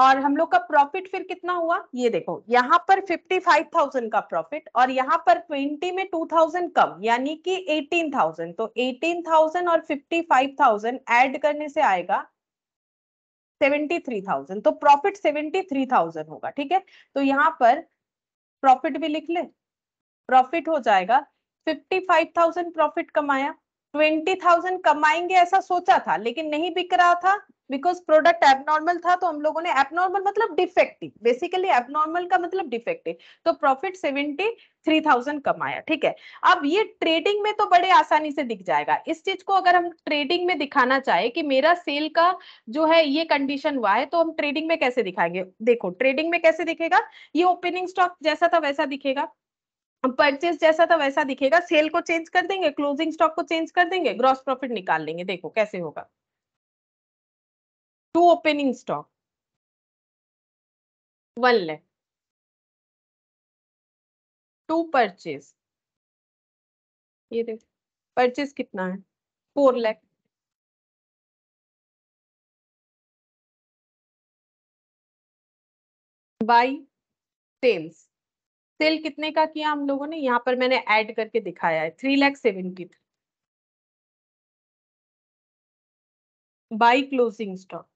और हम लोग का प्रॉफिट फिर कितना हुआ ये देखो यहाँ पर फिफ्टी फाइव थाउजेंड का प्रॉफिट और यहाँ पर ट्वेंटी में टू थाउजेंड कम यानी कि एटीन थाउजेंड तो एटीन थाउजेंड और फिफ्टी फाइव थाउजेंड एड करने से आएगा सेवेंटी थ्री थाउजेंड तो प्रॉफिट सेवेंटी थ्री थाउजेंड होगा ठीक है तो यहाँ पर प्रॉफिट भी लिख ले प्रॉफिट हो जाएगा फिफ्टी फाइव थाउजेंड प्रॉफिट कमाया ट्वेंटी थाउजेंड कमाएंगे ऐसा सोचा था लेकिन नहीं बिक रहा था बिकॉज प्रोडक्ट एबनॉर्मल था तो हम लोगों ने एबनॉर्मल मतलब डिफेक्टिव बेसिकली एबनॉर्मल का मतलब डिफेक्टिव तो प्रॉफिट सेवेंटी थ्री थाउजेंड कमाया ठीक है अब ये ट्रेडिंग में तो बड़े आसानी से दिख जाएगा इस चीज को अगर हम ट्रेडिंग में दिखाना चाहे कि मेरा सेल का जो है ये कंडीशन हुआ है तो हम ट्रेडिंग में कैसे दिखाएंगे देखो ट्रेडिंग में कैसे दिखेगा ये ओपनिंग स्टॉक जैसा था वैसा दिखेगा परचेज जैसा था वैसा दिखेगा सेल को चेंज कर देंगे क्लोजिंग स्टॉक को चेंज कर देंगे ग्रॉस प्रॉफिट निकाल लेंगे देखो कैसे होगा to opening stock one lakh to purchase ये देख परचेज कितना है four lakh by sales sell कितने का किया हम लोगों ने यहाँ पर मैंने ऐड करके दिखाया है three lakh seventy three by closing stock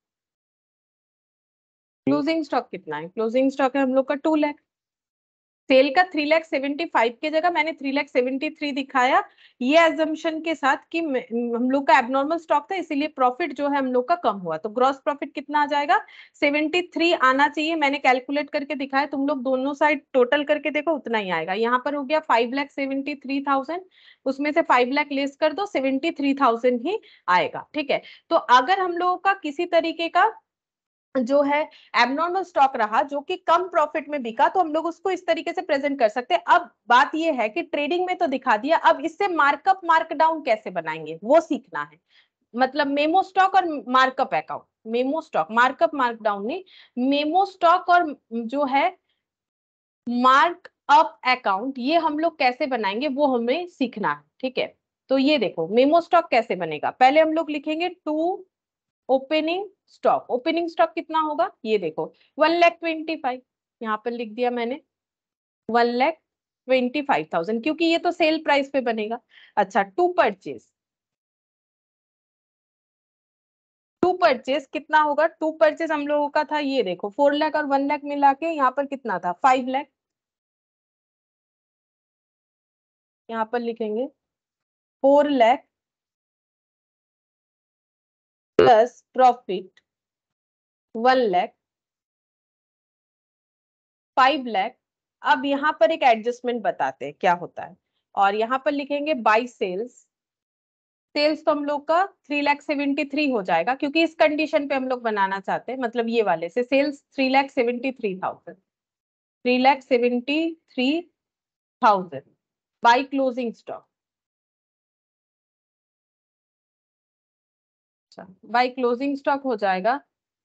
closing stock कितना है क्लोजिंग स्टॉक है हम लोग का टू लैख सेल का थ्री लैख सेवेंटी फाइव की जगह मैंने थ्री लैख सेवेंटी थ्री दिखाया ये एजम्पन के साथ कि हम लोग का एबनॉर्मल स्टॉक था इसीलिए प्रॉफिट जो है हम लोग का कम हुआ तो ग्रॉस प्रॉफिट कितना आ जाएगा सेवेंटी थ्री आना चाहिए मैंने कैलकुलेट करके दिखाया तुम लोग दोनों साइड टोटल करके देखो उतना ही आएगा यहाँ पर हो गया five lakh seventy three thousand उसमें से फाइव लैख लेस कर दो सेवेंटी थ्री थाउजेंड ही आएगा ठीक है तो अगर हम लोगों का किसी तरीके का जो है एबनॉर्मल स्टॉक रहा जो कि कम प्रॉफिट में बिका तो हम लोग उसको इस तरीके से प्रेजेंट कर सकते हैं अब बात यह है कि ट्रेडिंग में तो दिखा दिया अब इससे मार्कअप मार्कडाउन कैसे बनाएंगे वो सीखना है मतलब मेमो स्टॉक और markup account memo stock markup markdown नहीं मेमो स्टॉक और जो है मार्कअप अकाउंट ये हम लोग कैसे बनाएंगे वो हमें सीखना है ठीक है तो ये देखो मेमो स्टॉक कैसे बनेगा पहले हम लोग लिखेंगे to opening stock opening stock कितना होगा ये देखो वन लैख ट्वेंटी फाइव यहाँ पर लिख दिया मैंने one lakh twenty five thousand क्योंकि ये तो सेल प्राइस पे बनेगा अच्छा टू परचेज टू परचेज कितना होगा टू परचेज हम लोगों का था ये देखो फोर लैख और वन लैख मिला के यहाँ पर कितना था फाइव लैख यहाँ पर लिखेंगे four lakh plus profit 1 lakh 5 lakh अब यहां पर एक एडजस्टमेंट बताते हैं क्या होता है और यहाँ पर लिखेंगे बाई सेल्स सेल्स तो हम लोग का थ्री लैख सेवेंटी थ्री हो जाएगा क्योंकि इस कंडीशन पे हम लोग बनाना चाहते हैं मतलब ये वाले से sales three lakh seventy three thousand three lakh seventy three thousand by closing stock अच्छा बाई क्लोजिंग स्टॉक हो जाएगा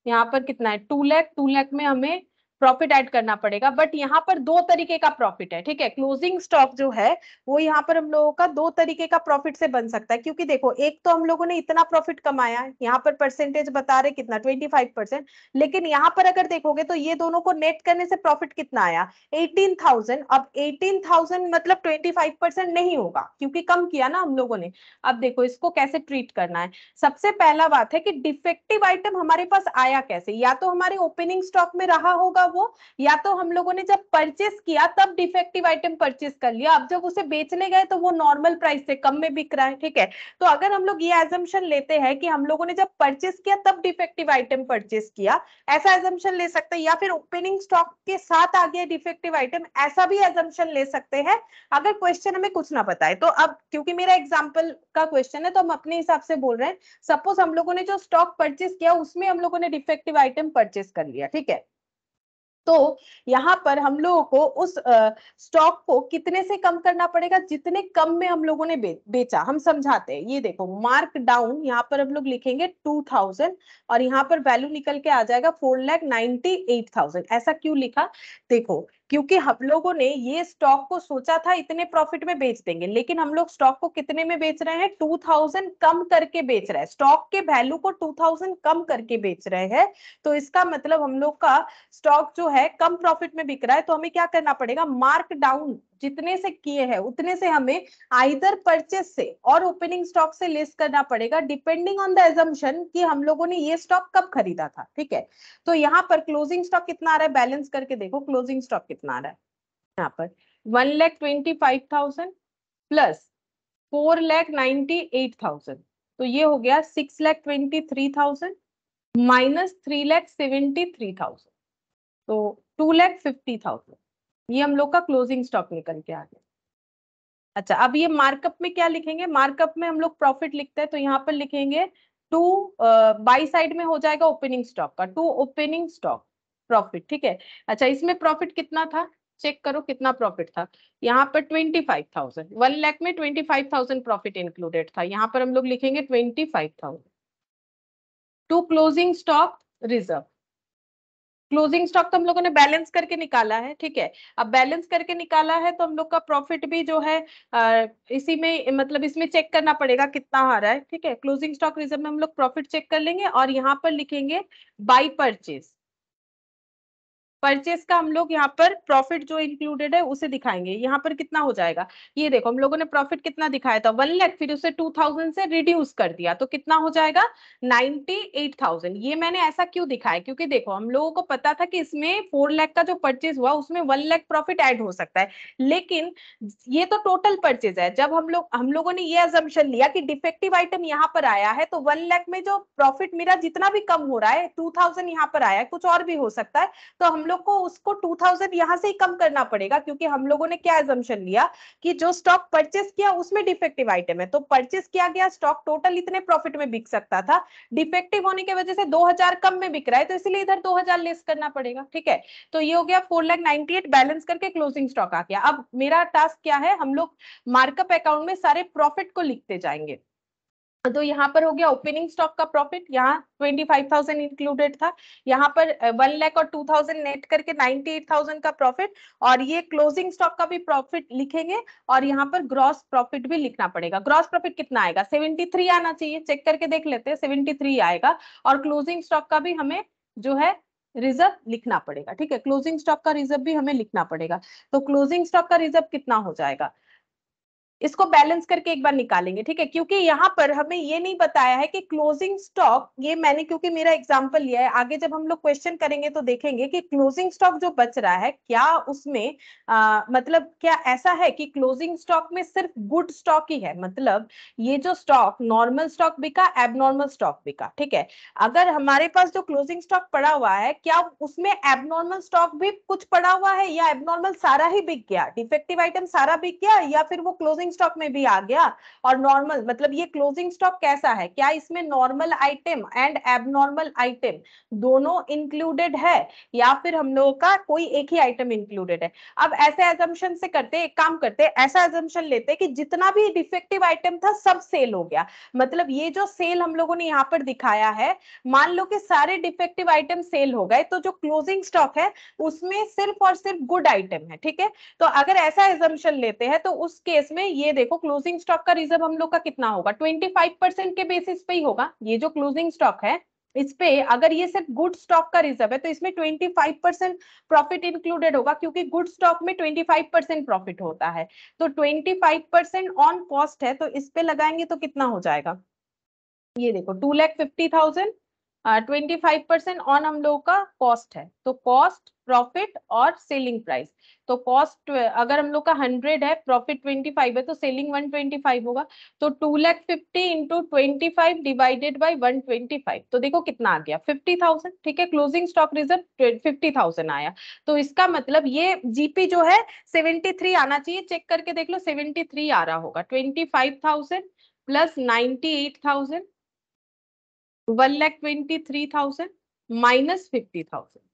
यहाँ पर कितना है टू लैख टू लैख में हमें प्रॉफिट ऐड करना पड़ेगा बट यहाँ पर दो तरीके का प्रॉफिट है ठीक है क्लोजिंग स्टॉक जो है वो यहाँ पर हम लोगों का दो तरीके का प्रॉफिट से बन सकता है क्योंकि देखो एक तो हम लोगों ने इतना प्रॉफिट कमाया है यहाँ पर परसेंटेज बता रहे कितना ट्वेंटी फाइव परसेंट लेकिन यहाँ पर अगर देखोगे तो ये दोनों को नेट करने से प्रॉफिट कितना आया एटीन थाउजेंड अब एटीन थाउजेंड मतलब ट्वेंटी फाइव परसेंट नहीं होगा क्योंकि कम किया ना हम लोगों ने अब देखो इसको कैसे ट्रीट करना है सबसे पहला बात है कि डिफेक्टिव आइटम हमारे पास आया कैसे या तो हमारे ओपनिंग स्टॉक में रहा होगा था वो या तो हम लोगों ने जब परचेस किया तब डिफेक्टिव आइटम परचेस कर लिया अब जब उसे बेचने गए तो वो नॉर्मल प्राइस से कम में बिक रहा है ठीक है तो अगर हम लोग ये एजम्पन लेते हैं कि हम लोगों ने जब परचेस किया तब डिफेक्टिव आइटम परचेस किया ऐसा एजम्पन ले सकते हैं या फिर ओपनिंग स्टॉक के साथ आ गया डिफेक्टिव आइटम ऐसा भी एजम्पन ले सकते हैं अगर क्वेश्चन हमें कुछ ना पता है तो अब क्योंकि मेरा एग्जाम्पल का क्वेश्चन है तो हम अपने हिसाब से बोल रहे हैं सपोज हम लोगों ने जो स्टॉक परचेस किया उसमें हम लोगों ने डिफेक्टिव आइटम परचेस कर लिया ठीक है तो यहाँ पर हम लोगों को उस स्टॉक को कितने से कम करना पड़ेगा जितने कम में हम लोगों ने बे, बेचा हम समझाते हैं ये देखो मार्क डाउन यहाँ पर हम लोग लिखेंगे टू थाउजेंड और यहाँ पर वैल्यू निकल के आ जाएगा four lakh ninety eight thousand ऐसा क्यों लिखा देखो क्योंकि हम लोगों ने ये स्टॉक को सोचा था इतने प्रॉफिट में बेच देंगे लेकिन हम लोग स्टॉक को कितने में बेच रहे हैं 2000 कम करके बेच रहे हैं स्टॉक के वैल्यू को 2000 कम करके बेच रहे हैं तो इसका मतलब हम लोग का स्टॉक जो है कम प्रॉफिट में बिक रहा है तो हमें क्या करना पड़ेगा मार्क डाउन जितने से किए हैं उतने से हमें आइदर परचेस से और ओपनिंग स्टॉक से लेस करना पड़ेगा डिपेंडिंग ऑन द एजम्पन कि हम लोगों ने ये स्टॉक कब खरीदा था ठीक है तो यहाँ पर क्लोजिंग स्टॉक कितना आ रहा है बैलेंस करके देखो क्लोजिंग स्टॉक कितना आ रहा है यहाँ पर one lakh twenty five thousand plus four lakh ninety eight thousand तो ये हो गया six lakh twenty three thousand minus three lakh seventy three thousand तो टू लैख फिफ्टी थाउजेंड ये हम लोग का क्लोजिंग स्टॉक निकल के आ गया अच्छा अब ये मार्कअप में क्या लिखेंगे मार्कअप में हम लोग प्रॉफिट लिखते हैं तो यहाँ पर लिखेंगे टू बाई साइड में हो जाएगा ओपनिंग स्टॉक का टू ओपनिंग स्टॉक प्रॉफिट ठीक है अच्छा इसमें प्रॉफिट कितना था चेक करो कितना प्रॉफिट था यहाँ पर twenty five thousand one lakh में twenty five thousand profit included था यहाँ पर हम लोग लिखेंगे twenty five thousand to closing stock reserve closing stock तो हम लोगों ने बैलेंस करके निकाला है ठीक है अब बैलेंस करके निकाला है तो हम लोग का प्रॉफिट भी जो है इसी में मतलब इसमें चेक करना पड़ेगा कितना आ रहा है ठीक है क्लोजिंग स्टॉक रिजर्व में हम लोग प्रॉफिट चेक कर लेंगे और यहाँ पर लिखेंगे बाई परचेज परचेस का हम लोग यहाँ पर प्रॉफिट जो इंक्लूडेड है उसे दिखाएंगे यहाँ पर कितना हो जाएगा ये देखो हम लोगों ने प्रॉफिट कितना दिखाया था वन लैख फिर उसे टू थाउजेंड से रिड्यूस कर दिया तो कितना हो जाएगा नाइनटी एट थाउजेंड ये मैंने ऐसा क्यों दिखाया क्योंकि देखो हम लोगों को पता था कि इसमें फोर लैख का जो परचेज हुआ उसमें वन लैख प्रॉफिट एड हो सकता है लेकिन ये तो टोटल परचेज है जब हम लोग हम लोगों ने ये एजम्पन लिया कि डिफेक्टिव आइटम यहाँ पर आया है तो वन लैख में जो प्रॉफिट मेरा जितना भी कम हो रहा है टू थाउजेंड यहाँ पर आया है कुछ और भी हो सकता है तो हम लोग को उसको 2000 यहाँ से ही कम करना पड़ेगा क्योंकि हम लोगों ने क्या एजम्पन लिया कि जो स्टॉक परचेस किया उसमें डिफेक्टिव आइटम है तो परचेस किया गया स्टॉक टोटल इतने प्रॉफिट में बिक सकता था डिफेक्टिव होने की वजह से 2000 कम में बिक रहा है तो इसलिए इधर 2000 लेस करना पड़ेगा ठीक है तो ये हो गया फोर नाइनटी एट बैलेंस करके क्लोजिंग स्टॉक आ गया अब मेरा टास्क क्या है हम लोग मार्कअप अकाउंट में सारे प्रॉफिट को लिखते जाएंगे तो यहाँ पर हो गया ओपनिंग स्टॉक का प्रॉफिट यहाँ ट्वेंटी फाइव थाउजेंड इंक्लूडेड था यहाँ पर वन लैक और टू थाउजेंड नेट करके नाइनटी एट थाउजेंड का प्रॉफिट और ये क्लोजिंग स्टॉक का भी प्रॉफिट लिखेंगे और यहाँ पर ग्रॉस प्रॉफिट भी लिखना पड़ेगा ग्रॉस प्रॉफिट कितना आएगा सेवेंटी थ्री आना चाहिए चेक करके देख लेते हैं सेवेंटी थ्री आएगा और क्लोजिंग स्टॉक का भी हमें जो है रिजर्व लिखना पड़ेगा ठीक है क्लोजिंग स्टॉक का रिजर्व भी हमें लिखना पड़ेगा तो क्लोजिंग स्टॉक का रिजर्व कितना हो जाएगा इसको बैलेंस करके एक बार निकालेंगे ठीक है क्योंकि यहाँ पर हमें ये नहीं बताया है कि क्लोजिंग स्टॉक ये मैंने क्योंकि मेरा एग्जाम्पल लिया है आगे जब हम लोग क्वेश्चन करेंगे तो देखेंगे कि क्लोजिंग स्टॉक जो बच रहा है क्या उसमें आ, मतलब क्या ऐसा है कि क्लोजिंग स्टॉक में सिर्फ गुड स्टॉक ही है मतलब ये जो स्टॉक नॉर्मल स्टॉक बिका एबनॉर्मल स्टॉक बिका ठीक है अगर हमारे पास जो क्लोजिंग स्टॉक पड़ा हुआ है क्या उसमें एबनॉर्मल स्टॉक भी कुछ पड़ा हुआ है या एबनॉर्मल सारा ही बिक गया डिफेक्टिव आइटम सारा बिक गया या फिर वो क्लोजिंग क्लोजिंग स्टॉक में भी आ गया और नॉर्मल मतलब ये क्लोजिंग स्टॉक कैसा है क्या इसमें normal item and abnormal item दोनों इंक्लूडेड है या फिर हम लोगों का कोई एक ही आइटम इंक्लूडेड है अब ऐसे एजम्पन से करते एक काम करते ऐसा एजम्पन लेते कि जितना भी डिफेक्टिव आइटम था सब सेल हो गया मतलब ये जो सेल हम लोगों ने यहाँ पर दिखाया है मान लो कि सारे डिफेक्टिव आइटम सेल हो गए तो जो क्लोजिंग स्टॉक है उसमें सिर्फ और सिर्फ गुड आइटम है ठीक है तो अगर ऐसा एजम्पन लेते हैं तो उस केस में ये देखो क्लोजिंग स्टॉक का रिजर्व हम लोग का कितना होगा 25 परसेंट के बेसिस पे ही होगा ये जो क्लोजिंग स्टॉक है इस पे अगर ये सिर्फ गुड स्टॉक का रिजर्व है तो इसमें 25 परसेंट प्रॉफिट इंक्लूडेड होगा क्योंकि गुड स्टॉक में 25 परसेंट प्रॉफिट होता है तो 25 परसेंट ऑन कॉस्ट है तो इस पे लगाएंगे तो कितना हो जाएगा ये देखो two lakh fifty thousand twenty five percent on हम लोगों का कॉस्ट है तो कॉस्ट प्रॉफिट और सेलिंग प्राइस तो कॉस्ट अगर हम लोग का हंड्रेड है प्रॉफिट ट्वेंटी फाइव है तो सेलिंग वन ट्वेंटी फाइव होगा तो two lakh fifty into twenty five divided by one twenty five तो देखो कितना आ गया फिफ्टी थाउजेंड ठीक है closing stock reserve fifty thousand आया तो इसका मतलब ये जीपी जो है सेवेंटी थ्री आना चाहिए चेक करके देख लो सेवेंटी थ्री आ रहा होगा twenty five thousand plus ninety eight thousand one lakh twenty three thousand minus fifty thousand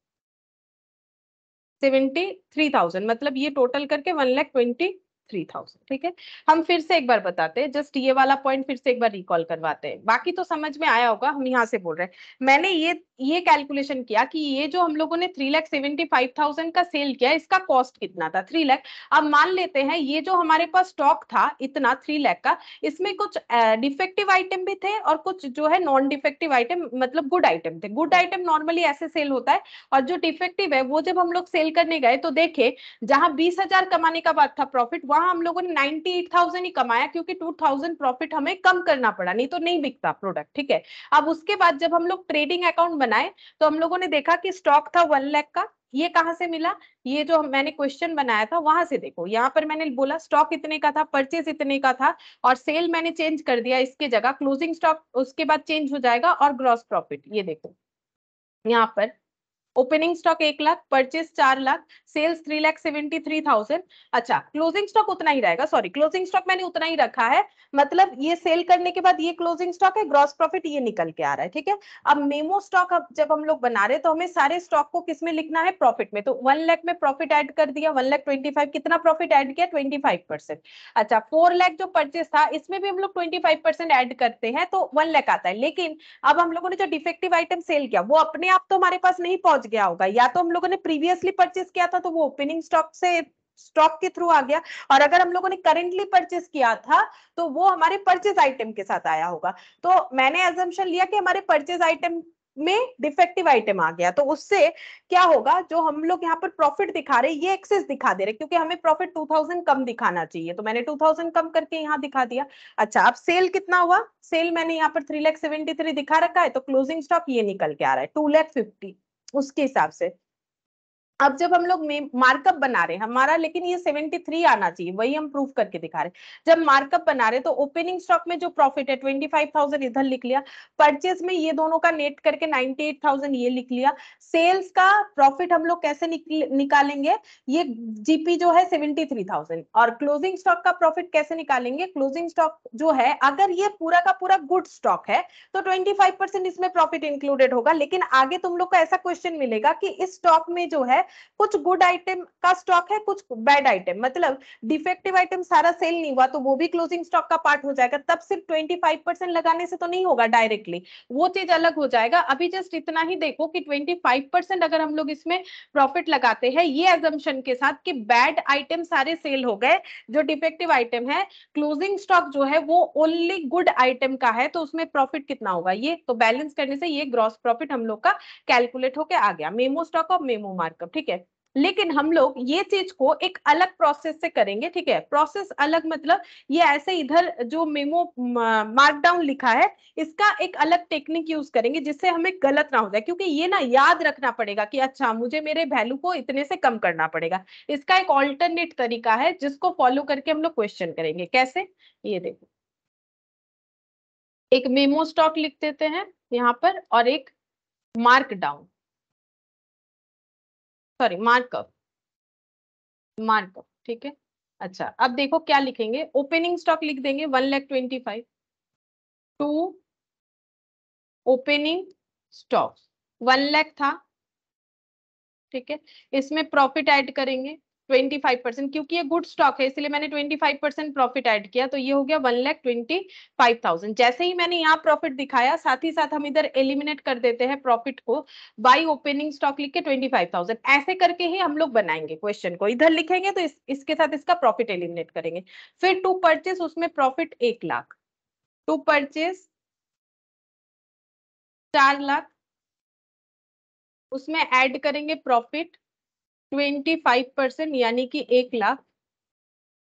seventy three thousand मतलब ये टोटल करके one lakh twenty three thousand ठीक है हम फिर से एक बार बताते हैं जस्ट ये वाला पॉइंट फिर से एक बार रिकॉल करवाते हैं बाकी तो समझ में आया होगा हम यहाँ से बोल रहे हैं मैंने ये ये कैलकुलेशन किया कि ये जो हम लोगों ने three lakh seventy five thousand का सेल किया इसका कॉस्ट कितना था थ्री लैख अब मान लेते हैं ये जो हमारे पास स्टॉक था इतना थ्री लैख का इसमें कुछ डिफेक्टिव आइटम भी थे और कुछ जो है नॉन डिफेक्टिव आइटम मतलब गुड आइटम थे गुड आइटम नॉर्मली ऐसे सेल होता है और जो डिफेक्टिव है वो जब हम लोग सेल करने गए तो देखे जहां बीस हजार कमाने का बात था प्रॉफिट वहां हम लोगों ने 98,000 ही कमाया क्योंकि 2,000 प्रॉफिट हमें कम करना पड़ा नहीं तो नहीं बिकता प्रोडक्ट ठीक है अब उसके बाद जब हम लोग ट्रेडिंग अकाउंट बनाए तो हम लोगों ने देखा कि स्टॉक था वन लैख का ये कहाँ से मिला ये जो मैंने क्वेश्चन बनाया था वहां से देखो यहाँ पर मैंने बोला स्टॉक इतने का था परचेज इतने का था और सेल मैंने चेंज कर दिया इसके जगह क्लोजिंग स्टॉक उसके बाद चेंज हो जाएगा और ग्रॉस प्रॉफिट ये देखो यहाँ पर ओपनिंग स्टॉक एक लाख परचेस चार lakh sales three lakh seventy three thousand अच्छा क्लोजिंग स्टॉक उतना ही रहेगा सॉरी क्लोजिंग स्टॉक मैंने उतना ही रखा है मतलब ये सेल करने के बाद ये क्लोजिंग स्टॉक है ग्रॉस प्रॉफिट ये निकल के आ रहा है ठीक है अब मेमो स्टॉक अब जब हम लोग बना रहे तो हमें सारे स्टॉक को किसमें लिखना है प्रॉफिट में तो वन लाख में प्रॉफिट एड कर दिया वन लाख ट्वेंटी फाइव कितना प्रॉफिट एड किया ट्वेंटी फाइव परसेंट अच्छा फोर लाख जो परचेस था इसमें भी हम लोग ट्वेंटी फाइव परसेंट एड करते हैं तो वन लाख आता है लेकिन अब हम लोगों ने जो डिफेक्टिव आइटम सेल किया वो अपने आप तो हमारे पास नहीं पहुंच पहुंच गया होगा या तो हम लोगों ने प्रीवियसली परचेस किया था तो वो ओपनिंग स्टॉक से स्टॉक के थ्रू आ गया और अगर हम लोगों ने करेंटली परचेस किया था तो वो हमारे परचेज आइटम के साथ आया होगा तो मैंने एजम्पन लिया कि हमारे परचेज आइटम में डिफेक्टिव आइटम आ गया तो उससे क्या होगा जो हम लोग यहाँ पर प्रॉफिट दिखा रहे ये एक्सेस दिखा दे रहे क्योंकि हमें प्रॉफिट 2000 कम दिखाना चाहिए तो मैंने 2000 कम करके यहाँ दिखा दिया अच्छा अब सेल कितना हुआ सेल मैंने यहाँ पर थ्री लैख सेवेंटी थ्री दिखा रखा है तो क्लोजिंग स्टॉक ये निकल के आ रहा है टू लैख फिफ्टी उसके हिसाब से अब जब हम लोग मार्कअप बना रहे हैं हमारा लेकिन ये 73 आना चाहिए वही हम प्रूफ करके दिखा रहे हैं जब मार्कअप बना रहे तो ओपनिंग स्टॉक में जो प्रॉफिट है 25,000 इधर लिख लिया परचेज में ये दोनों का नेट करके 98,000 ये लिख लिया सेल्स का प्रॉफिट हम लोग कैसे निकालेंगे ये जीपी जो है थाउजेंड और क्लोजिंग स्टॉक का प्रॉफिट कैसे निकालेंगे क्लोजिंग स्टॉक जो है अगर ये पूरा का पूरा गुड स्टॉक है तो ट्वेंटी इसमें प्रॉफिट इंक्लूडेड होगा लेकिन आगे तुम लोग को ऐसा क्वेश्चन मिलेगा कि इस स्टॉक में जो है कुछ गुड आइटम का स्टॉक है कुछ बैड आइटम मतलब डिफेक्टिव आइटम सारा सेल नहीं हुआ तो वो भी क्लोजिंग स्टॉक का पार्ट हो जाएगा तब सिर्फ ट्वेंटी फाइव परसेंट लगाने से तो नहीं होगा डायरेक्टली वो चीज अलग हो जाएगा अभी जस्ट इतना ही देखो कि ट्वेंटी फाइव परसेंट अगर हम लोग इसमें प्रॉफिट लगाते हैं ये एजम्पन के साथ कि बैड आइटम सारे सेल हो गए जो डिफेक्टिव आइटम है क्लोजिंग स्टॉक जो है वो ओनली गुड आइटम का है तो उसमें प्रॉफिट कितना होगा ये तो बैलेंस करने से ये ग्रॉस प्रॉफिट हम लोग का कैलकुलेट होकर आ गया मेमो स्टॉक और मेमो मार्कअप ठीक है लेकिन हम लोग ये चीज को एक अलग प्रोसेस से करेंगे ठीक है प्रोसेस अलग मतलब ये ऐसे इधर जो मेमो मार्कडाउन लिखा है इसका एक अलग टेक्निक यूज करेंगे जिससे हमें गलत ना हो जाए क्योंकि ये ना याद रखना पड़ेगा कि अच्छा मुझे मेरे वैल्यू को इतने से कम करना पड़ेगा इसका एक ऑल्टरनेट तरीका है जिसको फॉलो करके हम लोग क्वेश्चन करेंगे कैसे ये देखो एक मेमो स्टॉक लिख देते हैं यहाँ पर और एक मार्कडाउन सॉरी मार्कअप मार्कअप ठीक है अच्छा अब देखो क्या लिखेंगे ओपनिंग स्टॉक लिख देंगे one lakh twenty five to opening stock one lakh था ठीक है इसमें प्रॉफिट ऐड करेंगे ट्वेंटी फाइव परसेंट क्योंकि ये गुड स्टॉक है इसलिए मैंने twenty five percent profit add किया तो ये हो गया one lakh twenty five thousand जैसे ही मैंने यहाँ प्रॉफिट दिखाया साथ ही साथ हम इधर एलिमिनेट कर देते हैं प्रॉफिट को बाय ओपनिंग स्टॉक लिख के ट्वेंटी फाइव थाउजेंड ऐसे करके ही हम लोग बनाएंगे क्वेश्चन को इधर लिखेंगे तो इस, इसके साथ इसका प्रॉफिट एलिमिनेट करेंगे फिर टू परचेस उसमें प्रॉफिट एक लाख टू परचेस चार लाख उसमें एड करेंगे प्रॉफिट ट्वेंटी फाइव परसेंट यानी कि एक लाख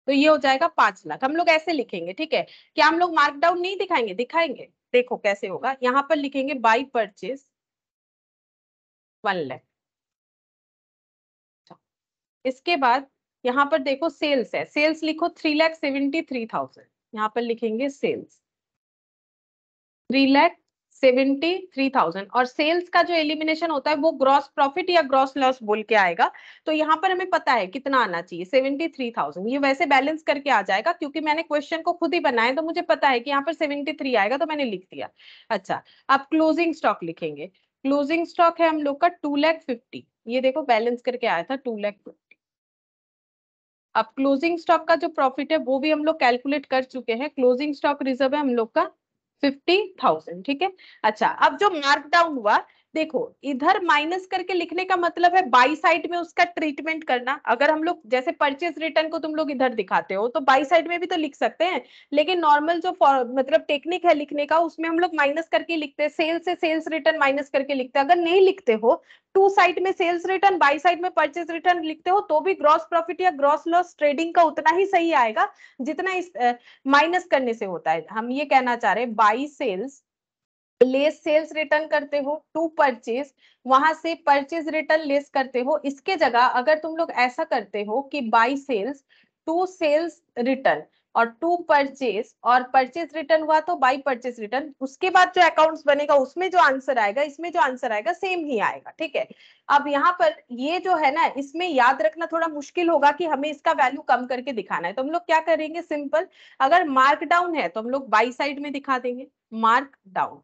तो ये हो जाएगा पांच लाख हम लोग ऐसे लिखेंगे ठीक है क्या हम लोग मार्कडाउन नहीं दिखाएंगे दिखाएंगे देखो कैसे होगा यहाँ पर लिखेंगे बाई परचेज वन लैख इसके बाद यहाँ पर देखो सेल्स है सेल्स लिखो three lakh seventy three thousand यहाँ पर लिखेंगे sales three lakh seventy three thousand और सेल्स का जो एलिमिनेशन होता है वो ग्रॉस प्रॉफिट या ग्रॉस लॉस बोल के आएगा तो यहाँ पर हमें पता है कितना आना चाहिए सेवेंटी थ्री थाउजेंड ये वैसे बैलेंस करके आ जाएगा क्योंकि मैंने क्वेश्चन को खुद ही बनाया तो मुझे पता है कि यहाँ पर सेवेंटी थ्री आएगा तो मैंने लिख दिया अच्छा अब क्लोजिंग स्टॉक लिखेंगे क्लोजिंग स्टॉक है हम लोग का टू लैख फिफ्टी ये देखो बैलेंस करके आया था टू लैख फिफ्टी अब क्लोजिंग स्टॉक का जो प्रॉफिट है वो भी हम लोग कैलकुलेट कर चुके हैं क्लोजिंग स्टॉक रिजर्व है हम लोग का फिफ्टी थाउजेंड ठीक है अच्छा अब जो मार्कडाउन हुआ देखो इधर माइनस करके लिखने का मतलब है बाई साइड में उसका ट्रीटमेंट करना अगर हम लोग जैसे परचेज रिटर्न को तुम लोग इधर दिखाते हो तो बाई साइड में भी तो लिख सकते हैं लेकिन नॉर्मल जो मतलब टेक्निक है लिखने का उसमें हम लोग माइनस करके लिखते हैं सेल से सेल्स रिटर्न माइनस करके लिखते हैं अगर नहीं लिखते हो टू साइड में सेल्स रिटर्न बाई साइड में परचेज रिटर्न लिखते हो तो भी ग्रॉस प्रॉफिट या ग्रॉस लॉस ट्रेडिंग का उतना ही सही आएगा जितना इस माइनस करने से होता है हम ये कहना चाह रहे हैं by sales less sales return करते हो टू परचेज वहां से परचेज रिटर्न लेस करते हो इसके जगह अगर तुम लोग ऐसा करते हो कि by sales to sales return और टू परचेज और परचेज रिटर्न हुआ तो बाई परचेज रिटर्न उसके बाद जो अकाउंट्स बनेगा उसमें जो आंसर आएगा इसमें जो आंसर आएगा सेम ही आएगा ठीक है अब यहाँ पर ये जो है ना इसमें याद रखना थोड़ा मुश्किल होगा कि हमें इसका वैल्यू कम करके दिखाना है तो हम लोग क्या करेंगे सिंपल अगर मार्क डाउन है तो हम लोग बाई साइड में दिखा देंगे मार्क डाउन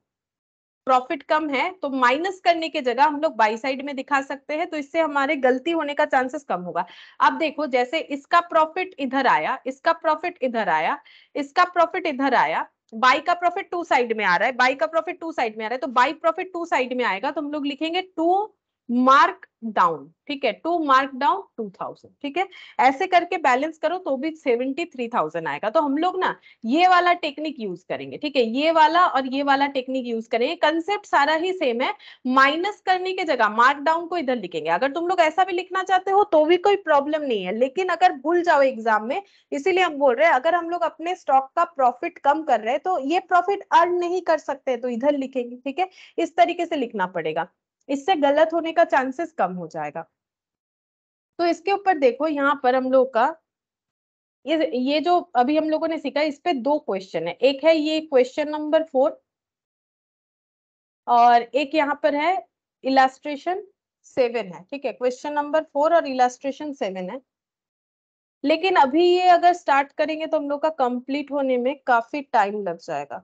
प्रॉफिट कम है तो माइनस करने के जगह हम लोग बाई साइड में दिखा सकते हैं तो इससे हमारे गलती होने का चांसेस कम होगा अब देखो जैसे इसका प्रॉफिट इधर आया इसका प्रॉफिट इधर आया इसका प्रॉफिट इधर आया बाई का प्रॉफिट टू साइड में आ रहा है बाई का प्रॉफिट टू साइड में आ रहा है तो बाई प्रॉफिट टू साइड में आएगा तो हम लोग लिखेंगे टू मार्क डाउन ठीक है to markdown two thousand ठीक है ऐसे करके बैलेंस करो तो भी सेवेंटी थ्री थाउजेंड आएगा तो हम लोग ना ये वाला टेक्निक यूज करेंगे ठीक है ये वाला और ये वाला टेक्निक यूज करेंगे कंसेप्ट सारा ही सेम है माइनस करने की जगह मार्क डाउन को इधर लिखेंगे अगर तुम लोग ऐसा भी लिखना चाहते हो तो भी कोई प्रॉब्लम नहीं है लेकिन अगर भूल जाओ एग्जाम में इसीलिए हम बोल रहे हैं अगर हम लोग अपने स्टॉक का प्रॉफिट कम कर रहे हैं तो ये प्रॉफिट अर्न नहीं कर सकते तो इधर लिखेंगे ठीक है इस तरीके से लिखना पड़ेगा इससे गलत होने का चांसेस कम हो जाएगा तो इसके ऊपर देखो यहाँ पर हम लोग का ये ये जो अभी हम लोगों ने सीखा इस पे दो क्वेश्चन है एक है ये क्वेश्चन नंबर फोर और एक यहाँ पर है इलास्ट्रेशन सेवन है ठीक है क्वेश्चन नंबर फोर और इलास्ट्रेशन सेवन है लेकिन अभी ये अगर स्टार्ट करेंगे तो हम लोग का कंप्लीट होने में काफी टाइम लग जाएगा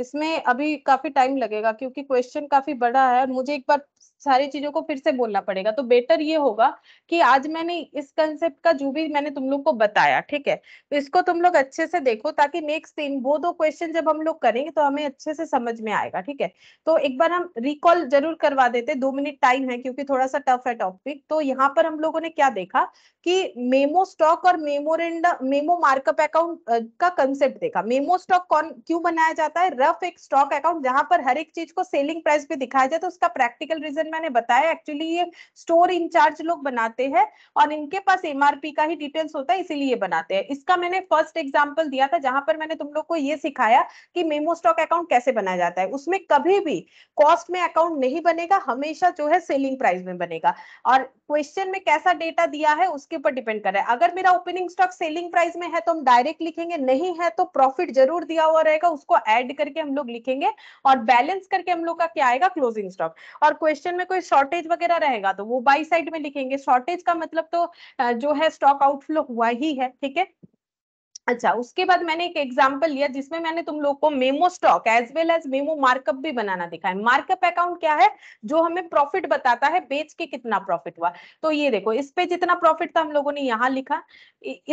इसमें अभी काफी टाइम लगेगा क्योंकि क्वेश्चन काफी बड़ा है और मुझे एक बार सारी चीजों को फिर से बोलना पड़ेगा तो बेटर ये होगा कि आज मैंने इस कंसेप्ट का जो भी मैंने तुम लोग को बताया ठीक है तो इसको तुम लोग अच्छे से देखो ताकि नेक्स्ट दिन वो दो क्वेश्चन जब हम लोग करेंगे तो हमें अच्छे से समझ में आएगा ठीक है तो एक बार हम रिकॉल जरूर करवा देते दो मिनट टाइम है क्योंकि थोड़ा सा टफ है टॉपिक तो यहाँ पर हम लोगों ने क्या देखा कि मेमो स्टॉक और मेमोरेंड मेमो मार्कअप अकाउंट का कंसेप्ट देखा मेमो स्टॉक कौन क्यों बनाया जाता है तरफ एक स्टॉक अकाउंट जहां पर हर एक चीज को सेलिंग प्राइस पे दिखाया जाए तो उसका प्रैक्टिकल रीजन मैंने बताया एक्चुअली ये स्टोर इंचार्ज लोग बनाते हैं और इनके पास एमआरपी का ही डिटेल्स होता है इसीलिए बनाते हैं इसका मैंने फर्स्ट एग्जाम्पल दिया था जहां पर मैंने तुम लोग को ये सिखाया कि मेमो स्टॉक अकाउंट कैसे बनाया जाता है उसमें कभी भी कॉस्ट में अकाउंट नहीं बनेगा हमेशा जो है सेलिंग प्राइस में बनेगा और क्वेश्चन में कैसा डेटा दिया है उसके ऊपर डिपेंड कर रहा है अगर मेरा ओपनिंग स्टॉक सेलिंग प्राइस में है तो हम डायरेक्ट लिखेंगे नहीं है तो प्रॉफिट जरूर दिया हुआ रहेगा उसको एड करके करके हम लोग लिखेंगे और बैलेंस करके हम लोग का क्या आएगा क्लोजिंग स्टॉक और क्वेश्चन में कोई शॉर्टेज वगैरह रहेगा तो वो बाई साइड में लिखेंगे शॉर्टेज का मतलब तो जो है स्टॉक आउटफ्लो हुआ ही है ठीक है अच्छा उसके बाद मैंने एक एग्जांपल लिया जिसमें मैंने तुम लोग को memo stock as well as memo markup भी बनाना दिखा है मार्कअप अकाउंट क्या है जो हमें प्रॉफिट बताता है बेच के कितना प्रॉफिट हुआ तो ये देखो इस पे जितना प्रॉफिट था हम लोगों ने यहाँ लिखा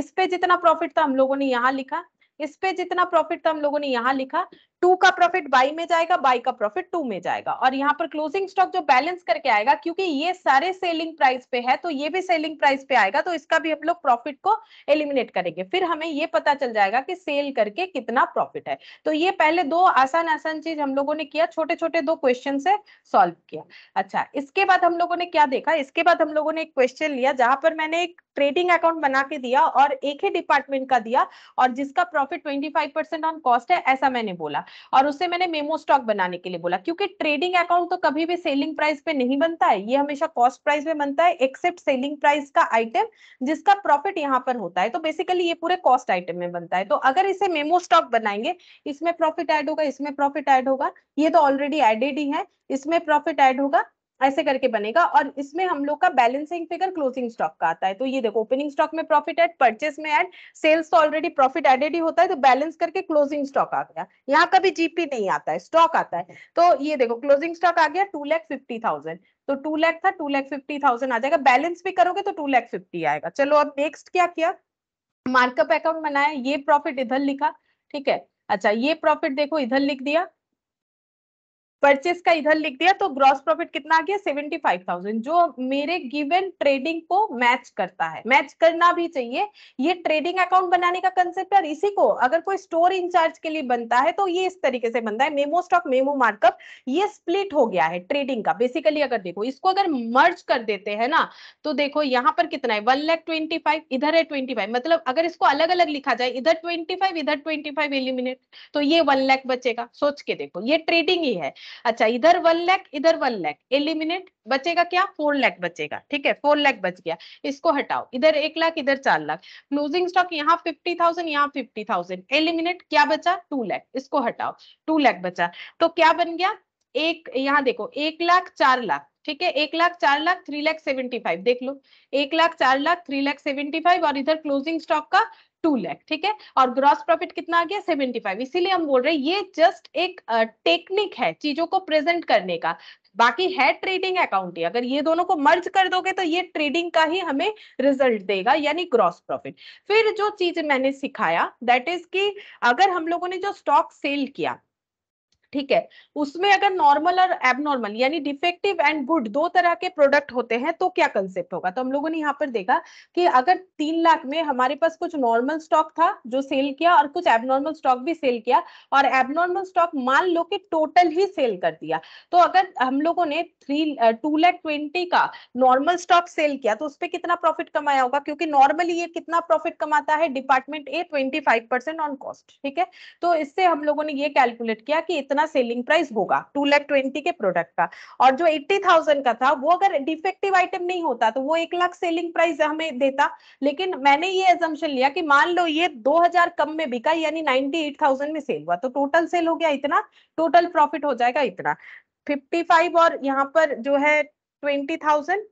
इस पे जितना प्रॉफिट था हम लोगों ने यहाँ लिखा इस पे जितना प्रॉफिट था हम लोगों ने यहाँ लिखा टू का प्रॉफिट बाई में जाएगा बाई का प्रॉफिट टू में जाएगा और यहाँ पर क्लोजिंग स्टॉक जो बैलेंस करके आएगा क्योंकि ये सारे सेलिंग प्राइस पे है तो ये भी सेलिंग प्राइस पे आएगा तो इसका भी हम लोग प्रॉफिट को एलिमिनेट करेंगे फिर हमें ये पता चल जाएगा कि सेल करके कितना प्रॉफिट है तो ये पहले दो आसान आसान चीज हम लोगों ने किया छोटे छोटे दो क्वेश्चन से सॉल्व किया अच्छा इसके बाद हम लोगों ने क्या देखा इसके बाद हम लोगों ने एक क्वेश्चन लिया जहां पर मैंने एक ट्रेडिंग अकाउंट बना के दिया और एक ही डिपार्टमेंट का दिया और जिसका profit twenty percent on cost है ऐसा मैंने बोला और उसे मैंने मेमो स्टॉक बनाने के लिए बोला क्योंकि ट्रेडिंग अकाउंट तो कभी भी सेलिंग प्राइस पे नहीं बनता है ये हमेशा कॉस्ट प्राइस पे बनता है एक्सेप्ट सेलिंग प्राइस का आइटम जिसका प्रॉफिट यहाँ पर होता है तो बेसिकली ये पूरे कॉस्ट आइटम में बनता है तो अगर इसे मेमो स्टॉक बनाएंगे इसमें प्रॉफिट एड होगा इसमें प्रॉफिट एड होगा ये तो ऑलरेडी एडेड ही है इसमें प्रॉफिट एड होगा ऐसे करके बनेगा और इसमें हम लोग का बैलेंसिंग फिगर क्लोजिंग स्टॉक का आता है तो ये देखो ओपनिंग स्टॉक में प्रॉफिट एड परचेस में एड सेल्स तो ऑलरेडी प्रॉफिट एडेड ही होता है तो बैलेंस करके क्लोजिंग स्टॉक आ गया यहाँ कभी जीपी नहीं आता है स्टॉक आता है तो ये देखो क्लोजिंग स्टॉक आ गया टू लैख फिफ्टी थाउजेंड तो टू लैख था टू लैख फिफ्टी थाउजेंड आ जाएगा बैलेंस भी करोगे तो टू लैख फिफ्टी आएगा चलो अब नेक्स्ट क्या किया मार्कअप अकाउंट बनाया ये प्रॉफिट इधर लिखा ठीक है अच्छा ये प्रॉफिट देखो इधर लिख दिया परचेस का इधर लिख दिया तो ग्रॉस प्रॉफिट कितना आ गया सेवेंटी फाइव थाउजेंड जो मेरे गिवन ट्रेडिंग को मैच करता है मैच करना भी चाहिए ये ट्रेडिंग अकाउंट बनाने का कंसेप्ट है और इसी को अगर कोई स्टोर इंचार्ज के लिए बनता है तो ये इस तरीके से बनता है मेमो स्टॉक मेमो मार्कअप ये स्प्लिट हो गया है ट्रेडिंग का बेसिकली अगर देखो इसको अगर मर्ज कर देते हैं ना तो देखो यहाँ पर कितना है वन लैख ट्वेंटी फाइव इधर है ट्वेंटी फाइव मतलब अगर इसको अलग अलग लिखा जाए इधर ट्वेंटी फाइव इधर ट्वेंटी फाइव एलिमिनेट तो ये वन लैख बचेगा सोच के देखो ये ट्रेडिंग ही है अच्छा इधर वन लैख इधर वन लैख एलिमिनेट बचेगा क्या फोर लैख बचेगा ठीक है फोर लैक बच गया इसको हटाओ इधर एक लाख इधर चार लाख क्लोजिंग स्टॉक यहाँ फिफ्टी थाउजेंड यहाँ फिफ्टी थाउजेंड एलिमिनेट क्या बचा टू लैख इसको हटाओ टू लैख बचा तो क्या बन गया एक यहाँ देखो एक लाख चार लाख ठीक है एक लाख चार lakh three lakh seventy five देख लो एक लाख चार lakh three lakh seventy five और इधर क्लोजिंग स्टॉक का टू लैख ठीक है और ग्रॉस प्रॉफिट कितना आ गया सेवेंटी फाइव इसीलिए हम बोल रहे हैं ये जस्ट एक टेक्निक है चीजों को प्रेजेंट करने का बाकी है ट्रेडिंग अकाउंट ही अगर ये दोनों को मर्ज कर दोगे तो ये ट्रेडिंग का ही हमें रिजल्ट देगा यानी ग्रॉस प्रॉफिट फिर जो चीज मैंने सिखाया दैट इज कि अगर हम लोगों ने जो स्टॉक सेल किया ठीक है उसमें अगर नॉर्मल और एबनॉर्मल यानी डिफेक्टिव एंड गुड दो तरह के प्रोडक्ट होते हैं तो क्या कंसेप्ट होगा तो हम लोगों ने यहाँ पर देखा कि अगर तीन लाख में हमारे पास कुछ नॉर्मल स्टॉक था जो सेल किया और कुछ एबनॉर्मल स्टॉक भी सेल किया और एबनॉर्मल स्टॉक मान लो कि टोटल ही सेल कर दिया तो अगर हम लोगों ने थ्री टू लैख ट्वेंटी का नॉर्मल स्टॉक सेल किया तो उसपे कितना प्रॉफिट कमाया होगा क्योंकि नॉर्मली ये कितना प्रॉफिट कमाता है department A twenty five percent on cost ठीक है तो इससे हम लोगों ने ये कैलकुलेट किया कि इतना सेलिंग प्राइस होगा टू लैख ट्वेंटी के प्रोडक्ट का और जो एट्टी थाउजेंड का था वो अगर डिफेक्टिव आइटम नहीं होता तो वो एक लाख सेलिंग प्राइस हमें देता लेकिन मैंने ये एजम्पन लिया कि मान लो ये दो हजार कम में बिका यानी नाइनटी एट थाउजेंड में सेल हुआ तो टोटल सेल हो गया इतना टोटल प्रॉफिट हो जाएगा इतना फिफ्टी फाइव और यहाँ पर जो है twenty thousand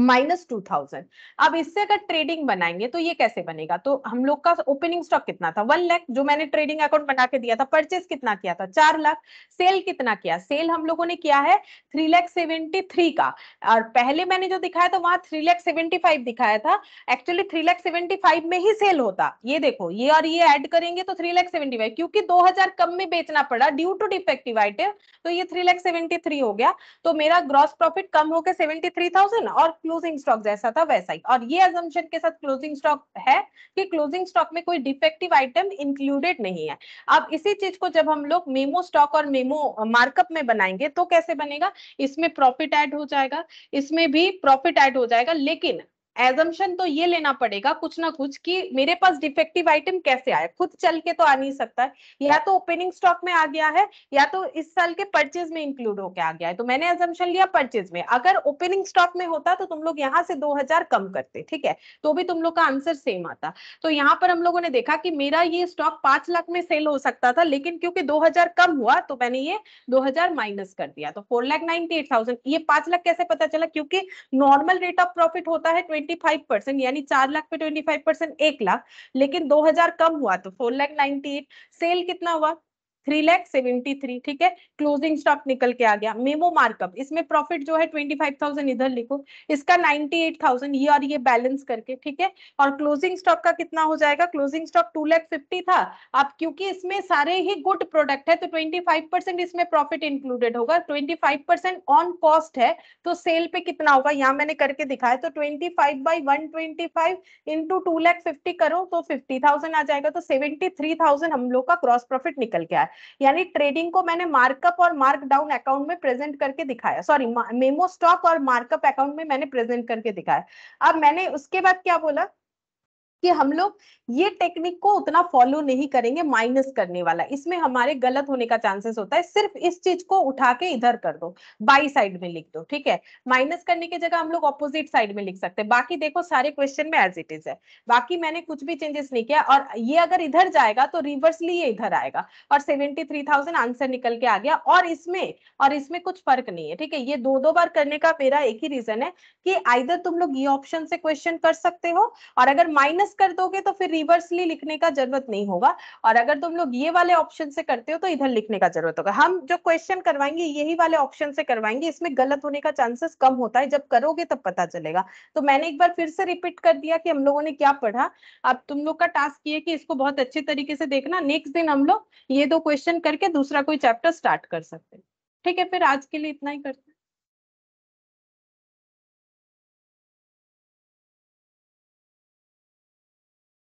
minus two thousand अब इससे अगर ट्रेडिंग बनाएंगे तो ये कैसे बनेगा तो हम लोग का ओपनिंग स्टॉक कितना था वन लाख जो मैंने ट्रेडिंग अकाउंट बना के दिया था परचेस कितना किया था चार लाख सेल कितना किया सेल हम लोगों ने किया है थ्री लैख सेवेंटी थ्री का और पहले मैंने जो दिखाया था वहां थ्री लैख सेवेंटी फाइव दिखाया था actually three lakh seventy five में ही सेल होता ये देखो ये और ये एड करेंगे तो थ्री लैख सेवेंटी फाइव क्योंकि दो हजार कम में बेचना पड़ा ड्यू टू डिफेक्टिव आइटम तो ये थ्री लैख सेवेंटी थ्री हो गया तो मेरा ग्रॉस प्रॉफिट कम होकर सेवेंटी थ्री थाउजेंड और क्लोजिंग स्टॉक जैसा था वैसा ही और ये एजम्पन के साथ क्लोजिंग स्टॉक है कि क्लोजिंग स्टॉक में कोई डिफेक्टिव आइटम इंक्लूडेड नहीं है अब इसी चीज को जब हम लोग मेमो स्टॉक और मेमो मार्कअप में बनाएंगे तो कैसे बनेगा इसमें प्रॉफिट एड हो जाएगा इसमें भी प्रॉफिट एड हो जाएगा लेकिन एजम्पन तो ये लेना पड़ेगा कुछ ना कुछ कि मेरे पास डिफेक्टिव आइटम कैसे आया खुद चल के तो आ नहीं सकता है या तो ओपनिंग स्टॉक में आ गया है या तो इस साल के परचेज में इंक्लूड होकर आ गया है तो मैंने एजम्पन लिया परचेज में अगर ओपनिंग स्टॉक में होता तो तुम लोग यहाँ से दो हजार कम करते ठीक है तो भी तुम लोग का आंसर सेम आता तो यहाँ पर हम लोगों ने देखा कि मेरा ये स्टॉक पांच लाख में सेल हो सकता था लेकिन क्योंकि दो हजार कम हुआ तो मैंने ये दो हजार माइनस कर दिया तो four lakh ninety eight thousand ये पांच लाख कैसे पता चला क्योंकि नॉर्मल रेट ऑफ प्रॉफिट होता है ट्वेंटी ट्वेंटी फाइव परसेंट यानी चार लाख पे ट्वेंटी फाइव परसेंट एक लाख लेकिन दो हजार कम हुआ तो four lakh ninety eight sale कितना हुआ थ्री लैख सेवेंटी थ्री ठीक है क्लोजिंग स्टॉक निकल के आ गया मेमो मार्कअप इसमें प्रॉफिट जो है ट्वेंटी फाइव थाउजेंड इधर लिखो इसका नाइनटी एट थाउजेंड ये और ये बैलेंस करके ठीक है और क्लोजिंग स्टॉक का कितना हो जाएगा closing stock two lakh fifty था अब क्योंकि इसमें सारे ही गुड प्रोडक्ट है तो ट्वेंटी फाइव परसेंट इसमें प्रॉफिट इंक्लूडेड होगा twenty five percent on cost है तो सेल पे कितना होगा यहाँ मैंने करके दिखाया तो twenty five by one twenty five into two lakh fifty करो तो फिफ्टी थाउजेंड आ जाएगा तो सेवेंटी थ्री थाउजेंड हम लोग का क्रॉस प्रॉफिट निकल के आए यानी ट्रेडिंग को मैंने मार्कअप और मार्कडाउन अकाउंट में प्रेजेंट करके दिखाया सॉरी मेमो स्टॉक और मार्कअप अकाउंट में मैंने प्रेजेंट करके दिखाया अब मैंने उसके बाद क्या बोला कि हम लोग ये टेक्निक को उतना फॉलो नहीं करेंगे माइनस करने वाला इसमें हमारे गलत होने का चांसेस होता है सिर्फ इस चीज को उठा के इधर कर दो बाई साइड में लिख दो ठीक है माइनस करने की जगह हम लोग ऑपोजिट साइड में लिख सकते हैं बाकी देखो सारे क्वेश्चन में एज इट इज है बाकी मैंने कुछ भी चेंजेस नहीं किया और ये अगर इधर जाएगा तो रिवर्सली ये इधर आएगा और सेवेंटी थ्री थाउजेंड आंसर निकल के आ गया और इसमें और इसमें कुछ फर्क नहीं है ठीक है ये दो दो बार करने का मेरा एक ही रीजन है कि आइधर तुम लोग ये ऑप्शन से क्वेश्चन कर सकते हो और अगर माइनस कर दोगे तो फिर रिवर्सली लिखने का जरूरत नहीं होगा और अगर तुम लोग ये वाले ऑप्शन से करते हो तो इधर लिखने का जरूरत होगा हम जो क्वेश्चन करवाएंगे यही वाले ऑप्शन से करवाएंगे इसमें गलत होने का चांसेस कम होता है जब करोगे तब पता चलेगा तो मैंने एक बार फिर से रिपीट कर दिया कि हम लोगों ने क्या पढ़ा अब तुम लोग का टास्क ये कि इसको बहुत अच्छे तरीके से देखना नेक्स्ट दिन हम लोग ये दो क्वेश्चन करके दूसरा कोई चैप्टर स्टार्ट कर सकते हैं ठीक है फिर आज के लिए इतना ही करते हैं